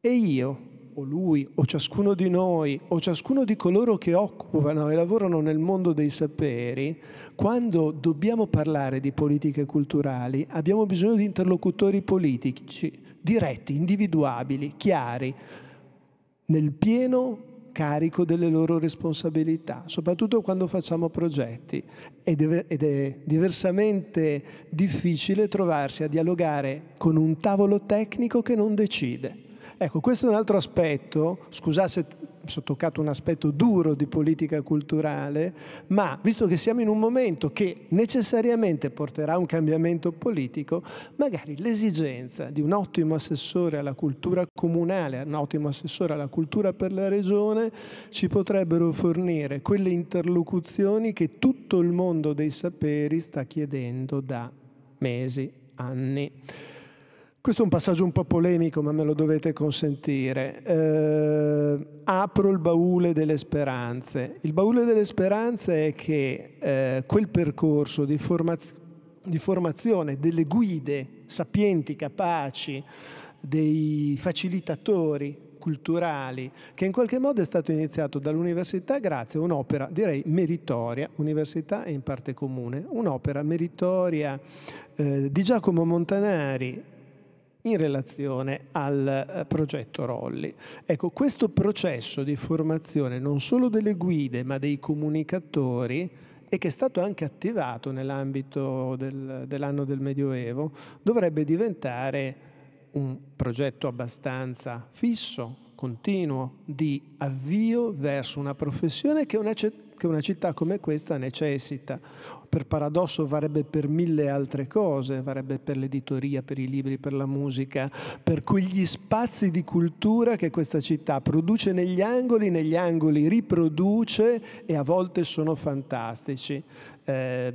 C: E io, o lui, o ciascuno di noi, o ciascuno di coloro che occupano e lavorano nel mondo dei saperi, quando dobbiamo parlare di politiche culturali, abbiamo bisogno di interlocutori politici diretti, individuabili, chiari nel pieno carico delle loro responsabilità, soprattutto quando facciamo progetti ed è, diversamente difficile trovarsi a dialogare con un tavolo tecnico che non decide. Ecco, questo è un altro aspetto, scusate se ho toccato un aspetto duro di politica culturale, ma visto che siamo in un momento che necessariamente porterà a un cambiamento politico, magari l'esigenza di un ottimo assessore alla cultura comunale, un ottimo assessore alla cultura per la regione, ci potrebbero fornire quelle interlocuzioni che tutto il mondo dei saperi sta chiedendo da mesi, anni. Questo è un passaggio un po' polemico, ma me lo dovete consentire. Eh, apro il baule delle speranze. Il baule delle speranze è che eh, quel percorso di, formaz- di formazione delle guide sapienti, capaci, dei facilitatori culturali, che in qualche modo è stato iniziato dall'università grazie a un'opera, direi, meritoria, università e in parte comune, un'opera meritoria eh, di Giacomo Montanari in relazione al eh, progetto Rolli. Ecco, questo processo di formazione non solo delle guide ma dei comunicatori e che è stato anche attivato nell'ambito del, dell'anno del Medioevo, dovrebbe diventare un progetto abbastanza fisso, continuo, di avvio verso una professione che è una, che una città come questa necessita. Per paradosso varrebbe per mille altre cose, varrebbe per l'editoria, per i libri, per la musica, per quegli spazi di cultura che questa città produce negli angoli, negli angoli riproduce e a volte sono fantastici. Eh,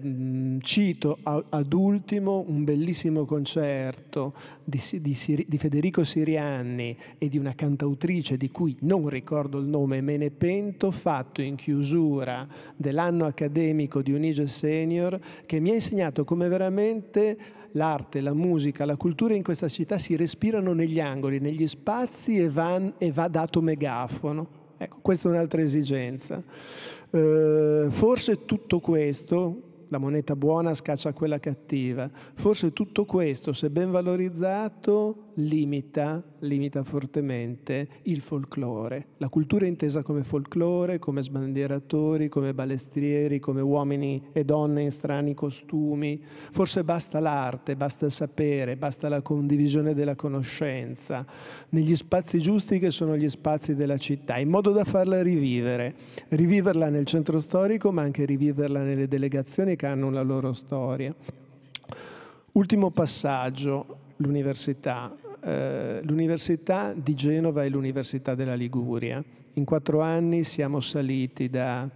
C: cito a, ad ultimo un bellissimo concerto di, di, di, Federico Sirianni e di una cantautrice di cui non ricordo il nome e me ne pento, fatto in chiusura dell'anno accademico di Unige Senior, che mi ha insegnato come veramente l'arte, la musica, la cultura in questa città si respirano negli angoli, negli spazi e, van, e va dato megafono. Ecco, questa è un'altra esigenza. Eh, forse tutto questo, la moneta buona scaccia quella cattiva, forse tutto questo, se ben valorizzato, limita, limita fortemente il folklore. La cultura intesa come folklore, come sbandieratori, come balestrieri, come uomini e donne in strani costumi. Forse basta l'arte, basta il sapere, basta la condivisione della conoscenza, negli spazi giusti che sono gli spazi della città, in modo da farla rivivere. Riviverla nel centro storico, ma anche riviverla nelle delegazioni che hanno la loro storia. Ultimo passaggio, l'università. Eh, l'Università di Genova e l'Università della Liguria. In quattro anni siamo saliti da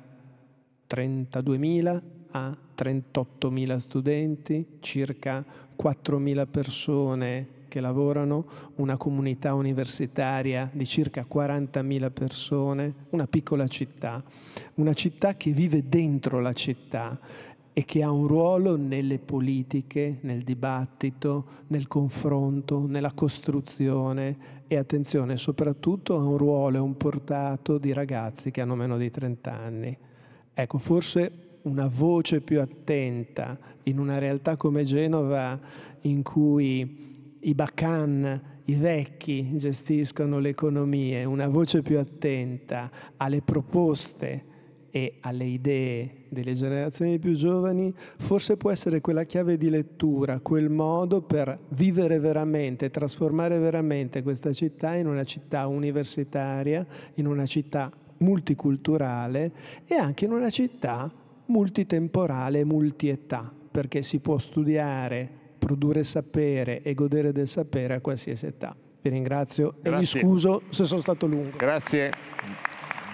C: 32.000 a 38.000 studenti, circa 4.000 persone che lavorano, una comunità universitaria di circa 40.000 persone, una piccola città, una città che vive dentro la città e che ha un ruolo nelle politiche, nel dibattito, nel confronto, nella costruzione e attenzione, soprattutto ha un ruolo e un portato di ragazzi che hanno meno di 30 anni. Ecco, forse una voce più attenta in una realtà come Genova in cui i bacan, i vecchi gestiscono le economie, una voce più attenta alle proposte e alle idee delle generazioni più giovani, forse può essere quella chiave di lettura, quel modo per vivere veramente, trasformare veramente questa città in una città universitaria, in una città multiculturale e anche in una città multitemporale multietà, perché si può studiare, produrre sapere e godere del sapere a qualsiasi età. Vi ringrazio Grazie. e mi scuso se sono stato lungo.
B: Grazie.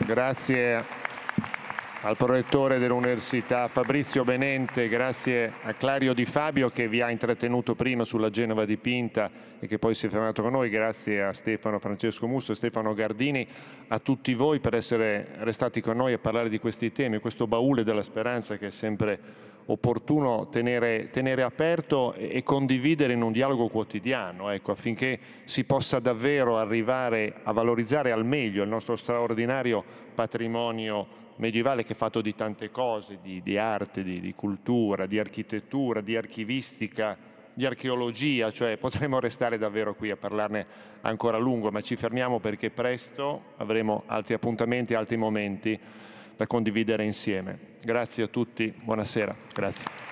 B: Grazie al prorettore dell'Università Fabrizio Benente, grazie a Clario Di Fabio che vi ha intrattenuto prima sulla Genova dipinta e che poi si è fermato con noi, grazie a Stefano Francesco Musso e Stefano Gardini, a tutti voi per essere restati con noi a parlare di questi temi, questo baule della speranza che è sempre opportuno tenere, tenere aperto e, condividere in un dialogo quotidiano, ecco, affinché si possa davvero arrivare a valorizzare al meglio il nostro straordinario patrimonio medievale che è fatto di tante cose, di, di arte, di, di, cultura, di architettura, di archivistica, di archeologia, cioè potremmo restare davvero qui a parlarne ancora a lungo, ma ci fermiamo perché presto avremo altri appuntamenti, altri momenti da condividere insieme. Grazie a tutti, buonasera. Grazie.